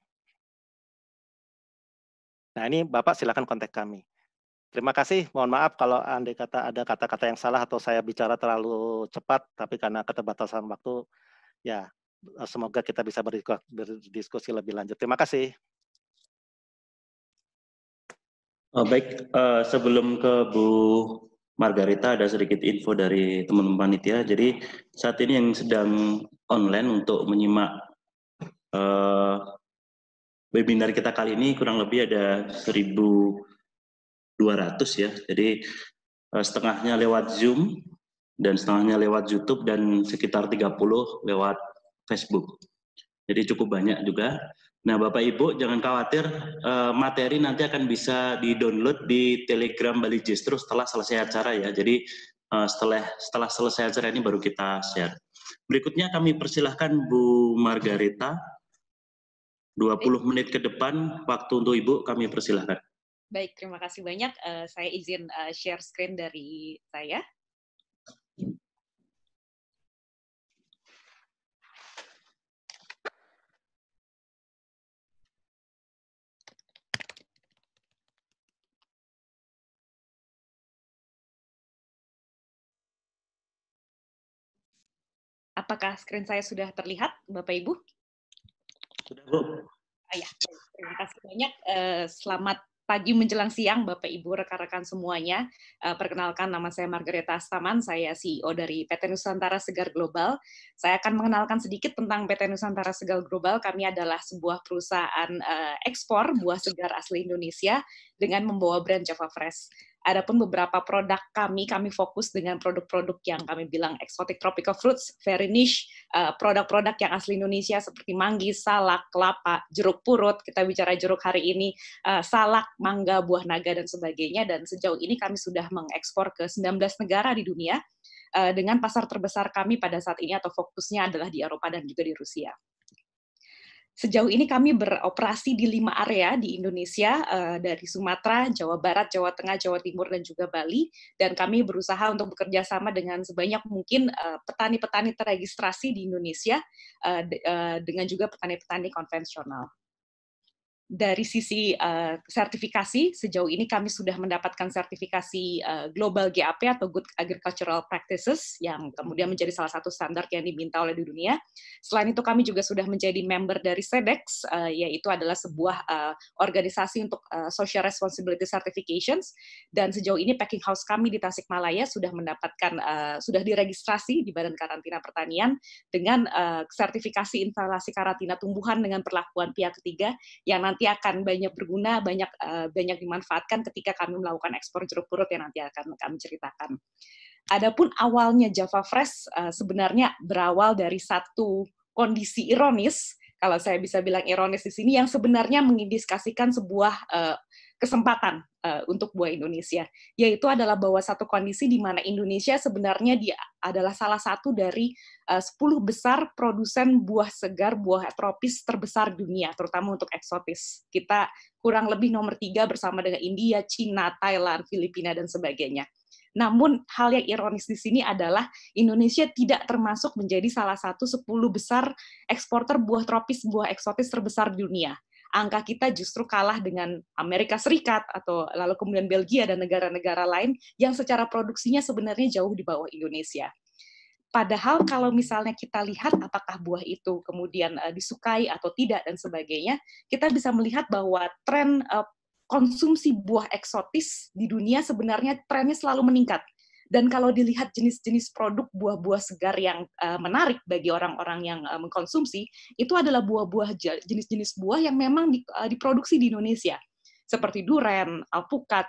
Nah, ini Bapak silakan kontak kami. Terima kasih. Mohon maaf kalau Anda kata ada kata-kata yang salah atau saya bicara terlalu cepat, tapi karena keterbatasan waktu, ya semoga kita bisa berdiskusi lebih lanjut. Terima kasih. Oh, baik, uh, sebelum ke Bu Margarita ada sedikit info dari teman-teman panitia. Jadi saat ini yang sedang online untuk menyimak uh, webinar kita kali ini kurang lebih ada 1.200 ya. Jadi eh, setengahnya lewat Zoom dan setengahnya lewat YouTube dan sekitar 30 lewat Facebook. Jadi cukup banyak juga. Nah, Bapak Ibu jangan khawatir eh, materi nanti akan bisa di-download di Telegram Bali Justru setelah selesai acara ya. Jadi setelah setelah selesai acara ini baru kita share. Berikutnya kami persilahkan Bu Margarita. 20 menit ke depan waktu untuk Ibu kami persilahkan. Baik, terima kasih banyak. Uh, saya izin uh, share screen dari saya. Apakah screen saya sudah terlihat, Bapak Ibu? Sudah, Bu. Gitu oh, ya. Terima kasih banyak. Eh, selamat pagi menjelang siang, Bapak Ibu, rekan-rekan semuanya. Eh, perkenalkan, nama saya Margareta Astaman, saya CEO dari PT Nusantara Segar Global. Saya akan mengenalkan sedikit tentang PT Nusantara Segar Global. Kami adalah sebuah perusahaan eh, ekspor buah segar asli Indonesia dengan membawa brand Java Fresh. Adapun beberapa produk kami, kami fokus dengan produk-produk yang kami bilang exotic tropical fruits, very niche, eh, produk-produk yang asli Indonesia seperti manggis, salak, kelapa, jeruk purut, kita bicara jeruk hari ini, eh, salak, mangga, buah naga, dan sebagainya. Dan sejauh ini kami sudah mengekspor ke 19 negara di dunia eh, dengan pasar terbesar kami pada saat ini atau fokusnya adalah di Eropa dan juga di Rusia. Sejauh ini kami beroperasi di lima area di Indonesia, uh, dari Sumatera, Jawa Barat, Jawa Tengah, Jawa Timur, dan juga Bali. Dan kami berusaha untuk bekerja sama dengan sebanyak mungkin eh, petani-petani uh, terregistrasi di Indonesia, uh, de dengan juga petani-petani konvensional dari sisi uh, sertifikasi, sejauh ini kami sudah mendapatkan sertifikasi uh, Global GAP atau Good Agricultural Practices yang kemudian mm-hmm. menjadi salah satu standar yang diminta oleh di dunia. Selain itu kami juga sudah menjadi member dari SEDEX, uh, yaitu adalah sebuah uh, organisasi untuk uh, Social Responsibility Certifications dan sejauh ini packing house kami di Tasikmalaya sudah mendapatkan uh, sudah diregistrasi di Badan Karantina Pertanian dengan uh, sertifikasi instalasi karantina tumbuhan dengan perlakuan pihak ketiga yang nanti akan banyak berguna, banyak uh, banyak dimanfaatkan ketika kami melakukan ekspor jeruk purut yang nanti akan kami ceritakan. Adapun awalnya Java Fresh uh, sebenarnya berawal dari satu kondisi ironis, kalau saya bisa bilang ironis di sini yang sebenarnya mengindikasikan sebuah uh, kesempatan uh, untuk buah Indonesia, yaitu adalah bahwa satu kondisi di mana Indonesia sebenarnya dia adalah salah satu dari eh, uh, 10 besar produsen buah segar, buah tropis terbesar dunia, terutama untuk eksotis. Kita kurang lebih nomor tiga bersama dengan India, Cina, Thailand, Filipina, dan sebagainya. Namun hal yang ironis di sini adalah Indonesia tidak termasuk menjadi salah satu 10 besar eksporter buah tropis, buah eksotis terbesar dunia angka kita justru kalah dengan Amerika Serikat atau lalu kemudian Belgia dan negara-negara lain yang secara produksinya sebenarnya jauh di bawah Indonesia. Padahal kalau misalnya kita lihat apakah buah itu kemudian eh, disukai atau tidak dan sebagainya, kita bisa melihat bahwa tren eh, konsumsi buah eksotis di dunia sebenarnya trennya selalu meningkat. Dan kalau dilihat jenis-jenis produk buah-buah segar yang uh, menarik bagi orang-orang yang uh, mengkonsumsi, itu adalah buah-buah jenis-jenis buah yang memang di, uh, diproduksi di Indonesia, seperti duren, alpukat,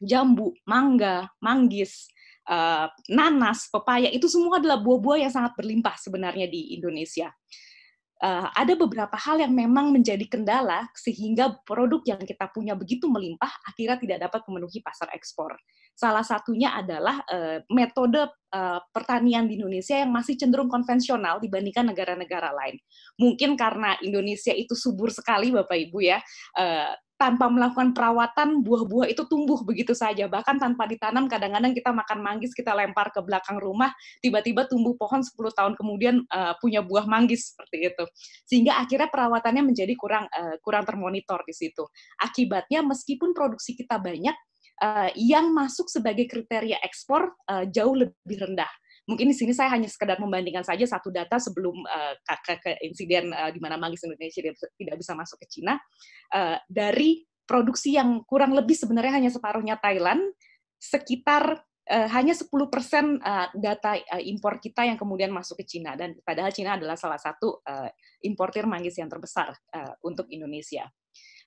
jambu, mangga, manggis, uh, nanas, pepaya. Itu semua adalah buah-buah yang sangat berlimpah sebenarnya di Indonesia uh, ada beberapa hal yang memang menjadi kendala sehingga produk yang kita punya begitu melimpah akhirnya tidak dapat memenuhi pasar ekspor. Salah satunya adalah uh, metode uh, pertanian di Indonesia yang masih cenderung konvensional dibandingkan negara-negara lain. Mungkin karena Indonesia itu subur sekali Bapak Ibu ya, uh, tanpa melakukan perawatan buah-buah itu tumbuh begitu saja bahkan tanpa ditanam kadang-kadang kita makan manggis kita lempar ke belakang rumah tiba-tiba tumbuh pohon 10 tahun kemudian uh, punya buah manggis seperti itu sehingga akhirnya perawatannya menjadi kurang uh, kurang termonitor di situ akibatnya meskipun produksi kita banyak uh, yang masuk sebagai kriteria ekspor uh, jauh lebih rendah mungkin di sini saya hanya sekedar membandingkan saja satu data sebelum uh, ke, ke insiden uh, di mana manggis Indonesia tidak bisa masuk ke Cina uh, dari produksi yang kurang lebih sebenarnya hanya separuhnya Thailand sekitar uh, hanya 10% uh, data uh, impor kita yang kemudian masuk ke Cina dan padahal Cina adalah salah satu uh, importer manggis yang terbesar uh, untuk Indonesia.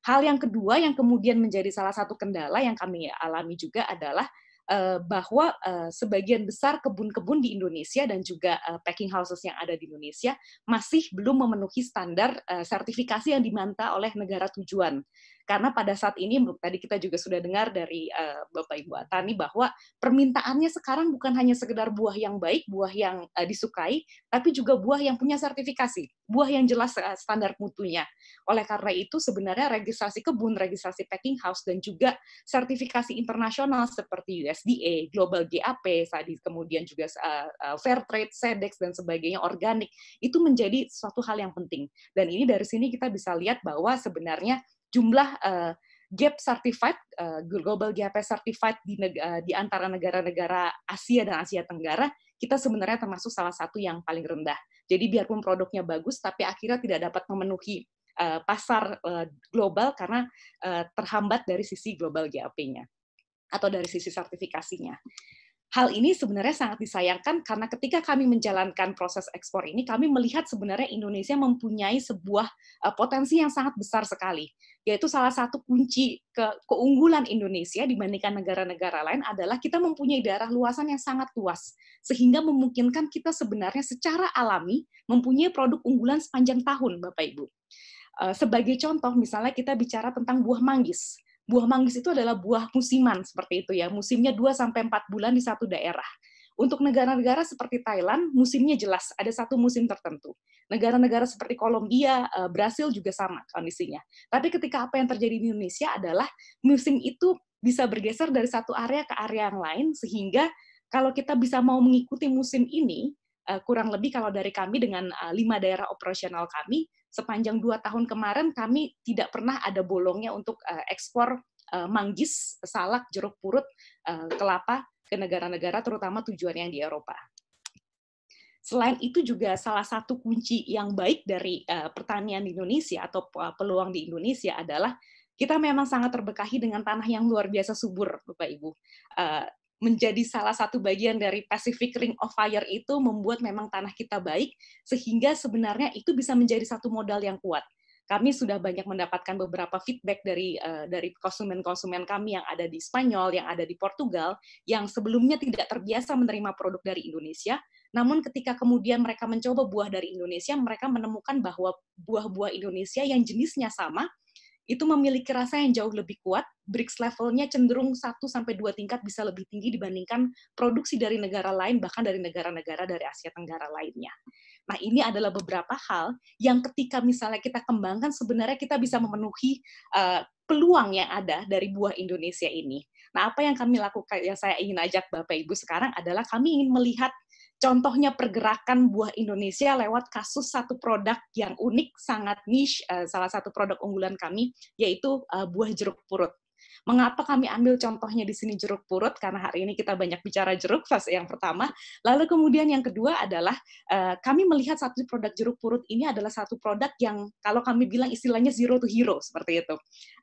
Hal yang kedua yang kemudian menjadi salah satu kendala yang kami alami juga adalah Eh, bahwa eh, sebagian besar kebun-kebun di Indonesia dan juga eh, packing houses yang ada di Indonesia masih belum memenuhi standar sertifikasi yang diminta oleh negara tujuan karena pada saat ini tadi kita juga sudah dengar dari uh, Bapak Ibu Atani bahwa permintaannya sekarang bukan hanya sekedar buah yang baik, buah yang uh, disukai, tapi juga buah yang punya sertifikasi, buah yang jelas uh, standar mutunya. Oleh karena itu sebenarnya registrasi kebun, registrasi packing house dan juga sertifikasi internasional seperti USDA, Global GAP, tadi kemudian juga uh, uh, Fair Trade, Sedex dan sebagainya organik itu menjadi suatu hal yang penting. Dan ini dari sini kita bisa lihat bahwa sebenarnya jumlah uh, GAP certified uh, global GAP certified di uh, di antara negara-negara Asia dan Asia Tenggara kita sebenarnya termasuk salah satu yang paling rendah. Jadi biarpun produknya bagus tapi akhirnya tidak dapat memenuhi uh, pasar uh, global karena uh, terhambat dari sisi global GAP-nya atau dari sisi sertifikasinya. Hal ini sebenarnya sangat disayangkan karena ketika kami menjalankan proses ekspor ini, kami melihat sebenarnya Indonesia mempunyai sebuah eh, potensi yang sangat besar sekali, yaitu salah satu kunci ke keunggulan Indonesia dibandingkan negara-negara lain adalah kita mempunyai daerah luasan yang sangat luas, sehingga memungkinkan kita sebenarnya secara alami mempunyai produk unggulan sepanjang tahun, Bapak Ibu. Eh, sebagai contoh, misalnya kita bicara tentang buah manggis buah manggis itu adalah buah musiman seperti itu ya. Musimnya 2 sampai 4 bulan di satu daerah. Untuk negara-negara seperti Thailand, musimnya jelas ada satu musim tertentu. Negara-negara seperti Kolombia, eh, Brasil juga sama kondisinya. Tapi ketika apa yang terjadi di Indonesia adalah musim itu bisa bergeser dari satu area ke area yang lain sehingga kalau kita bisa mau mengikuti musim ini eh, kurang lebih kalau dari kami dengan eh, lima daerah operasional kami sepanjang dua tahun kemarin kami tidak pernah ada bolongnya untuk eh, ekspor eh, manggis, salak, jeruk purut, eh, kelapa ke negara-negara terutama tujuan yang di Eropa. Selain itu juga salah satu kunci yang baik dari pertanian di Indonesia atau peluang di Indonesia adalah kita memang sangat terbekahi dengan tanah yang luar biasa subur, Bapak Ibu menjadi salah satu bagian dari Pacific Ring of Fire itu membuat memang tanah kita baik sehingga sebenarnya itu bisa menjadi satu modal yang kuat. Kami sudah banyak mendapatkan beberapa feedback dari uh, dari konsumen-konsumen kami yang ada di Spanyol, yang ada di Portugal, yang sebelumnya tidak terbiasa menerima produk dari Indonesia, namun ketika kemudian mereka mencoba buah dari Indonesia, mereka menemukan bahwa buah-buah Indonesia yang jenisnya sama itu memiliki rasa yang jauh lebih kuat. BRICS levelnya cenderung 1 sampai 2 tingkat bisa lebih tinggi dibandingkan produksi dari negara lain bahkan dari negara-negara dari Asia Tenggara lainnya. Nah, ini adalah beberapa hal yang ketika misalnya kita kembangkan sebenarnya kita bisa memenuhi uh, peluang yang ada dari buah Indonesia ini. Nah, apa yang kami lakukan yang saya ingin ajak Bapak Ibu sekarang adalah kami ingin melihat Contohnya pergerakan buah Indonesia lewat kasus satu produk yang unik, sangat niche, eh, salah satu produk unggulan kami, yaitu eh, buah jeruk purut. Mengapa kami ambil contohnya di sini jeruk purut? Karena hari ini kita banyak bicara jeruk fase yang pertama. Lalu kemudian yang kedua adalah eh, kami melihat satu produk jeruk purut ini adalah satu produk yang kalau kami bilang istilahnya zero to hero seperti itu.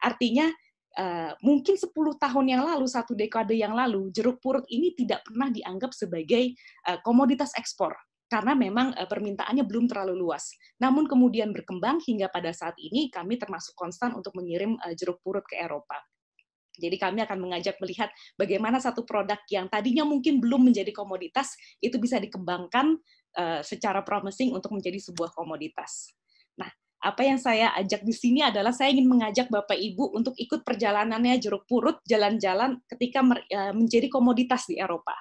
Artinya Uh, mungkin 10 tahun yang lalu, satu dekade yang lalu, jeruk purut ini tidak pernah dianggap sebagai uh, komoditas ekspor karena memang uh, permintaannya belum terlalu luas. Namun kemudian berkembang hingga pada saat ini kami termasuk konstan untuk mengirim uh, jeruk purut ke Eropa. Jadi kami akan mengajak melihat bagaimana satu produk yang tadinya mungkin belum menjadi komoditas itu bisa dikembangkan uh, secara promising untuk menjadi sebuah komoditas apa yang saya ajak di sini adalah saya ingin mengajak Bapak Ibu untuk ikut perjalanannya jeruk purut jalan-jalan ketika e, menjadi komoditas di Eropa.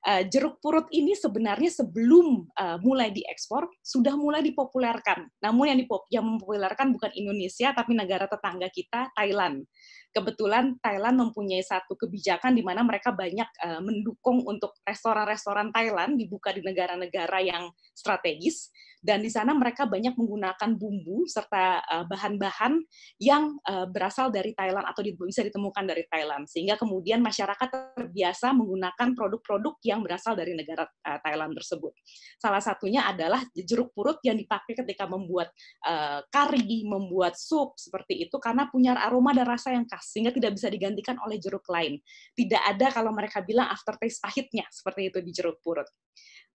E, jeruk purut ini sebenarnya sebelum e, mulai diekspor sudah mulai dipopulerkan. Namun yang, dipop, mempopulerkan bukan Indonesia tapi negara tetangga kita Thailand. Kebetulan Thailand mempunyai satu kebijakan di mana mereka banyak mendukung untuk restoran-restoran Thailand dibuka di negara-negara yang strategis dan di sana mereka banyak menggunakan bumbu serta eh, bahan-bahan yang eh, berasal dari Thailand atau bisa ditemukan dari Thailand sehingga kemudian masyarakat terbiasa menggunakan produk-produk yang berasal dari negara eh, Thailand tersebut. Salah satunya adalah jeruk purut yang dipakai ketika membuat kari, membuat sup seperti itu karena punya aroma dan rasa yang khas sehingga tidak bisa digantikan oleh jeruk lain. Tidak ada kalau mereka bilang aftertaste pahitnya seperti itu di jeruk purut.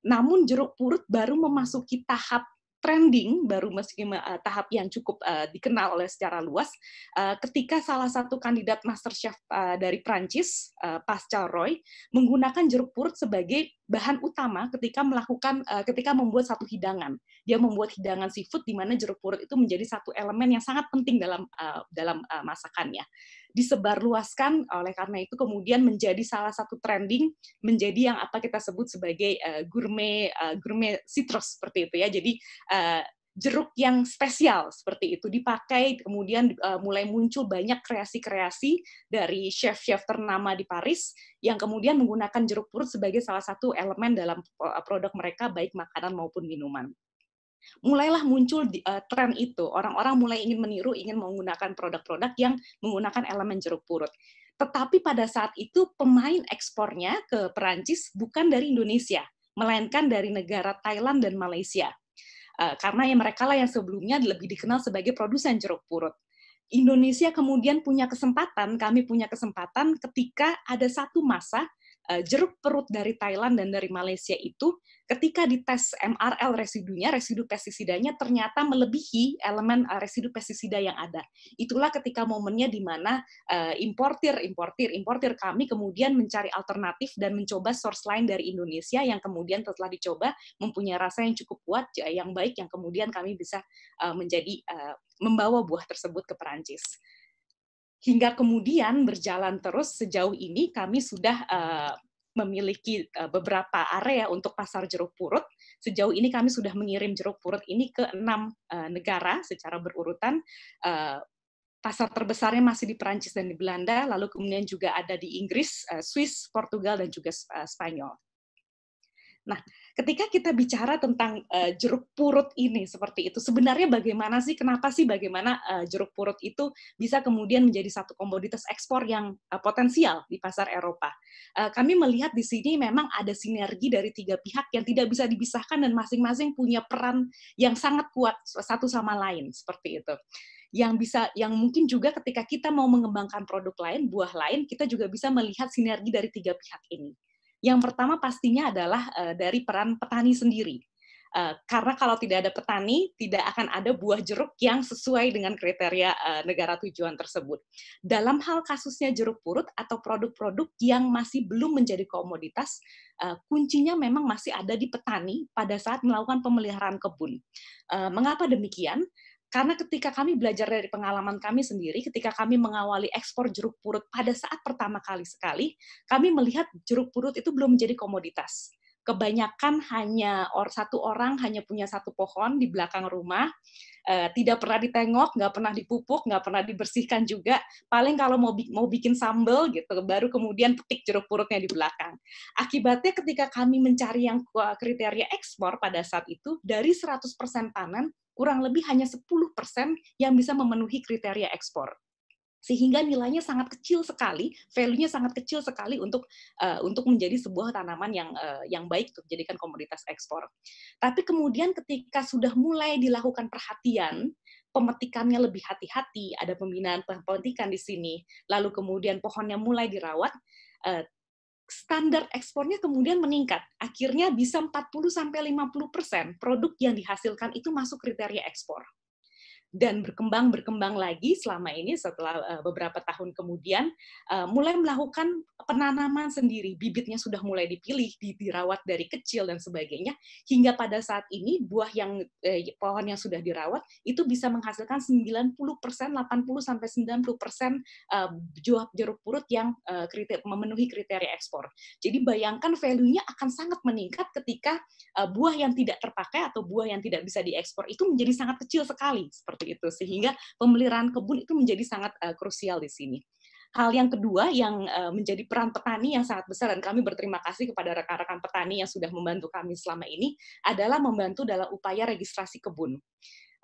Namun jeruk purut baru memasuki tahap trending baru meski eh, tahap yang cukup uh, dikenal oleh secara luas uh, ketika salah satu kandidat master chef uh, dari Prancis uh, Pascal Roy menggunakan jeruk purut sebagai bahan utama ketika melakukan uh, ketika membuat satu hidangan. Dia membuat hidangan seafood di mana jeruk purut itu menjadi satu elemen yang sangat penting dalam uh, dalam uh, masakannya. Disebarluaskan oleh karena itu kemudian menjadi salah satu trending menjadi yang apa kita sebut sebagai uh, gourmet uh, gourmet citrus seperti itu ya. Jadi uh, jeruk yang spesial seperti itu dipakai kemudian uh, mulai muncul banyak kreasi-kreasi dari chef-chef ternama di Paris yang kemudian menggunakan jeruk purut sebagai salah satu elemen dalam eh, produk mereka baik makanan maupun minuman mulailah muncul uh, tren itu. Orang-orang mulai ingin meniru, ingin menggunakan produk-produk yang menggunakan elemen jeruk purut. Tetapi pada saat itu pemain ekspornya ke Perancis bukan dari Indonesia, melainkan dari negara Thailand dan Malaysia. Eh, karena ya mereka lah yang sebelumnya lebih dikenal sebagai produsen jeruk purut. Indonesia kemudian punya kesempatan, kami punya kesempatan ketika ada satu masa Eh, jeruk perut dari Thailand dan dari Malaysia itu ketika dites MRL residunya, residu pestisidanya ternyata melebihi elemen eh, residu pestisida yang ada. Itulah ketika momennya di mana eh, importir, importir, importir kami kemudian mencari alternatif dan mencoba source lain dari Indonesia yang kemudian setelah dicoba mempunyai rasa yang cukup kuat, ya, yang baik, yang kemudian kami bisa menjadi membawa buah tersebut ke Perancis hingga kemudian berjalan terus sejauh ini kami sudah eh, memiliki eh, beberapa area untuk pasar jeruk purut. Sejauh ini kami sudah mengirim jeruk purut ini ke enam eh, negara secara berurutan. pasar terbesarnya masih di Perancis dan di Belanda, lalu kemudian juga ada di Inggris, Swiss, Portugal, dan juga Spanyol. Nah, ketika kita bicara tentang uh, jeruk purut ini seperti itu, sebenarnya bagaimana sih, kenapa sih, bagaimana uh, jeruk purut itu bisa kemudian menjadi satu komoditas ekspor yang uh, potensial di pasar Eropa? Uh, kami melihat di sini memang ada sinergi dari tiga pihak yang tidak bisa dipisahkan dan masing-masing punya peran yang sangat kuat satu sama lain seperti itu yang bisa yang mungkin juga ketika kita mau mengembangkan produk lain buah lain kita juga bisa melihat sinergi dari tiga pihak ini yang pertama pastinya adalah uh, dari peran petani sendiri. Uh, karena kalau tidak ada petani, tidak akan ada buah jeruk yang sesuai dengan kriteria uh, negara tujuan tersebut. Dalam hal kasusnya jeruk purut atau produk-produk yang masih belum menjadi komoditas, uh, kuncinya memang masih ada di petani pada saat melakukan pemeliharaan kebun. mengapa demikian? Karena ketika kami belajar dari pengalaman kami sendiri, ketika kami mengawali ekspor jeruk purut pada saat pertama kali sekali, kami melihat jeruk purut itu belum menjadi komoditas. Kebanyakan hanya or satu orang hanya punya satu pohon di belakang rumah, e, tidak pernah ditengok, nggak pernah dipupuk, nggak pernah dibersihkan juga. Paling kalau mau mau bikin sambel gitu, baru kemudian petik jeruk purutnya di belakang. Akibatnya ketika kami mencari yang eh, kriteria ekspor pada saat itu dari 100% panen kurang lebih hanya 10% yang bisa memenuhi kriteria ekspor sehingga nilainya sangat kecil sekali, value-nya sangat kecil sekali untuk uh, untuk menjadi sebuah tanaman yang uh, yang baik untuk dijadikan komoditas ekspor. Tapi kemudian ketika sudah mulai dilakukan perhatian, pemetikannya lebih hati-hati, ada pembinaan pemetikan di sini, lalu kemudian pohonnya mulai dirawat, uh, standar ekspornya kemudian meningkat. Akhirnya bisa 40 sampai persen produk yang dihasilkan itu masuk kriteria ekspor dan berkembang berkembang lagi selama ini setelah eh, beberapa tahun kemudian eh, mulai melakukan penanaman sendiri bibitnya sudah mulai dipilih dirawat dari kecil dan sebagainya hingga pada saat ini buah yang eh, pohon yang sudah dirawat itu bisa menghasilkan 90 persen 80 sampai 90 persen eh, jeruk purut yang memenuhi kriteria ekspor jadi bayangkan value-nya akan sangat meningkat ketika buah yang tidak terpakai atau buah yang tidak bisa diekspor itu menjadi sangat kecil sekali seperti seperti itu sehingga pemeliharaan kebun itu menjadi sangat uh, krusial di sini. Hal yang kedua yang eh, menjadi peran petani yang sangat besar dan kami berterima kasih kepada rekan-rekan petani yang sudah membantu kami selama ini adalah membantu dalam upaya registrasi kebun.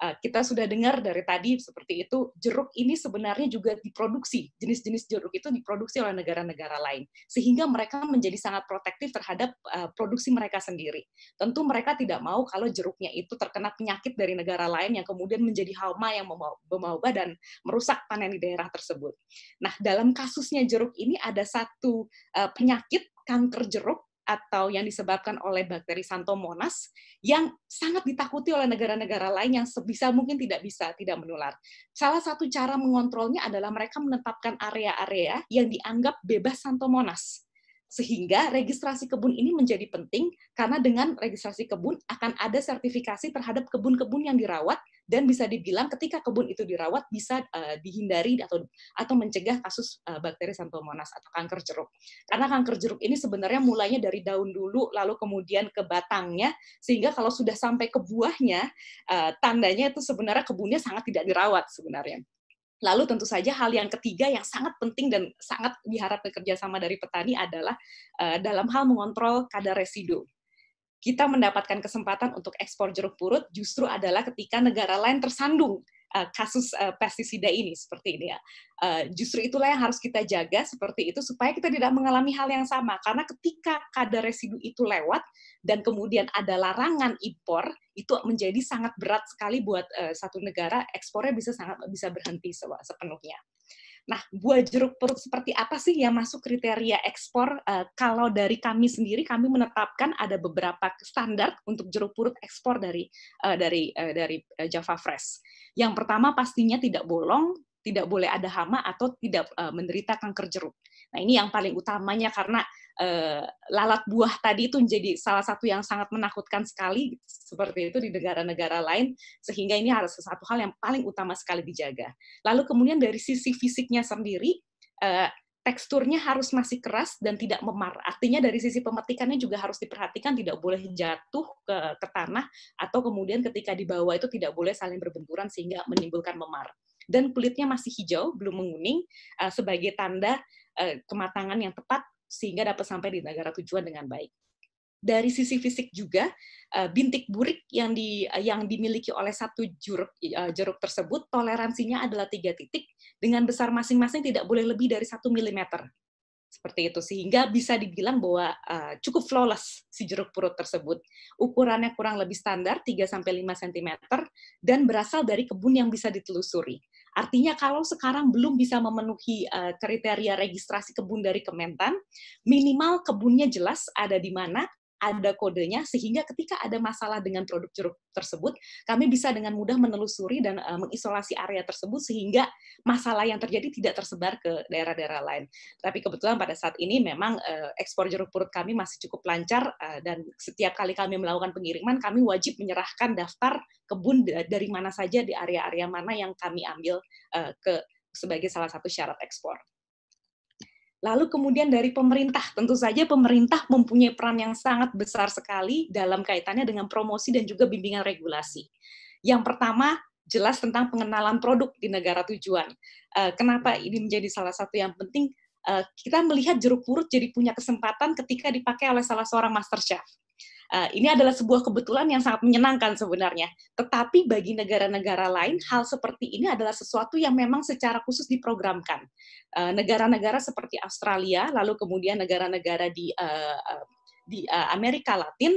Eh, kita sudah dengar dari tadi seperti itu jeruk ini sebenarnya juga diproduksi jenis-jenis jeruk itu diproduksi oleh negara-negara lain sehingga mereka menjadi sangat protektif terhadap uh, produksi mereka sendiri tentu mereka tidak mau kalau jeruknya itu terkena penyakit dari negara lain yang kemudian menjadi hama yang membawa dan merusak panen di daerah tersebut nah dalam kasusnya jeruk ini ada satu uh, penyakit kanker jeruk atau yang disebabkan oleh bakteri Santomonas yang sangat ditakuti oleh negara-negara lain yang sebisa mungkin tidak bisa tidak menular. Salah satu cara mengontrolnya adalah mereka menetapkan area-area yang dianggap bebas Santomonas. Sehingga registrasi kebun ini menjadi penting karena dengan registrasi kebun akan ada sertifikasi terhadap kebun-kebun yang dirawat dan bisa dibilang ketika kebun itu dirawat bisa uh, dihindari atau atau mencegah kasus uh, bakteri Santomonas atau kanker jeruk. Karena kanker jeruk ini sebenarnya mulainya dari daun dulu lalu kemudian ke batangnya sehingga kalau sudah sampai ke buahnya uh, tandanya itu sebenarnya kebunnya sangat tidak dirawat sebenarnya. Lalu tentu saja hal yang ketiga yang sangat penting dan sangat diharapkan kerjasama dari petani adalah uh, dalam hal mengontrol kadar residu. Kita mendapatkan kesempatan untuk ekspor jeruk purut justru adalah ketika negara lain tersandung Eh, kasus uh, pestisida ini seperti ini ya. Uh, justru itulah yang harus kita jaga seperti itu supaya kita tidak mengalami hal yang sama karena ketika kadar residu itu lewat dan kemudian ada larangan impor itu menjadi sangat berat sekali buat uh, satu negara ekspornya bisa sangat bisa berhenti sepenuhnya. Nah, buah jeruk perut seperti apa sih yang masuk kriteria ekspor? Uh, kalau dari kami sendiri, kami menetapkan ada beberapa standar untuk jeruk purut ekspor dari uh, dari uh, dari Java Fresh. Yang pertama pastinya tidak bolong, tidak boleh ada hama atau tidak uh, menderita kanker jeruk. Nah, ini yang paling utamanya karena e, lalat buah tadi itu menjadi salah satu yang sangat menakutkan sekali seperti itu di negara-negara lain sehingga ini harus sesuatu hal yang paling utama sekali dijaga. Lalu kemudian dari sisi fisiknya sendiri e, teksturnya harus masih keras dan tidak memar. Artinya dari sisi pemetikannya juga harus diperhatikan tidak boleh jatuh ke, ke tanah atau kemudian ketika dibawa itu tidak boleh saling berbenturan sehingga menimbulkan memar. Dan kulitnya masih hijau, belum menguning eh, sebagai tanda Eh, kematangan yang tepat sehingga dapat sampai di negara tujuan dengan baik. Dari sisi fisik juga, eh, bintik burik yang di yang dimiliki oleh satu jeruk eh, jeruk tersebut toleransinya adalah tiga titik dengan besar masing-masing tidak boleh lebih dari satu milimeter seperti itu sehingga bisa dibilang bahwa uh, cukup flawless si jeruk purut tersebut. Ukurannya kurang lebih standar 3 sampai 5 cm dan berasal dari kebun yang bisa ditelusuri. Artinya kalau sekarang belum bisa memenuhi uh, kriteria registrasi kebun dari Kementan, minimal kebunnya jelas ada di mana, ada kodenya sehingga ketika ada masalah dengan produk jeruk tersebut kami bisa dengan mudah menelusuri dan uh, mengisolasi area tersebut sehingga masalah yang terjadi tidak tersebar ke daerah-daerah lain. Tapi kebetulan pada saat ini memang uh, ekspor jeruk purut kami masih cukup lancar uh, dan setiap kali kami melakukan pengiriman kami wajib menyerahkan daftar kebun dari mana saja di area-area mana yang kami ambil uh, ke sebagai salah satu syarat ekspor. Lalu kemudian dari pemerintah, tentu saja pemerintah mempunyai peran yang sangat besar sekali dalam kaitannya dengan promosi dan juga bimbingan regulasi. Yang pertama, jelas tentang pengenalan produk di negara tujuan. Eh, kenapa ini menjadi salah satu yang penting? Eh, kita melihat jeruk purut jadi punya kesempatan ketika dipakai oleh salah seorang master chef Eh, ini adalah sebuah kebetulan yang sangat menyenangkan sebenarnya. Tetapi bagi negara-negara lain, hal seperti ini adalah sesuatu yang memang secara khusus diprogramkan. Eh, negara-negara seperti Australia, lalu kemudian negara-negara di eh, di Amerika Latin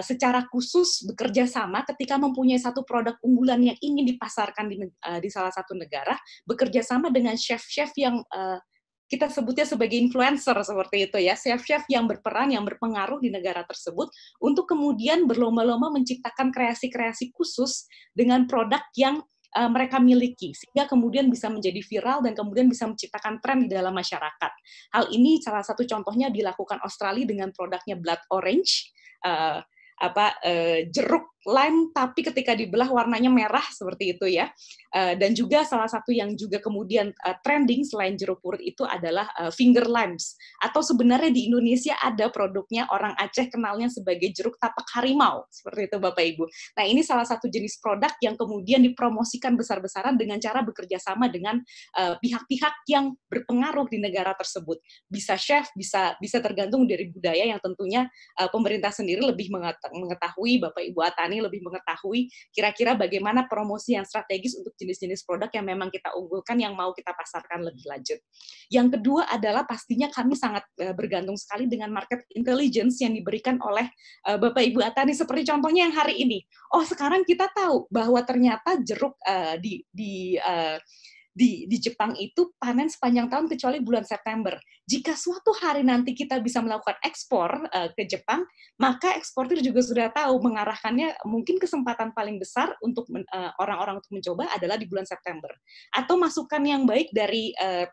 secara khusus bekerja sama ketika mempunyai satu produk unggulan yang ingin dipasarkan di, salah satu negara bekerja sama dengan chef-chef yang kita sebutnya sebagai influencer seperti itu ya, chef-chef yang berperan, yang berpengaruh di negara tersebut untuk kemudian berlomba-lomba menciptakan kreasi-kreasi khusus dengan produk yang uh, mereka miliki sehingga kemudian bisa menjadi viral dan kemudian bisa menciptakan tren di dalam masyarakat. Hal ini salah satu contohnya dilakukan Australia dengan produknya Blood Orange. Uh, apa eh, jeruk lime tapi ketika dibelah warnanya merah seperti itu ya. Eh, dan juga salah satu yang juga kemudian eh, trending selain jeruk purut itu adalah eh, finger limes atau sebenarnya di Indonesia ada produknya orang Aceh kenalnya sebagai jeruk tapak harimau seperti itu Bapak Ibu. Nah, ini salah satu jenis produk yang kemudian dipromosikan besar-besaran dengan cara bekerja sama dengan pihak-pihak yang berpengaruh di negara tersebut. Bisa chef, bisa bisa tergantung dari budaya yang tentunya pemerintah sendiri lebih mengatakan mengetahui, Bapak Ibu Atani lebih mengetahui kira-kira bagaimana promosi yang strategis untuk jenis-jenis produk yang memang kita unggulkan, yang mau kita pasarkan lebih hmm. lanjut. Yang kedua adalah pastinya kami sangat eh, bergantung sekali dengan market intelligence yang diberikan oleh eh, Bapak Ibu Atani, seperti contohnya yang hari ini. Oh, sekarang kita tahu bahwa ternyata jeruk uh, di, di uh, di di Jepang itu panen sepanjang tahun kecuali bulan September. Jika suatu hari nanti kita bisa melakukan ekspor uh, ke Jepang, maka eksportir juga sudah tahu mengarahkannya mungkin kesempatan paling besar untuk eh, orang-orang uh, untuk mencoba adalah di bulan September. Atau masukan yang baik dari uh,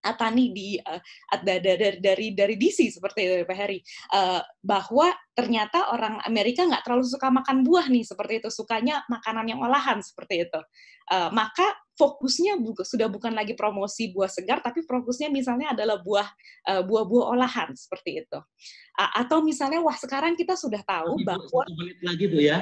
Atani di uh, dari, dari dari DC seperti itu Pak Heri uh, bahwa ternyata orang Amerika nggak terlalu suka makan buah nih seperti itu sukanya makanan yang olahan seperti itu uh, maka fokusnya bu sudah bukan lagi promosi buah segar tapi fokusnya misalnya adalah buah uh, buah-buah olahan seperti itu uh, atau misalnya wah sekarang kita sudah tahu bahwa satu menit lagi bu ya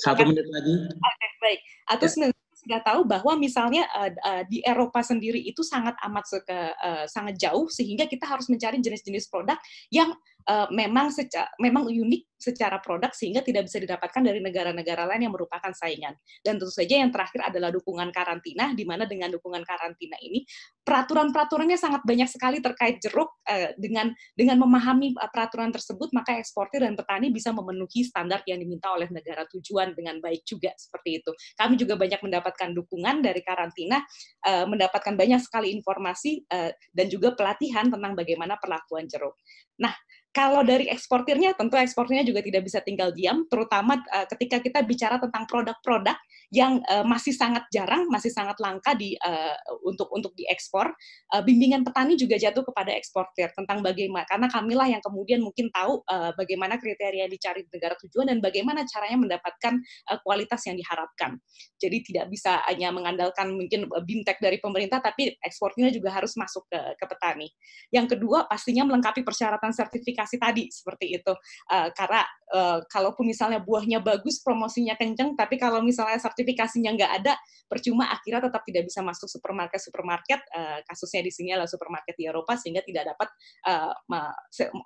satu iya. menit lagi. Oke, baik. Atau ya nggak tahu bahwa misalnya uh, uh, di Eropa sendiri itu sangat amat uh, sangat jauh sehingga kita harus mencari jenis-jenis produk yang uh, memang secara, memang unik secara produk sehingga tidak bisa didapatkan dari negara-negara lain yang merupakan saingan. Dan tentu saja yang terakhir adalah dukungan karantina, di mana dengan dukungan karantina ini peraturan-peraturannya sangat banyak sekali terkait jeruk uh, dengan dengan memahami eh, peraturan tersebut maka eksportir dan petani bisa memenuhi standar yang diminta oleh negara tujuan dengan baik juga seperti itu. Kami juga banyak mendapatkan dukungan dari karantina, uh, mendapatkan banyak sekali informasi uh, dan juga pelatihan tentang bagaimana perlakuan jeruk. Nah, kalau dari eksportirnya, tentu eksportirnya juga tidak bisa tinggal diam, terutama uh, ketika kita bicara tentang produk-produk yang uh, masih sangat jarang, masih sangat langka di uh, untuk untuk diekspor. Uh, bimbingan petani juga jatuh kepada eksportir tentang bagaimana, karena kamilah yang kemudian mungkin tahu uh, bagaimana kriteria dicari di negara tujuan dan bagaimana caranya mendapatkan uh, kualitas yang diharapkan. Jadi tidak bisa hanya mengandalkan mungkin bimtek dari pemerintah, tapi eksportirnya juga harus masuk ke, ke petani. Yang kedua pastinya melengkapi persyaratan sertifikat komunikasi tadi seperti itu uh, karena uh, kalaupun misalnya buahnya bagus promosinya kenceng tapi kalau misalnya sertifikasinya nggak ada percuma akhirnya tetap tidak bisa masuk supermarket supermarket uh, kasusnya di sini adalah supermarket di Eropa sehingga tidak dapat uh,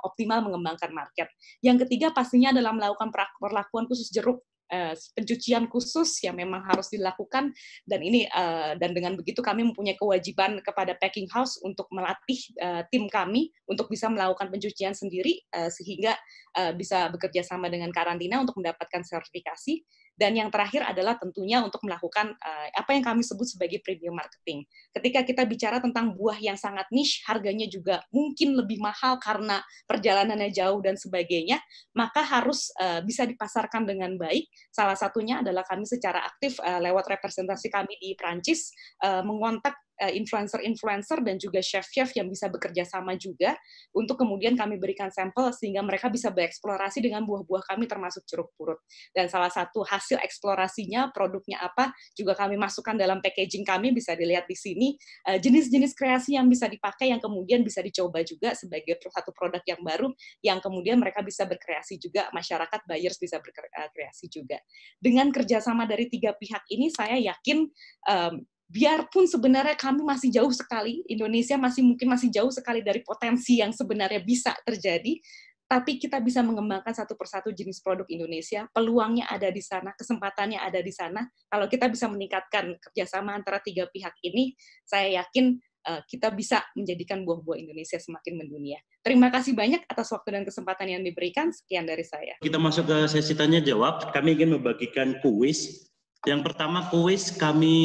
optimal mengembangkan market yang ketiga pastinya adalah melakukan perlakuan khusus jeruk uh, pencucian khusus yang memang harus dilakukan dan ini uh, dan dengan begitu kami mempunyai kewajiban kepada packing house untuk melatih uh, tim kami untuk bisa melakukan pencucian sendiri uh, sehingga uh, bisa bekerja sama dengan karantina untuk mendapatkan sertifikasi dan yang terakhir adalah tentunya untuk melakukan uh, apa yang kami sebut sebagai premium marketing. Ketika kita bicara tentang buah yang sangat niche, harganya juga mungkin lebih mahal karena perjalanannya jauh dan sebagainya, maka harus uh, bisa dipasarkan dengan baik. Salah satunya adalah kami secara aktif uh, lewat representasi kami di Prancis uh, mengontak Eh, influencer-influencer dan juga chef-chef yang bisa bekerja sama juga untuk kemudian kami berikan sampel sehingga mereka bisa bereksplorasi dengan buah-buah kami termasuk jeruk purut. Dan salah satu hasil eksplorasinya, produknya apa, juga kami masukkan dalam packaging kami, bisa dilihat di sini, eh, jenis-jenis kreasi yang bisa dipakai yang kemudian bisa dicoba juga sebagai satu produk yang baru yang kemudian mereka bisa berkreasi juga, masyarakat buyers bisa berkreasi eh, juga. Dengan kerjasama dari tiga pihak ini, saya yakin um, biarpun sebenarnya kami masih jauh sekali, Indonesia masih mungkin masih jauh sekali dari potensi yang sebenarnya bisa terjadi, tapi kita bisa mengembangkan satu persatu jenis produk Indonesia, peluangnya ada di sana, kesempatannya ada di sana. Kalau kita bisa meningkatkan kerjasama antara tiga pihak ini, saya yakin eh, kita bisa menjadikan buah-buah Indonesia semakin mendunia. Terima kasih banyak atas waktu dan kesempatan yang diberikan. Sekian dari saya. Kita masuk ke sesi tanya jawab. Kami ingin membagikan kuis. Yang pertama kuis kami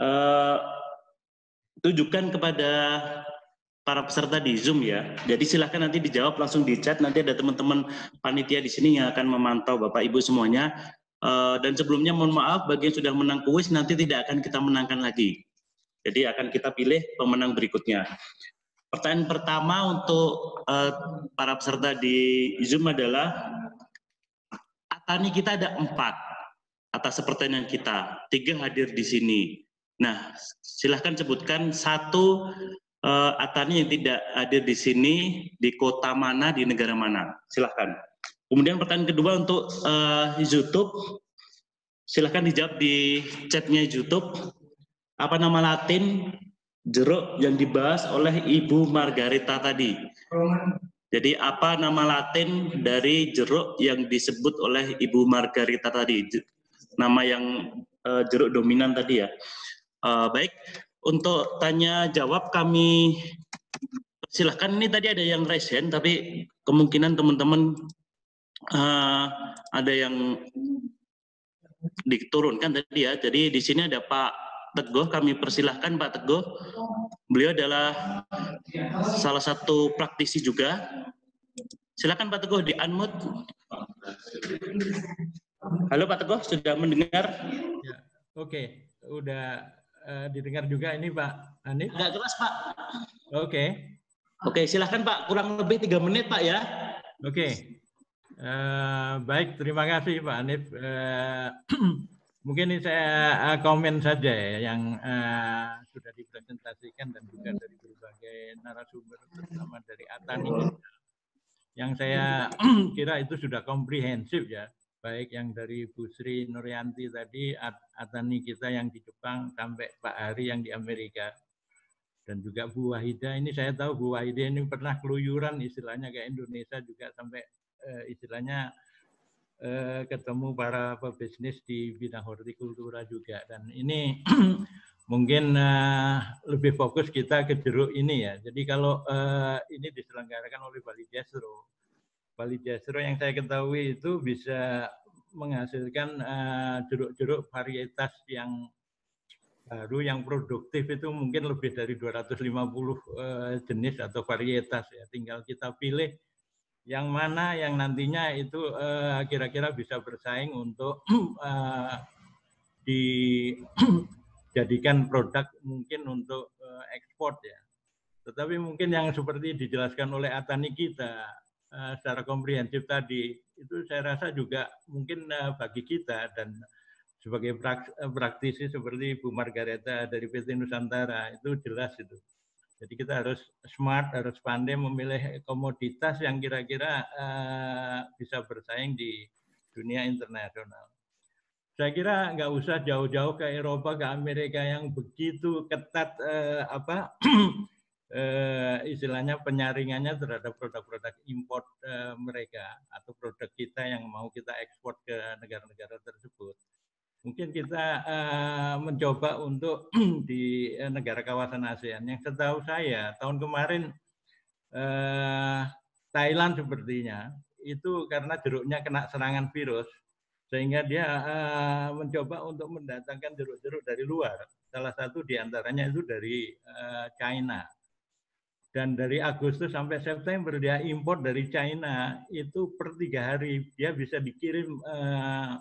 Eh, tunjukkan kepada para peserta di Zoom ya. Jadi silahkan nanti dijawab langsung di chat. Nanti ada teman-teman panitia di sini yang akan memantau Bapak Ibu semuanya. Uh, dan sebelumnya mohon maaf bagi yang sudah menang kuis nanti tidak akan kita menangkan lagi. Jadi akan kita pilih pemenang berikutnya. Pertanyaan pertama untuk uh, para peserta di Zoom adalah Atani kita ada empat atas pertanyaan kita, tiga hadir di sini. Nah, silahkan sebutkan satu uh, eh, atani yang tidak ada di sini di kota mana di negara mana. Silahkan. Kemudian pertanyaan kedua untuk uh, YouTube, silahkan dijawab di chatnya YouTube. Apa nama Latin jeruk yang dibahas oleh Ibu Margarita tadi? Jadi apa nama Latin dari jeruk yang disebut oleh Ibu Margarita tadi? Nama yang uh, jeruk dominan tadi ya. Uh, baik, untuk tanya jawab kami silahkan. Ini tadi ada yang raise tapi kemungkinan teman-teman uh, ada yang diturunkan tadi ya. Jadi di sini ada Pak Teguh, kami persilahkan Pak Teguh. Beliau adalah salah satu praktisi juga. Silakan Pak Teguh di unmute. Halo Pak Teguh, sudah mendengar? Ya, Oke, okay. udah Eh, didengar juga ini Pak Anif Enggak jelas Pak. Oke. Okay. Oke, okay, silahkan Pak. Kurang lebih tiga menit Pak ya. Oke. Okay. Uh, eh, baik, terima kasih Pak Anif Uh, eh, <clears throat> mungkin ini saya komen saja ya yang uh, sudah dipresentasikan dan juga dari berbagai narasumber terutama dari Atan ini. Yang saya <clears throat> kira itu sudah komprehensif ya baik yang dari Bu Sri Nuryanti tadi, Atani kita yang di Jepang, sampai Pak Hari yang di Amerika. Dan juga Bu Wahida, ini saya tahu Bu Wahida ini pernah keluyuran istilahnya ke Indonesia juga sampai eh, istilahnya eh, ketemu para pebisnis di bidang hortikultura juga. Dan ini <clears throat> mungkin eh, lebih fokus kita ke jeruk ini ya. Jadi kalau ini diselenggarakan oleh Bali Jasro, Jasro yang saya ketahui itu bisa menghasilkan eh, jeruk-jeruk uh, varietas yang baru yang produktif itu mungkin lebih dari 250 uh, eh, jenis atau varietas ya. Tinggal kita pilih yang mana yang nantinya itu eh, kira-kira uh, bisa bersaing untuk uh, <clears throat> dijadikan produk mungkin untuk uh, ekspor ya. Tetapi mungkin yang seperti dijelaskan oleh Atani kita Eh, secara komprehensif tadi itu saya rasa juga mungkin eh, bagi kita dan sebagai eh, praktisi seperti Bu Margareta dari PT Nusantara itu jelas itu. Jadi kita harus smart, harus pandai memilih komoditas yang kira-kira bisa bersaing di dunia internasional. Saya kira nggak usah jauh-jauh ke Eropa, ke Amerika yang begitu ketat apa <clears throat> eh, istilahnya penyaringannya terhadap produk-produk import eh, mereka atau produk kita yang mau kita ekspor ke negara-negara tersebut. Mungkin kita eh, mencoba untuk <clears throat> di eh, negara kawasan ASEAN. Yang setahu saya tahun kemarin eh, Thailand sepertinya itu karena jeruknya kena serangan virus sehingga dia eh, mencoba untuk mendatangkan jeruk-jeruk dari luar. Salah satu diantaranya itu dari eh, China dan dari Agustus sampai September dia import dari China itu per tiga hari dia bisa dikirim eh,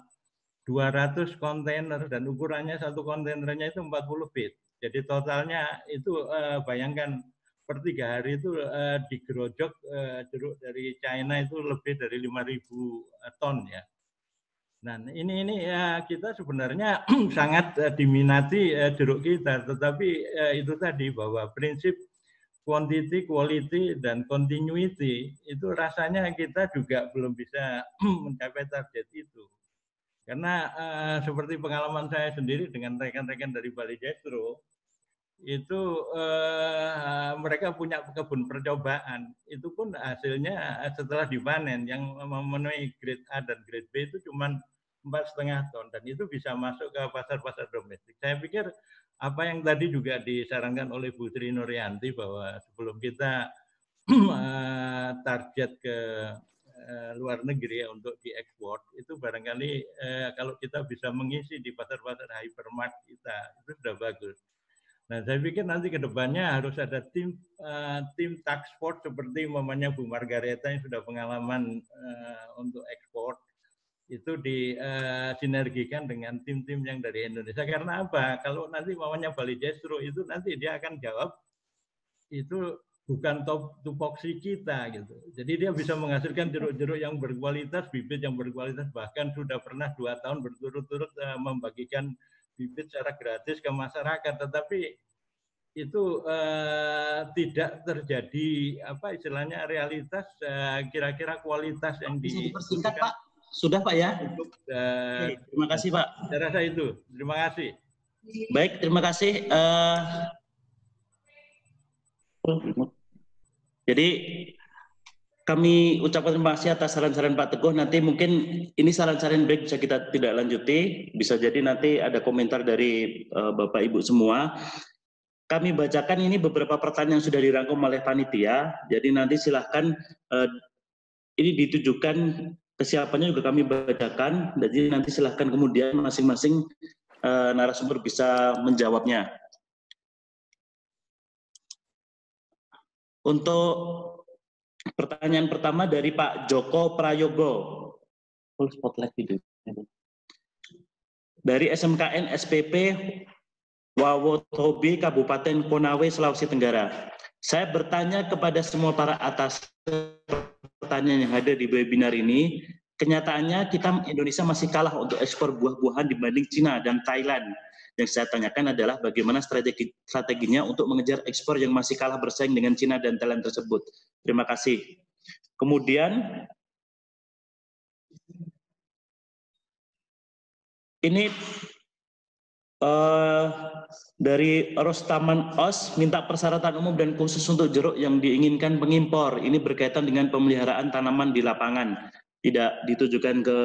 200 kontainer dan ukurannya satu kontainernya itu 40 feet. Jadi totalnya itu eh, bayangkan per tiga hari itu eh, digerojok eh, jeruk dari China itu lebih dari 5.000 eh, ton ya. Nah ini ini ya kita sebenarnya <clears throat> sangat eh, diminati eh, jeruk kita, tetapi itu tadi bahwa prinsip quantity, quality, dan continuity, itu rasanya kita juga belum bisa <clears throat> mencapai target itu. Karena eh, seperti pengalaman saya sendiri dengan rekan-rekan dari Bali Jestro, itu eh, mereka punya kebun percobaan. Itu pun hasilnya setelah dipanen yang memenuhi grade A dan grade B itu cuma empat setengah ton dan itu bisa masuk ke pasar-pasar domestik. Saya pikir apa yang tadi juga disarankan oleh Bu Sri Nuryanti bahwa sebelum kita <clears throat> eh, target ke eh, luar negeri ya, untuk diekspor itu barangkali eh, kalau kita bisa mengisi di pasar-pasar hypermart kita itu sudah bagus. Nah, saya pikir nanti kedepannya harus ada tim eh, tim tax force seperti mamanya Bu Margareta yang sudah pengalaman eh, untuk ekspor itu disinergikan eh, dengan tim-tim yang dari Indonesia. Karena apa? Kalau nanti mamanya Bali Jestro itu nanti dia akan jawab itu bukan top tupoksi kita gitu. Jadi dia bisa menghasilkan jeruk-jeruk yang berkualitas, bibit yang berkualitas, bahkan sudah pernah dua tahun berturut-turut eh, membagikan bibit secara gratis ke masyarakat. Tetapi itu uh, tidak terjadi apa istilahnya realitas kira-kira uh, kualitas yang bisa di, dipersingkat Pak sudah Pak ya? terima kasih Pak. Saya rasa itu. Terima kasih. Baik, terima kasih. Uh, jadi kami ucapkan terima kasih atas saran-saran Pak Teguh. Nanti mungkin ini saran-saran baik bisa kita tidak lanjuti. Bisa jadi nanti ada komentar dari uh, Bapak Ibu semua. Kami bacakan ini beberapa pertanyaan yang sudah dirangkum oleh panitia. Jadi nanti silahkan uh, ini ditujukan kesiapannya juga kami bacakan, jadi nanti silahkan kemudian masing-masing uh, narasumber bisa menjawabnya. Untuk pertanyaan pertama dari Pak Joko Prayogo. Full spotlight video. Gitu. Dari SMKN SPP Wawotobi Kabupaten Konawe, Sulawesi Tenggara. Saya bertanya kepada semua para atas pertanyaan yang ada di webinar ini, kenyataannya kita Indonesia masih kalah untuk ekspor buah-buahan dibanding Cina dan Thailand. Yang saya tanyakan adalah bagaimana strategi strateginya untuk mengejar ekspor yang masih kalah bersaing dengan Cina dan Thailand tersebut. Terima kasih. Kemudian ini Uh, dari Rostaman Os minta persyaratan umum dan khusus untuk jeruk yang diinginkan pengimpor. Ini berkaitan dengan pemeliharaan tanaman di lapangan. Tidak ditujukan ke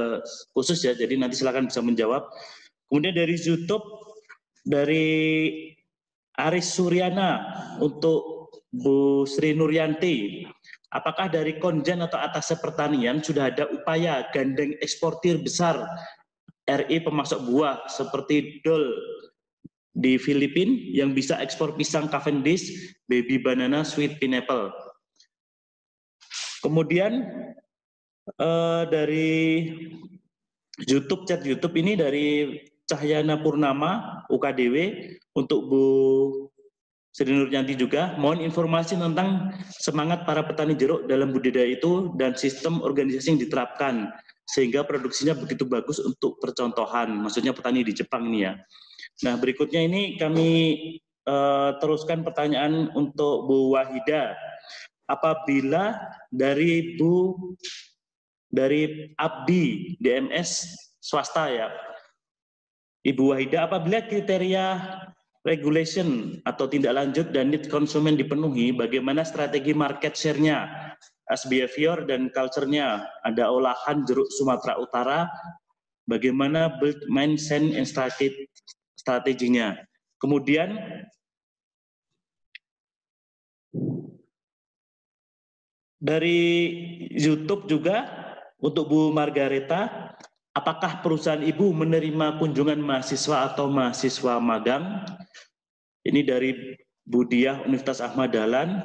khusus ya, jadi nanti silakan bisa menjawab. Kemudian dari YouTube, dari Aris Suryana untuk Bu Sri Nuryanti. Apakah dari konjen atau atas pertanian sudah ada upaya gandeng eksportir besar RI pemasok buah seperti Dol di Filipina yang bisa ekspor pisang Cavendish, baby banana, sweet pineapple. Kemudian eh, dari YouTube chat YouTube ini dari Cahyana Purnama UKDW untuk Bu Sri Nuryanti juga mohon informasi tentang semangat para petani jeruk dalam budidaya itu dan sistem organisasi yang diterapkan sehingga produksinya begitu bagus untuk percontohan. Maksudnya petani di Jepang ini ya. Nah berikutnya ini kami uh, teruskan pertanyaan untuk Bu Wahida. Apabila dari Bu dari Abdi DMS swasta ya, Ibu Wahida, apabila kriteria regulation atau tindak lanjut dan need konsumen dipenuhi, bagaimana strategi market share-nya as behavior dan culture-nya. Ada olahan jeruk Sumatera Utara, bagaimana build mindset and strategy strateginya. Kemudian dari YouTube juga untuk Bu Margareta, apakah perusahaan Ibu menerima kunjungan mahasiswa atau mahasiswa magang? Ini dari Budiah Universitas Ahmad Dahlan.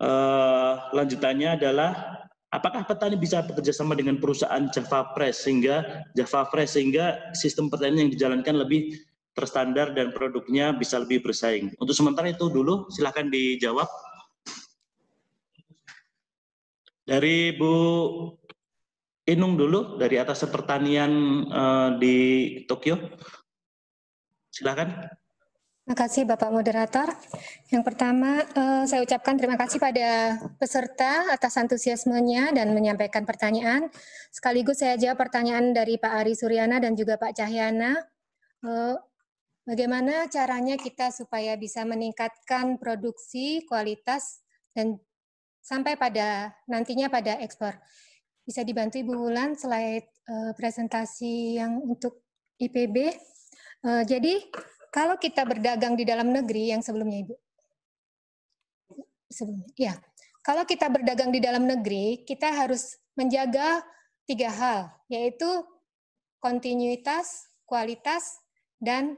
Eh, lanjutannya adalah apakah petani bisa bekerja sama dengan perusahaan Java Press sehingga Java Press sehingga sistem pertanian yang dijalankan lebih terstandar dan produknya bisa lebih bersaing. Untuk sementara itu dulu silahkan dijawab. Dari Bu Inung dulu dari atas pertanian uh, di Tokyo. Silahkan. Terima kasih Bapak Moderator. Yang pertama, eh, saya ucapkan terima kasih pada peserta atas antusiasmenya dan menyampaikan pertanyaan. Sekaligus saya jawab pertanyaan dari Pak Ari Suryana dan juga Pak Cahyana. Eh, bagaimana caranya kita supaya bisa meningkatkan produksi, kualitas, dan sampai pada nantinya pada ekspor. Bisa dibantu Ibu Wulan selain eh, presentasi yang untuk IPB. Jadi kalau kita berdagang di dalam negeri yang sebelumnya Ibu. Sebelumnya. Ya. Kalau kita berdagang di dalam negeri, kita harus menjaga tiga hal, yaitu kontinuitas, kualitas, dan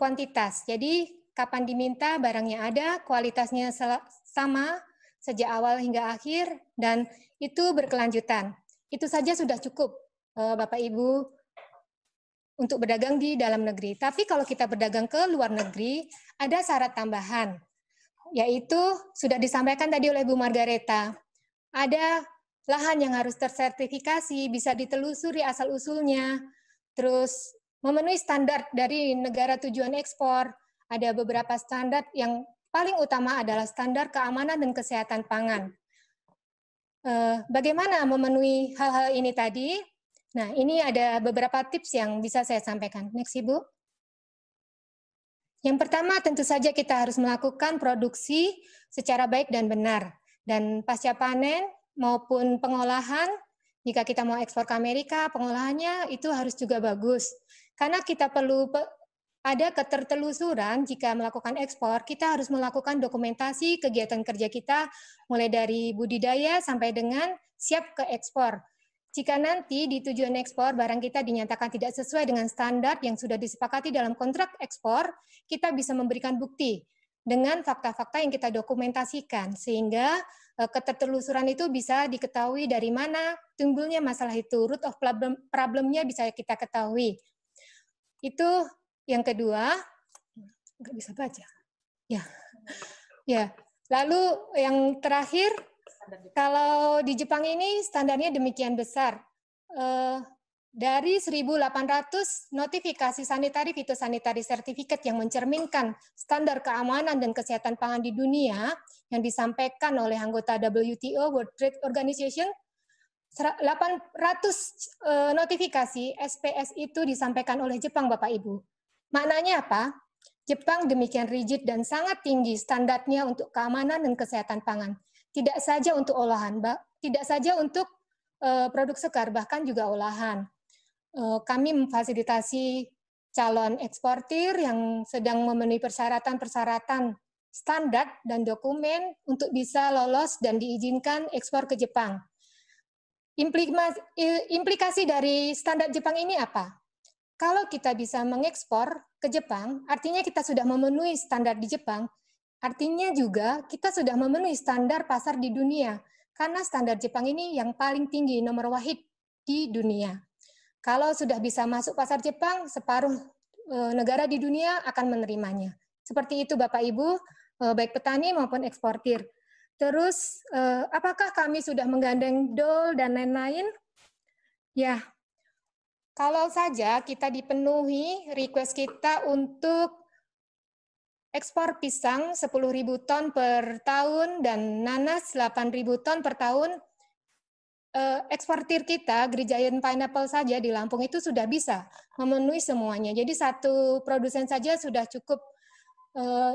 kuantitas. Jadi kapan diminta barangnya ada, kualitasnya sama sejak awal hingga akhir, dan itu berkelanjutan. Itu saja sudah cukup, eh, Bapak Ibu untuk berdagang di dalam negeri. Tapi kalau kita berdagang ke luar negeri, ada syarat tambahan, yaitu sudah disampaikan tadi oleh Bu Margareta, ada lahan yang harus tersertifikasi, bisa ditelusuri asal-usulnya, terus memenuhi standar dari negara tujuan ekspor, ada beberapa standar yang paling utama adalah standar keamanan dan kesehatan pangan. Eh, bagaimana memenuhi hal-hal ini tadi? Nah, ini ada beberapa tips yang bisa saya sampaikan. Next, Ibu. Yang pertama, tentu saja kita harus melakukan produksi secara baik dan benar. Dan pasca panen maupun pengolahan, jika kita mau ekspor ke Amerika, pengolahannya itu harus juga bagus. Karena kita perlu ada ketertelusuran jika melakukan ekspor, kita harus melakukan dokumentasi kegiatan kerja kita mulai dari budidaya sampai dengan siap ke ekspor. Jika nanti di tujuan ekspor barang kita dinyatakan tidak sesuai dengan standar yang sudah disepakati dalam kontrak ekspor, kita bisa memberikan bukti dengan fakta-fakta yang kita dokumentasikan sehingga eh, ketertelusuran itu bisa diketahui dari mana timbulnya masalah itu, root of problem problemnya bisa kita ketahui. Itu yang kedua, nggak bisa baca. Ya. Ya. Lalu yang terakhir kalau di Jepang ini standarnya demikian besar. Uh, dari 1.800 notifikasi sanitari fitosanitari sertifikat yang mencerminkan standar keamanan dan kesehatan pangan di dunia yang disampaikan oleh anggota WTO World Trade Organization 800 eh, notifikasi SPS itu disampaikan oleh Jepang Bapak Ibu. Maknanya apa? Jepang demikian rigid dan sangat tinggi standarnya untuk keamanan dan kesehatan pangan tidak saja untuk olahan, tidak saja untuk eh, produk sekar, bahkan juga olahan. Eh, kami memfasilitasi calon eksportir yang sedang memenuhi persyaratan-persyaratan standar dan dokumen untuk bisa lolos dan diizinkan ekspor ke Jepang. Implikasi dari standar Jepang ini apa? Kalau kita bisa mengekspor ke Jepang, artinya kita sudah memenuhi standar di Jepang, Artinya juga kita sudah memenuhi standar pasar di dunia, karena standar Jepang ini yang paling tinggi, nomor wahid di dunia. Kalau sudah bisa masuk pasar Jepang, separuh eh, negara di dunia akan menerimanya. Seperti itu Bapak Ibu, eh, baik petani maupun eksportir. Terus, eh, apakah kami sudah menggandeng dol dan lain-lain? Ya, kalau saja kita dipenuhi request kita untuk ekspor pisang 10.000 ton per tahun dan nanas 8.000 ton per tahun. Eh, Eksportir kita, Gereja Grijayan Pineapple saja di Lampung itu sudah bisa memenuhi semuanya. Jadi satu produsen saja sudah cukup eh,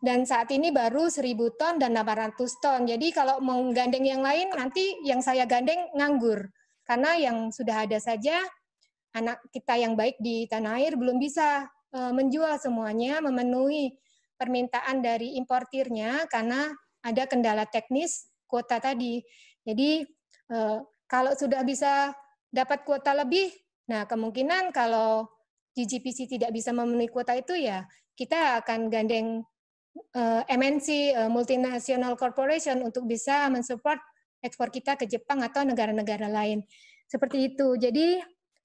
dan saat ini baru 1.000 ton dan 800 ton. Jadi kalau menggandeng yang lain, nanti yang saya gandeng nganggur. Karena yang sudah ada saja, anak kita yang baik di tanah air belum bisa eh, menjual semuanya, memenuhi permintaan dari importirnya karena ada kendala teknis kuota tadi. Jadi eh, kalau sudah bisa dapat kuota lebih, nah kemungkinan kalau GGPC tidak bisa memenuhi kuota itu ya kita akan gandeng eh, MNC eh, multinational corporation untuk bisa mensupport ekspor kita ke Jepang atau negara-negara lain. Seperti itu. Jadi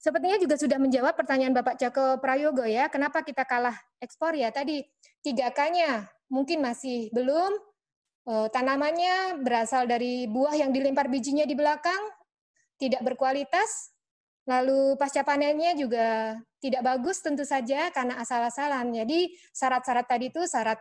Sepertinya juga sudah menjawab pertanyaan Bapak Joko Prayogo ya, kenapa kita kalah ekspor ya? Tadi 3 k mungkin masih belum, eh, tanamannya berasal dari buah yang dilempar bijinya di belakang, tidak berkualitas, lalu pasca panennya juga tidak bagus tentu saja karena asal-asalan. Jadi syarat-syarat tadi itu syarat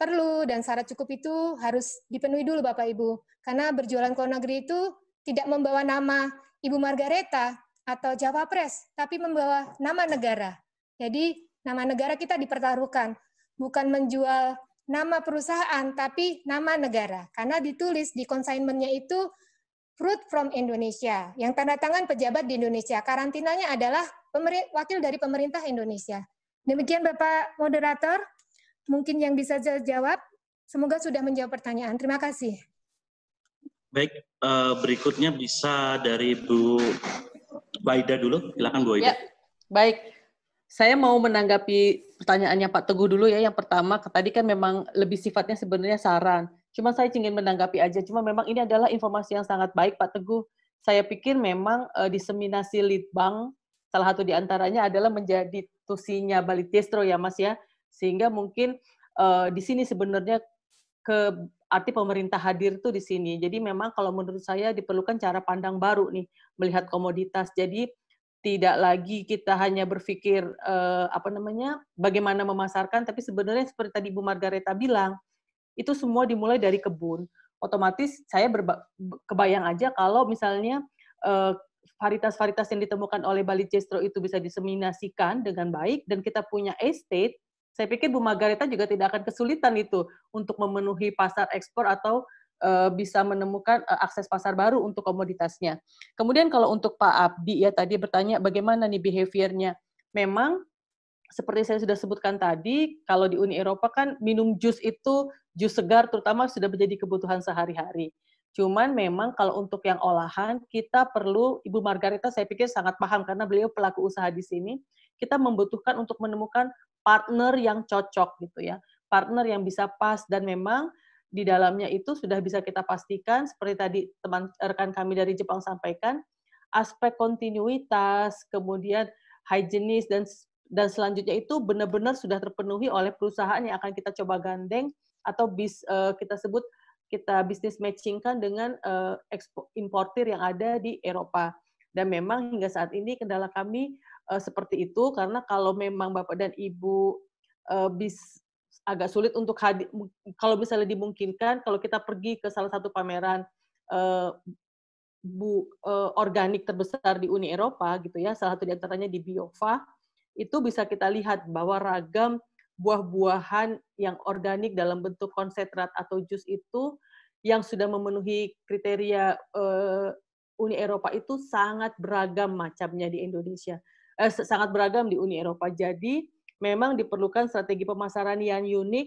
perlu dan syarat cukup itu harus dipenuhi dulu Bapak Ibu. Karena berjualan ke luar negeri itu tidak membawa nama Ibu Margareta, atau Cawapres, tapi membawa nama negara. Jadi nama negara kita dipertaruhkan, bukan menjual nama perusahaan, tapi nama negara. Karena ditulis di konsignmentnya itu fruit from Indonesia, yang tanda tangan pejabat di Indonesia. Karantinanya adalah wakil dari pemerintah Indonesia. Demikian Bapak Moderator, mungkin yang bisa jawab. Semoga sudah menjawab pertanyaan. Terima kasih. Baik, eh, berikutnya bisa dari Bu Baida dulu, silakan Bu Ya, baik. Saya mau menanggapi pertanyaannya Pak Teguh dulu ya. Yang pertama, tadi kan memang lebih sifatnya sebenarnya saran. Cuma saya ingin menanggapi aja. Cuma memang ini adalah informasi yang sangat baik Pak Teguh. Saya pikir memang e, diseminasi litbang salah satu diantaranya adalah menjadi tusinya Balitestro ya Mas ya. Sehingga mungkin e, di sini sebenarnya ke arti pemerintah hadir tuh di sini. Jadi memang kalau menurut saya diperlukan cara pandang baru nih melihat komoditas. Jadi tidak lagi kita hanya berpikir eh, apa namanya bagaimana memasarkan, tapi sebenarnya seperti tadi Bu Margareta bilang itu semua dimulai dari kebun. Otomatis saya berba- kebayang aja kalau misalnya eh, varietas-varietas yang ditemukan oleh Bali Cestro itu bisa diseminasikan dengan baik dan kita punya estate saya pikir Bu Margareta juga tidak akan kesulitan itu untuk memenuhi pasar ekspor atau eh, bisa menemukan eh, akses pasar baru untuk komoditasnya. Kemudian kalau untuk Pak Abdi ya tadi bertanya bagaimana nih behaviornya. Memang seperti saya sudah sebutkan tadi, kalau di Uni Eropa kan minum jus itu jus segar terutama sudah menjadi kebutuhan sehari-hari. Cuman memang kalau untuk yang olahan kita perlu Ibu Margarita saya pikir sangat paham karena beliau pelaku usaha di sini. Kita membutuhkan untuk menemukan partner yang cocok gitu ya. Partner yang bisa pas dan memang di dalamnya itu sudah bisa kita pastikan seperti tadi teman rekan kami dari Jepang sampaikan aspek kontinuitas kemudian higienis dan dan selanjutnya itu benar-benar sudah terpenuhi oleh perusahaan yang akan kita coba gandeng atau bis eh, kita sebut kita bisnis matchingkan dengan uh, eh, ekspor, yang ada di Eropa dan memang hingga saat ini kendala kami uh, seperti itu karena kalau memang Bapak dan Ibu uh, bis agak sulit untuk hadir kalau misalnya dimungkinkan kalau kita pergi ke salah satu pameran uh, bu uh, organik terbesar di Uni Eropa gitu ya salah satu diantaranya di Biova itu bisa kita lihat bahwa ragam buah-buahan yang organik dalam bentuk konsentrat atau jus itu yang sudah memenuhi kriteria uh, Uni Eropa itu sangat beragam macamnya di Indonesia eh, sangat beragam di Uni Eropa. Jadi memang diperlukan strategi pemasaran yang unik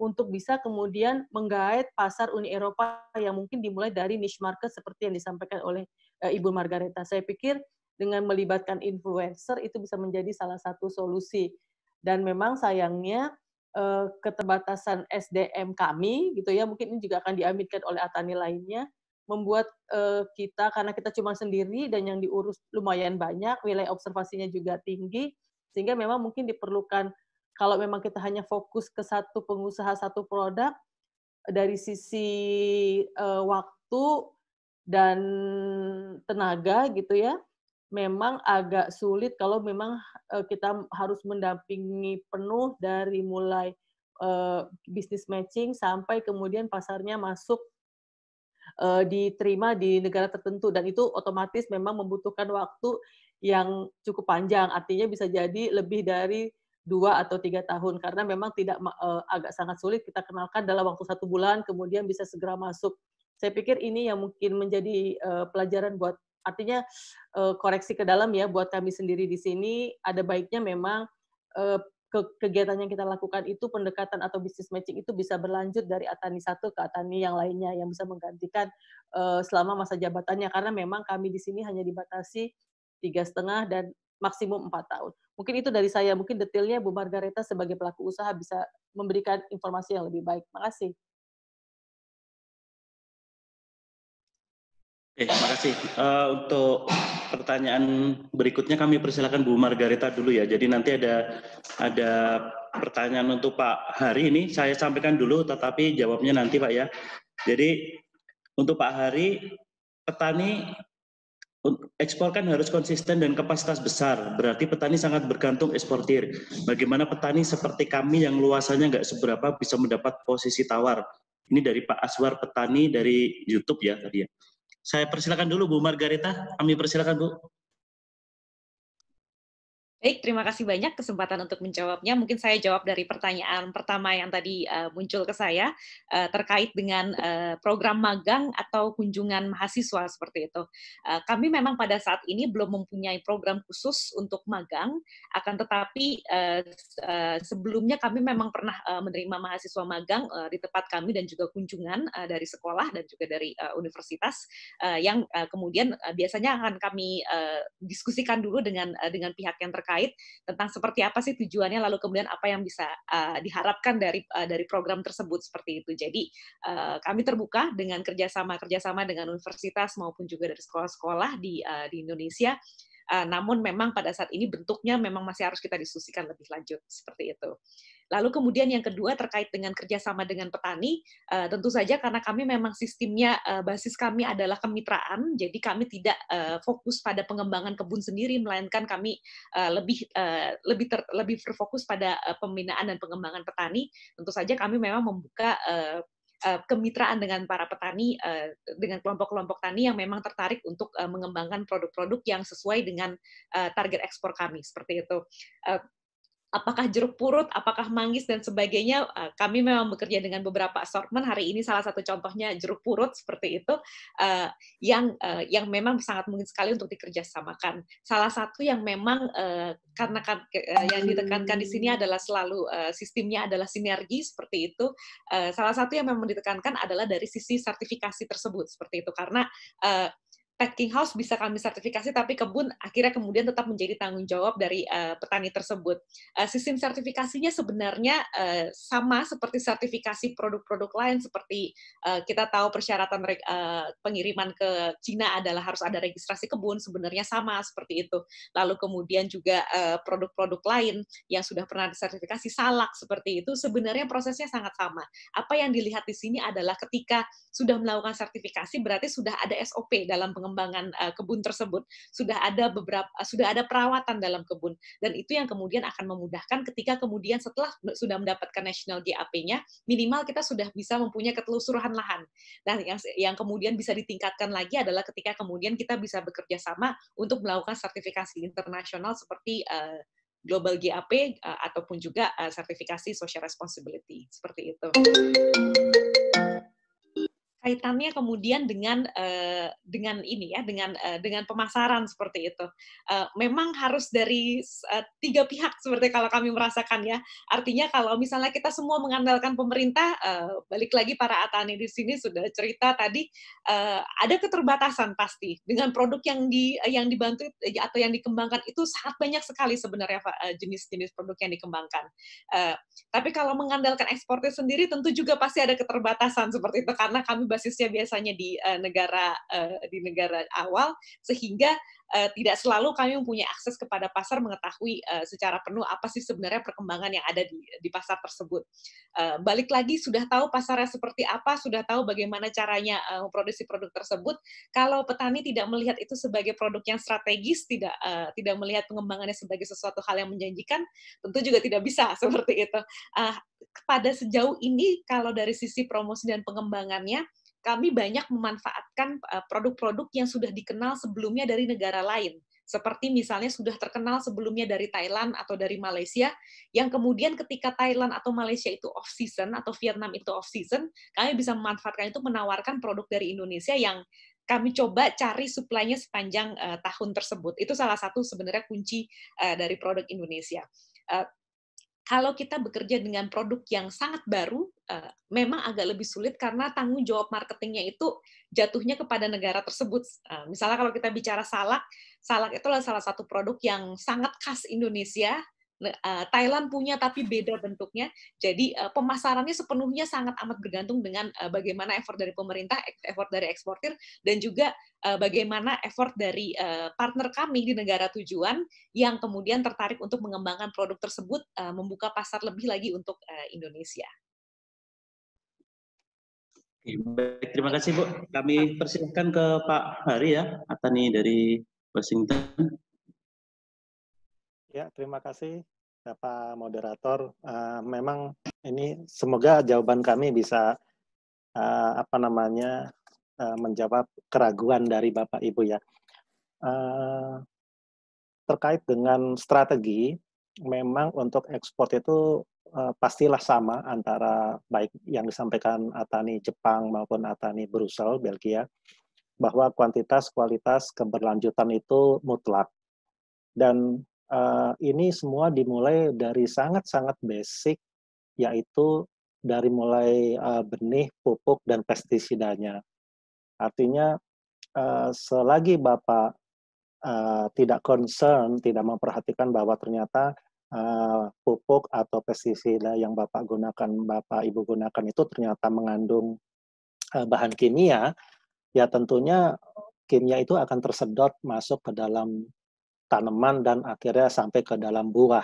untuk bisa kemudian menggait pasar Uni Eropa yang mungkin dimulai dari niche market seperti yang disampaikan oleh eh, Ibu Margareta. Saya pikir dengan melibatkan influencer itu bisa menjadi salah satu solusi. Dan memang sayangnya eh, keterbatasan SDM kami gitu ya mungkin ini juga akan diamitkan oleh Atani lainnya membuat uh, kita karena kita cuma sendiri dan yang diurus lumayan banyak, wilayah observasinya juga tinggi, sehingga memang mungkin diperlukan kalau memang kita hanya fokus ke satu pengusaha satu produk dari sisi uh, waktu dan tenaga gitu ya, memang agak sulit kalau memang uh, kita harus mendampingi penuh dari mulai uh, bisnis matching sampai kemudian pasarnya masuk uh, diterima di negara tertentu dan itu otomatis memang membutuhkan waktu yang cukup panjang artinya bisa jadi lebih dari dua atau tiga tahun karena memang tidak uh, agak sangat sulit kita kenalkan dalam waktu satu bulan kemudian bisa segera masuk saya pikir ini yang mungkin menjadi uh, pelajaran buat artinya uh, koreksi ke dalam ya buat kami sendiri di sini ada baiknya memang uh, ke kegiatan yang kita lakukan itu pendekatan atau bisnis matching itu bisa berlanjut dari atani satu ke atani yang lainnya yang bisa menggantikan uh, selama masa jabatannya karena memang kami di sini hanya dibatasi tiga setengah dan maksimum empat tahun. Mungkin itu dari saya. Mungkin detailnya Bu Margareta sebagai pelaku usaha bisa memberikan informasi yang lebih baik. terima kasih Oke, terima kasih. Uh, eh, untuk pertanyaan berikutnya kami persilakan Bu Margareta dulu ya. Jadi nanti ada ada pertanyaan untuk Pak Hari ini saya sampaikan dulu, tetapi jawabnya nanti Pak ya. Jadi untuk Pak Hari, petani ekspor kan harus konsisten dan kapasitas besar. Berarti petani sangat bergantung eksportir. Bagaimana petani seperti kami yang luasannya nggak seberapa bisa mendapat posisi tawar? Ini dari Pak Aswar petani dari YouTube ya tadi ya. Saya persilakan dulu Bu Margarita. Kami persilakan Bu. Baik, terima kasih banyak kesempatan untuk menjawabnya. Mungkin saya jawab dari pertanyaan pertama yang tadi uh, muncul ke saya uh, terkait dengan uh, program magang atau kunjungan mahasiswa seperti itu. Uh, kami memang pada saat ini belum mempunyai program khusus untuk magang, akan tetapi uh, uh, sebelumnya kami memang pernah uh, menerima mahasiswa magang uh, di tempat kami dan juga kunjungan uh, dari sekolah dan juga dari uh, universitas uh, yang uh, kemudian uh, biasanya akan kami uh, diskusikan dulu dengan uh, dengan pihak yang terkait terkait tentang seperti apa sih tujuannya lalu kemudian apa yang bisa uh, diharapkan dari uh, dari program tersebut seperti itu. Jadi uh, kami terbuka dengan kerjasama kerjasama dengan universitas maupun juga dari sekolah-sekolah di uh, di Indonesia Eh, namun memang pada saat ini bentuknya memang masih harus kita diskusikan lebih lanjut seperti itu. Lalu kemudian yang kedua terkait dengan kerjasama dengan petani, uh, tentu saja karena kami memang sistemnya uh, basis kami adalah kemitraan, jadi kami tidak uh, fokus pada pengembangan kebun sendiri, melainkan kami uh, lebih uh, lebih ter, lebih berfokus pada uh, pembinaan dan pengembangan petani. Tentu saja kami memang membuka uh, Eh, kemitraan dengan para petani eh, dengan kelompok-kelompok tani yang memang tertarik untuk eh, mengembangkan produk-produk yang sesuai dengan target ekspor kami seperti itu apakah jeruk purut, apakah manggis dan sebagainya. Eh, kami memang bekerja dengan beberapa assortment. Hari ini salah satu contohnya jeruk purut seperti itu eh, yang eh, yang memang sangat mungkin sekali untuk dikerjasamakan. Salah satu yang memang karena kan, yang ditekankan di sini adalah selalu sistemnya adalah sinergi seperti itu. Salah satu yang memang ditekankan adalah dari sisi sertifikasi tersebut seperti itu karena packing house bisa kami sertifikasi, tapi kebun akhirnya kemudian tetap menjadi tanggung jawab dari uh, petani tersebut. Uh, sistem sertifikasinya sebenarnya uh, sama seperti sertifikasi produk-produk lain, seperti uh, kita tahu persyaratan uh, pengiriman ke Cina adalah harus ada registrasi kebun, sebenarnya sama seperti itu. Lalu kemudian juga produk-produk uh, lain yang sudah pernah disertifikasi salak seperti itu, sebenarnya prosesnya sangat sama. Apa yang dilihat di sini adalah ketika sudah melakukan sertifikasi, berarti sudah ada SOP dalam pengembangan pengembangan uh, kebun tersebut sudah ada beberapa uh, sudah ada perawatan dalam kebun dan itu yang kemudian akan memudahkan ketika kemudian setelah sudah mendapatkan national GAP-nya minimal kita sudah bisa mempunyai ketelusuran lahan dan yang yang kemudian bisa ditingkatkan lagi adalah ketika kemudian kita bisa bekerja sama untuk melakukan sertifikasi internasional seperti uh, global GAP eh, ataupun juga sertifikasi social responsibility seperti itu kaitannya kemudian dengan uh, dengan ini ya dengan uh, dengan pemasaran seperti itu uh, memang harus dari uh, tiga pihak seperti kalau kami merasakan ya artinya kalau misalnya kita semua mengandalkan pemerintah uh, balik lagi para atani di sini sudah cerita tadi uh, ada keterbatasan pasti dengan produk yang di uh, yang dibantu atau yang dikembangkan itu sangat banyak sekali sebenarnya jenis-jenis produk yang dikembangkan uh, tapi kalau mengandalkan ekspornya sendiri tentu juga pasti ada keterbatasan seperti itu karena kami basisnya biasanya di uh, negara uh, di negara awal sehingga uh, tidak selalu kami mempunyai akses kepada pasar mengetahui uh, secara penuh apa sih sebenarnya perkembangan yang ada di di pasar tersebut. Uh, balik lagi sudah tahu pasarnya seperti apa, sudah tahu bagaimana caranya uh, memproduksi produk tersebut. Kalau petani tidak melihat itu sebagai produk yang strategis, tidak uh, tidak melihat pengembangannya sebagai sesuatu hal yang menjanjikan, tentu juga tidak bisa <laughs> seperti itu. Uh, ah, pada sejauh ini kalau dari sisi promosi dan pengembangannya kami banyak memanfaatkan eh, produk-produk yang sudah dikenal sebelumnya dari negara lain seperti misalnya sudah terkenal sebelumnya dari Thailand atau dari Malaysia, yang kemudian ketika Thailand atau Malaysia itu off season atau Vietnam itu off season, kami bisa memanfaatkan itu menawarkan produk dari Indonesia yang kami coba cari suplainya sepanjang uh, tahun tersebut. Itu salah satu sebenarnya kunci uh, dari produk Indonesia. Uh, kalau kita bekerja dengan produk yang sangat baru, uh, memang agak lebih sulit karena tanggung jawab marketingnya itu jatuhnya kepada negara tersebut. Uh, misalnya kalau kita bicara salak, salak itulah salah satu produk yang sangat khas Indonesia, Eh, Thailand punya tapi beda bentuknya. Jadi eh, pemasarannya sepenuhnya sangat amat bergantung dengan eh, bagaimana effort dari pemerintah, effort dari eksportir, dan juga bagaimana effort dari partner kami di negara tujuan yang kemudian tertarik untuk mengembangkan produk tersebut, membuka pasar lebih lagi untuk Indonesia. Baik, terima kasih Bu. Kami persilahkan ke Pak Hari ya, Atani dari Washington. Ya, terima kasih siapa moderator uh, memang ini semoga jawaban kami bisa uh, apa namanya uh, menjawab keraguan dari Bapak Ibu ya. Uh, terkait dengan strategi, memang untuk ekspor itu uh, pastilah sama antara baik yang disampaikan Atani Jepang maupun Atani Brussel, Belgia, bahwa kuantitas, kualitas, keberlanjutan itu mutlak. Dan Eh, ini semua dimulai dari sangat-sangat basic, yaitu dari mulai eh, benih, pupuk, dan pestisidanya. Artinya, eh, selagi Bapak tidak concern, tidak memperhatikan bahwa ternyata pupuk atau pestisida yang Bapak gunakan, Bapak Ibu gunakan itu ternyata mengandung bahan kimia, ya tentunya kimia itu akan tersedot masuk ke dalam tanaman dan akhirnya sampai ke dalam buah.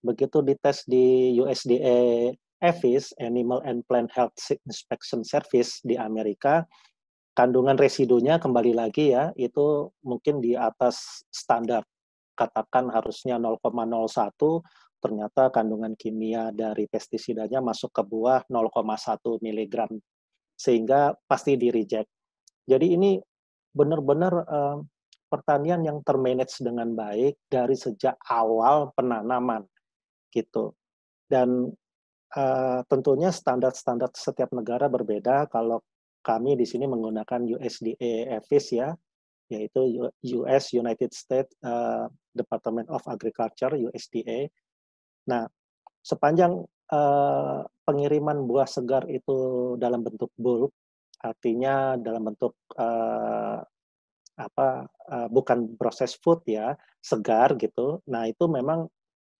Begitu dites di USDA EFIS, Animal and Plant Health Inspection Service di Amerika, kandungan residunya kembali lagi ya, itu mungkin di atas standar. Katakan harusnya 0,01, ternyata kandungan kimia dari pestisidanya masuk ke buah 0,1 mg sehingga pasti di reject. Jadi ini benar-benar uh, pertanian yang termanage dengan baik dari sejak awal penanaman gitu dan uh, tentunya standar-standar setiap negara berbeda kalau kami di sini menggunakan USDA EFIS ya yaitu US United States uh, Department of Agriculture USDA nah sepanjang uh, pengiriman buah segar itu dalam bentuk bulk artinya dalam bentuk uh, apa uh, bukan proses food ya segar gitu nah itu memang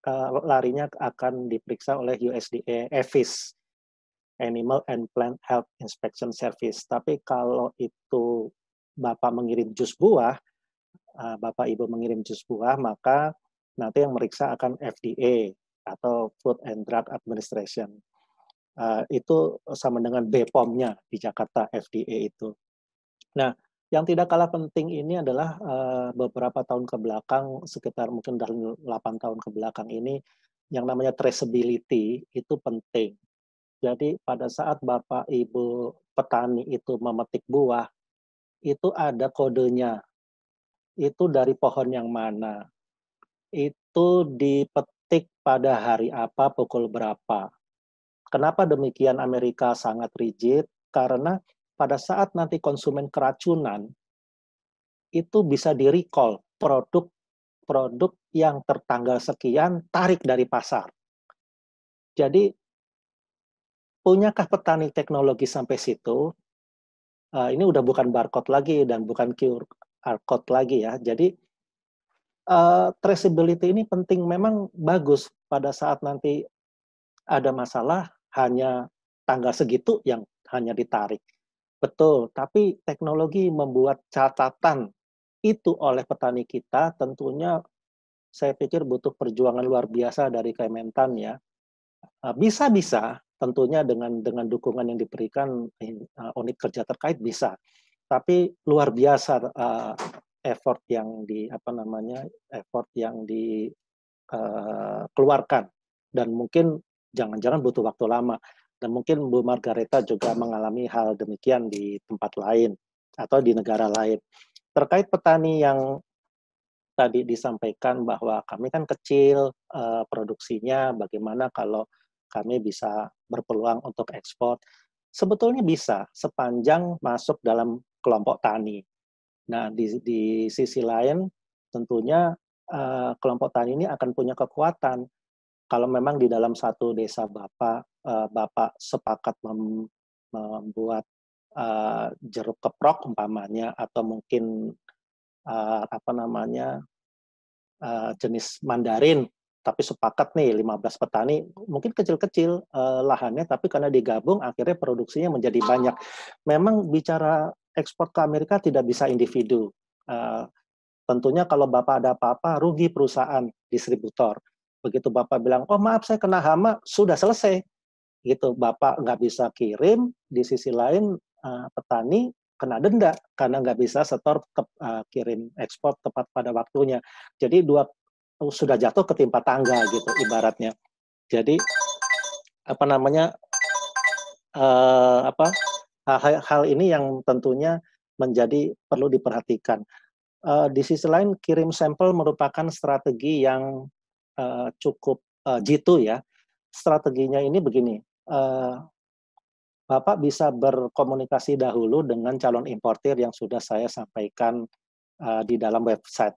uh, larinya akan diperiksa oleh USDA EFIS Animal and Plant Health Inspection Service tapi kalau itu bapak mengirim jus buah eh, bapak ibu mengirim jus buah maka nanti yang meriksa akan FDA atau Food and Drug Administration itu sama dengan BPOM-nya di Jakarta FDA itu nah yang tidak kalah penting ini adalah uh, beberapa tahun ke belakang, sekitar mungkin dalam 8 tahun ke belakang ini, yang namanya traceability itu penting. Jadi pada saat Bapak Ibu petani itu memetik buah, itu ada kodenya. Itu dari pohon yang mana. Itu dipetik pada hari apa, pukul berapa. Kenapa demikian Amerika sangat rigid? Karena pada saat nanti konsumen keracunan itu bisa di recall produk produk yang tertanggal sekian tarik dari pasar. Jadi punyakah petani teknologi sampai situ? Uh, ini udah bukan barcode lagi dan bukan QR code lagi ya. Jadi uh, traceability ini penting memang bagus pada saat nanti ada masalah hanya tanggal segitu yang hanya ditarik. Betul, tapi teknologi membuat catatan itu oleh petani kita tentunya saya pikir butuh perjuangan luar biasa dari Kementan ya. Ah, bisa-bisa tentunya dengan dengan dukungan yang diberikan ah, unit kerja terkait bisa. Tapi luar biasa ah, effort yang di apa namanya? effort yang dikeluarkan uh, dan mungkin jangan-jangan butuh waktu lama. Dan mungkin Bu Margareta juga mengalami hal demikian di tempat lain atau di negara lain. Terkait petani yang tadi disampaikan bahwa kami kan kecil uh, produksinya, bagaimana kalau kami bisa berpeluang untuk ekspor? Sebetulnya bisa sepanjang masuk dalam kelompok tani. Nah, di, di sisi lain tentunya uh, kelompok tani ini akan punya kekuatan kalau memang di dalam satu desa Bapak uh, Bapak sepakat mem membuat uh, jeruk keprok umpamanya atau mungkin uh, apa namanya uh, jenis mandarin tapi sepakat nih 15 petani mungkin kecil-kecil uh, lahannya tapi karena digabung akhirnya produksinya menjadi banyak. Memang bicara ekspor ke Amerika tidak bisa individu. Uh, tentunya kalau Bapak ada apa-apa rugi perusahaan distributor. Begitu Bapak bilang, "Oh, maaf saya kena hama," sudah selesai gitu bapak nggak bisa kirim di sisi lain uh, petani kena denda karena nggak bisa setor uh, kirim ekspor tepat pada waktunya jadi dua uh, sudah jatuh ketimpa tangga gitu ibaratnya jadi apa namanya uh, apa hal, hal ini yang tentunya menjadi perlu diperhatikan uh, di sisi lain kirim sampel merupakan strategi yang uh, cukup uh, jitu ya strateginya ini begini Eh, Bapak bisa berkomunikasi dahulu dengan calon importer yang sudah saya sampaikan eh, di dalam website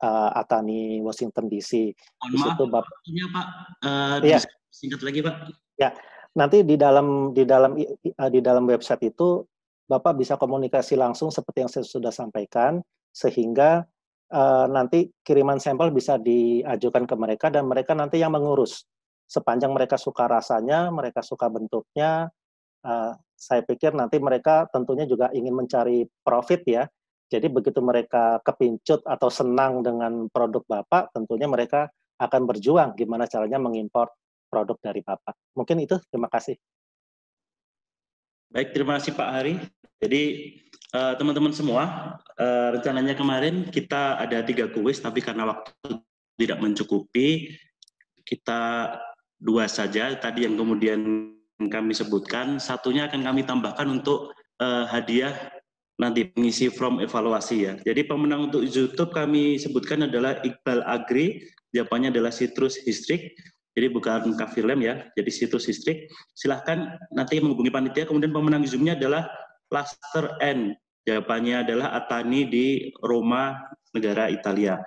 eh, Atani Washington DC. Mohon Bapak, ya, Pak. Uh, ya. Singkat lagi Pak. Ya, nanti di dalam di dalam di dalam website itu Bapak bisa komunikasi langsung seperti yang saya sudah sampaikan sehingga uh, nanti kiriman sampel bisa diajukan ke mereka dan mereka nanti yang mengurus sepanjang mereka suka rasanya, mereka suka bentuknya, eh, saya pikir nanti mereka tentunya juga ingin mencari profit ya. Jadi begitu mereka kepincut atau senang dengan produk Bapak, tentunya mereka akan berjuang gimana caranya mengimpor produk dari Bapak. Mungkin itu, terima kasih. Baik, terima kasih Pak Hari. Jadi eh, teman-teman semua, eh, rencananya kemarin kita ada tiga kuis, tapi karena waktu tidak mencukupi, kita dua saja tadi yang kemudian kami sebutkan. Satunya akan kami tambahkan untuk uh, hadiah nanti pengisi from evaluasi ya. Jadi pemenang untuk YouTube kami sebutkan adalah Iqbal Agri, jawabannya adalah Citrus Histrik. Jadi bukan Kafirlem ya, jadi Citrus Histrik. Silahkan nanti menghubungi panitia, kemudian pemenang Zoomnya adalah Cluster N. Jawabannya adalah Atani di Roma, negara Italia.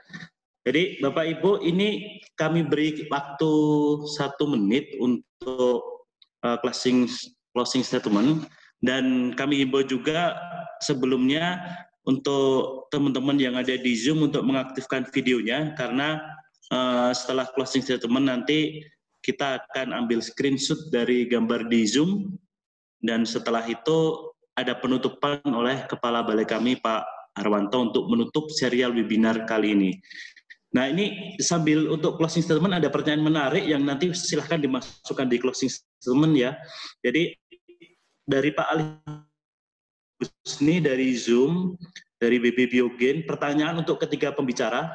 Jadi Bapak Ibu ini kami beri waktu satu menit untuk uh, closing closing statement dan kami himbau juga sebelumnya untuk teman-teman yang ada di Zoom untuk mengaktifkan videonya karena uh, setelah closing statement nanti kita akan ambil screenshot dari gambar di Zoom dan setelah itu ada penutupan oleh Kepala Balai kami Pak Arwanto untuk menutup serial webinar kali ini. Nah ini sambil untuk closing statement ada pertanyaan menarik yang nanti silahkan dimasukkan di closing statement ya. Jadi dari Pak Ali Husni dari Zoom, dari BB Biogen, pertanyaan untuk ketiga pembicara,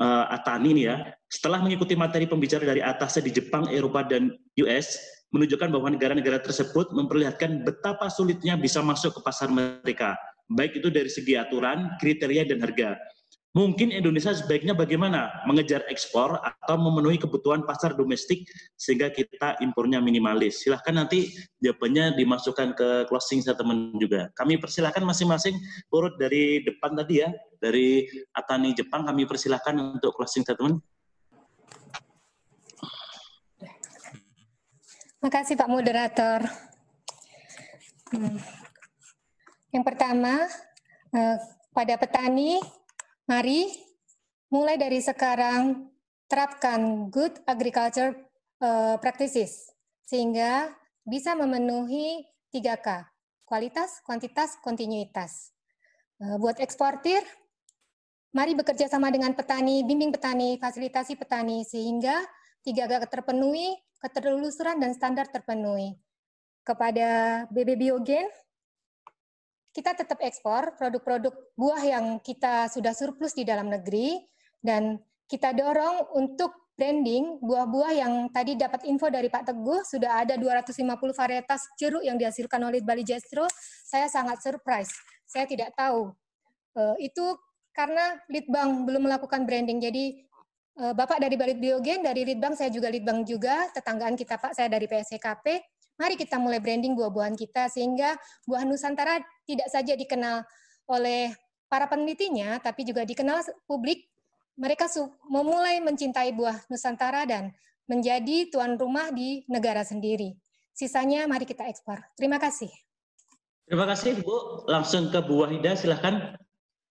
uh, Atani nih ya. Setelah mengikuti materi pembicara dari atasnya di Jepang, Eropa, dan US, menunjukkan bahwa negara-negara tersebut memperlihatkan betapa sulitnya bisa masuk ke pasar mereka, baik itu dari segi aturan, kriteria, dan harga. Mungkin Indonesia sebaiknya bagaimana? Mengejar ekspor atau memenuhi kebutuhan pasar domestik sehingga kita impornya minimalis. Silahkan nanti jawabannya dimasukkan ke closing statement juga. Kami persilahkan masing-masing urut dari depan tadi ya, dari Atani Jepang kami persilahkan untuk closing statement. kasih Pak Moderator. Hmm. Yang pertama, eh, pada petani Mari mulai dari sekarang terapkan good agriculture uh, practices sehingga bisa memenuhi 3K, kualitas, kuantitas, kontinuitas. Uh, buat eksportir, mari bekerja sama dengan petani, bimbing petani, fasilitasi petani sehingga 3K terpenuhi, keterlulusuran dan standar terpenuhi. Kepada BB Biogen, kita tetap ekspor produk-produk buah yang kita sudah surplus di dalam negeri dan kita dorong untuk branding buah-buah yang tadi dapat info dari Pak Teguh sudah ada 250 varietas jeruk yang dihasilkan oleh Bali Jestro. Saya sangat surprise. Saya tidak tahu. Eh, itu karena Litbang belum melakukan branding. Jadi eh, Bapak dari Bali Biogen, dari Litbang, saya juga Litbang juga, tetanggaan kita Pak, saya dari PSKP mari kita mulai branding buah-buahan kita sehingga buah Nusantara tidak saja dikenal oleh para penelitinya, tapi juga dikenal publik. Mereka memulai mencintai buah Nusantara dan menjadi tuan rumah di negara sendiri. Sisanya mari kita ekspor. Terima kasih. Terima kasih Bu. Langsung ke Bu Wahida, silahkan.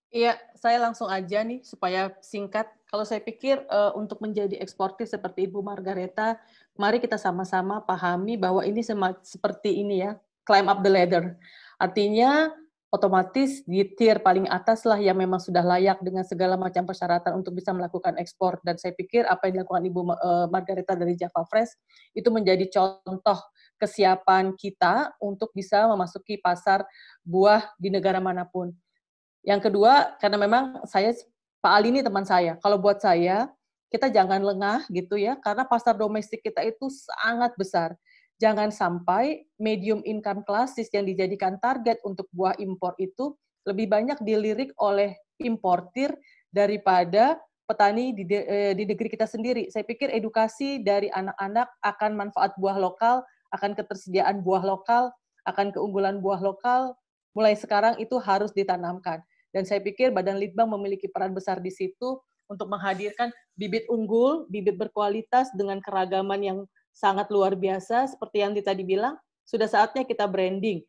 Iya, saya langsung aja nih supaya singkat. Kalau saya pikir uh, untuk menjadi eksportir seperti Ibu Margareta, mari kita sama-sama pahami bahwa ini seperti ini ya, climb up the ladder. Artinya otomatis di tier paling atas lah yang memang sudah layak dengan segala macam persyaratan untuk bisa melakukan ekspor. Dan saya pikir apa yang dilakukan Ibu eh, Margareta dari Java Fresh itu menjadi contoh kesiapan kita untuk bisa memasuki pasar buah di negara manapun. Yang kedua, karena memang saya Pak Ali ini teman saya. Kalau buat saya, kita jangan lengah gitu ya, karena pasar domestik kita itu sangat besar. Jangan sampai medium income classes yang dijadikan target untuk buah impor itu lebih banyak dilirik oleh importir daripada petani di, de, eh, di negeri kita sendiri. Saya pikir edukasi dari anak-anak akan manfaat buah lokal, akan ketersediaan buah lokal, akan keunggulan buah lokal mulai sekarang itu harus ditanamkan. Dan saya pikir Badan Litbang memiliki peran besar di situ untuk menghadirkan bibit unggul, bibit berkualitas dengan keragaman yang sangat luar biasa. Seperti yang tadi bilang, sudah saatnya kita branding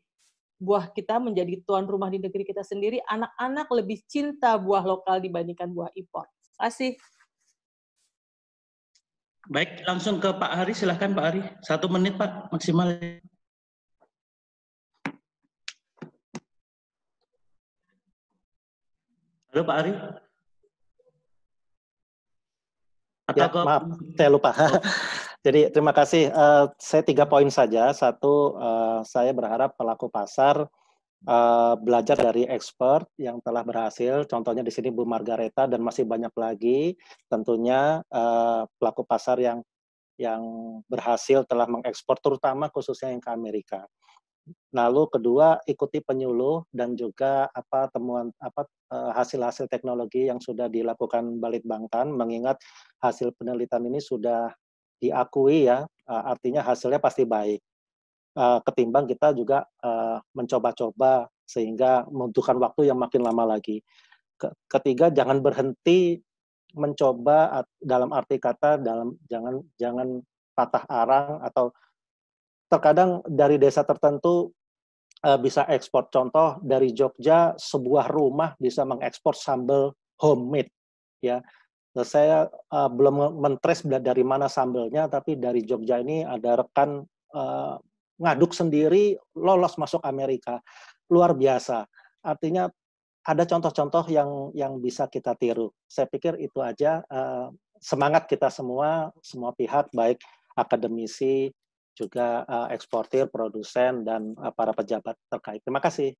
buah kita menjadi tuan rumah di negeri kita sendiri. Anak-anak lebih cinta buah lokal dibandingkan buah impor. Kasih. Baik, langsung ke Pak Hari. Silahkan Pak Hari. Satu menit Pak, maksimal. Halo Pak Ari? Atau ya, kok... maaf, saya lupa. Oh. <laughs> Jadi terima kasih. Uh, saya tiga poin saja. Satu, uh, saya berharap pelaku pasar uh, belajar dari ekspor yang telah berhasil. Contohnya di sini Bu Margareta dan masih banyak lagi. Tentunya uh, pelaku pasar yang yang berhasil telah mengekspor, terutama khususnya yang ke Amerika lalu kedua ikuti penyuluh dan juga apa temuan apa eh, hasil-hasil teknologi yang sudah dilakukan Balitbangkan mengingat hasil penelitian ini sudah diakui ya eh, artinya hasilnya pasti baik eh, ketimbang kita juga mencoba-coba sehingga membutuhkan waktu yang makin lama lagi ketiga jangan berhenti mencoba dalam arti kata dalam jangan jangan patah arang atau terkadang dari desa tertentu uh, bisa ekspor. Contoh dari Jogja sebuah rumah bisa mengekspor sambal homemade ya. Nah, saya uh, belum mentres dari mana sambelnya tapi dari Jogja ini ada rekan uh, ngaduk sendiri lolos masuk Amerika. Luar biasa. Artinya ada contoh-contoh yang yang bisa kita tiru. Saya pikir itu aja uh, semangat kita semua, semua pihak baik akademisi, juga eh, eksportir, produsen, dan eh, para pejabat terkait. Terima kasih.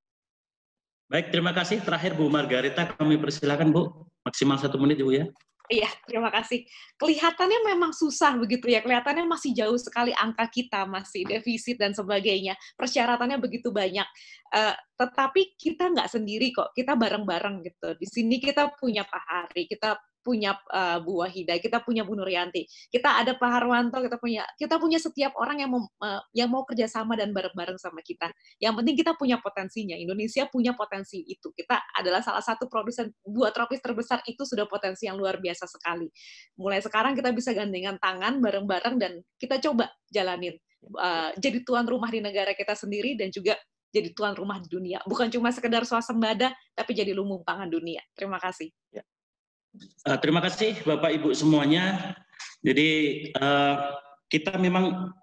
Baik, terima kasih. Terakhir Bu Margarita, kami persilakan Bu. Maksimal satu menit Bu ya. Iya, terima kasih. Kelihatannya memang susah begitu ya, kelihatannya masih jauh sekali angka kita, masih defisit dan sebagainya. Persyaratannya begitu banyak. Uh, tetapi kita nggak sendiri kok, kita bareng-bareng gitu. Di sini kita punya Pak Hari, kita punya uh, eh, Bu Wahida, kita punya Bu Nurianti, kita ada Pak Harwanto, kita punya kita punya setiap orang yang mau, uh, eh, yang mau kerjasama dan bareng-bareng sama kita. Yang penting kita punya potensinya. Indonesia punya potensi itu. Kita adalah salah satu produsen buah tropis terbesar itu sudah potensi yang luar biasa sekali. Mulai sekarang kita bisa gandengan tangan bareng-bareng dan kita coba jalanin. Uh, jadi tuan rumah di negara kita sendiri dan juga jadi tuan rumah di dunia. Bukan cuma sekedar swasembada, tapi jadi lumbung pangan dunia. Terima kasih. Ya. Uh, terima kasih Bapak Ibu semuanya. Jadi uh, kita memang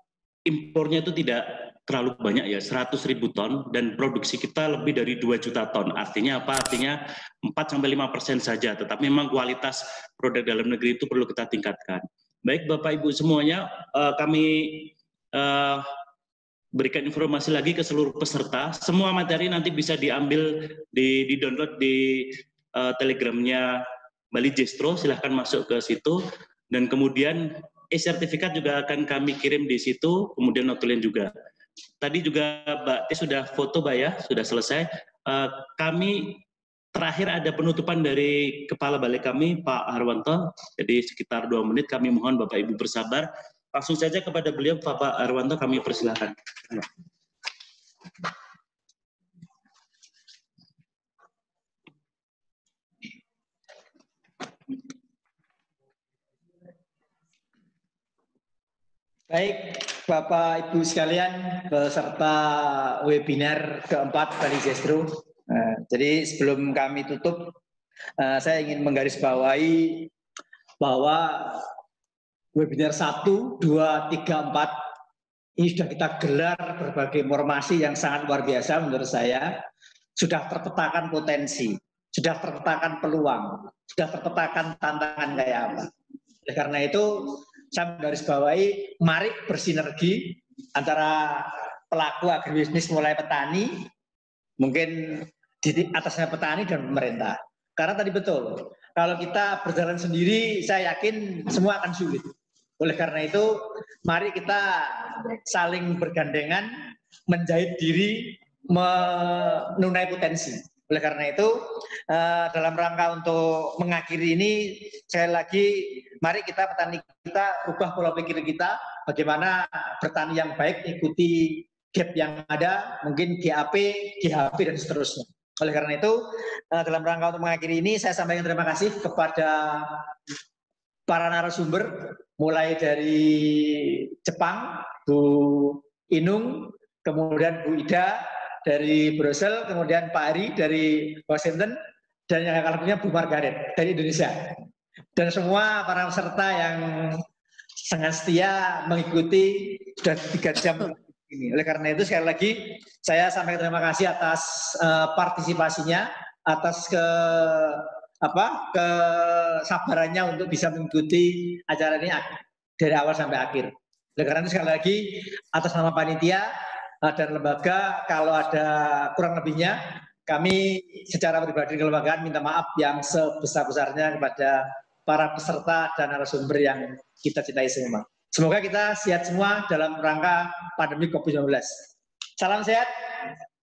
impornya itu tidak terlalu banyak ya, 100 ribu ton dan produksi kita lebih dari 2 juta ton. Artinya apa? Artinya 4 sampai 5 persen saja. Tetapi memang kualitas produk dalam negeri itu perlu kita tingkatkan. Baik Bapak Ibu semuanya, uh, kami uh, berikan informasi lagi ke seluruh peserta. Semua materi nanti bisa diambil di, di download di telegramnya Bali Distro, silahkan masuk ke situ. Dan kemudian e-sertifikat juga akan kami kirim di situ, kemudian notulen juga. Tadi juga Mbak T sudah foto, Mbak ya, sudah selesai. Eh, kami terakhir ada penutupan dari Kepala Balai kami, Pak Harwanto. Jadi sekitar dua menit kami mohon Bapak-Ibu bersabar. Langsung saja kepada beliau, Bapak Harwanto kami persilahkan. Baik, Bapak Ibu sekalian, peserta webinar keempat Bali Zestro. Eh, jadi sebelum kami tutup, eh, saya ingin menggarisbawahi bahwa webinar 1, 2, 3, 4 ini sudah kita gelar berbagai informasi yang sangat luar biasa menurut saya. Sudah terpetakan potensi, sudah terpetakan peluang, sudah terpetakan tantangan kayak apa. Oleh karena itu, saya garis bawahi, mari bersinergi antara pelaku agribisnis mulai petani, mungkin di atasnya petani dan pemerintah. Karena tadi betul, kalau kita berjalan sendiri, saya yakin semua akan sulit. Oleh karena itu, mari kita saling bergandengan, menjahit diri, menunai potensi. Oleh karena itu, eh, dalam rangka untuk mengakhiri ini, saya lagi, mari kita petani kita ubah pola pikir kita, bagaimana bertani yang baik ikuti gap yang ada, mungkin GAP, GHP, dan seterusnya. Oleh karena itu, eh, dalam rangka untuk mengakhiri ini, saya sampaikan terima kasih kepada para narasumber, mulai dari Jepang, Bu Inung, kemudian Bu Ida, dari Brussel, kemudian Pak Ari dari Washington, dan yang akan punya Bu Margaret dari Indonesia. Dan semua para peserta yang sangat setia mengikuti sudah tiga jam <laughs> ini. Oleh karena itu sekali lagi saya sampaikan terima kasih atas uh, partisipasinya, atas ke apa kesabarannya untuk bisa mengikuti acara ini dari awal sampai akhir. Oleh karena itu sekali lagi atas nama panitia dan lembaga kalau ada kurang lebihnya kami secara pribadi kelembagaan minta maaf yang sebesar-besarnya kepada para peserta dan narasumber yang kita cintai semua. Semoga kita sehat semua dalam rangka pandemi COVID-19. Salam sehat,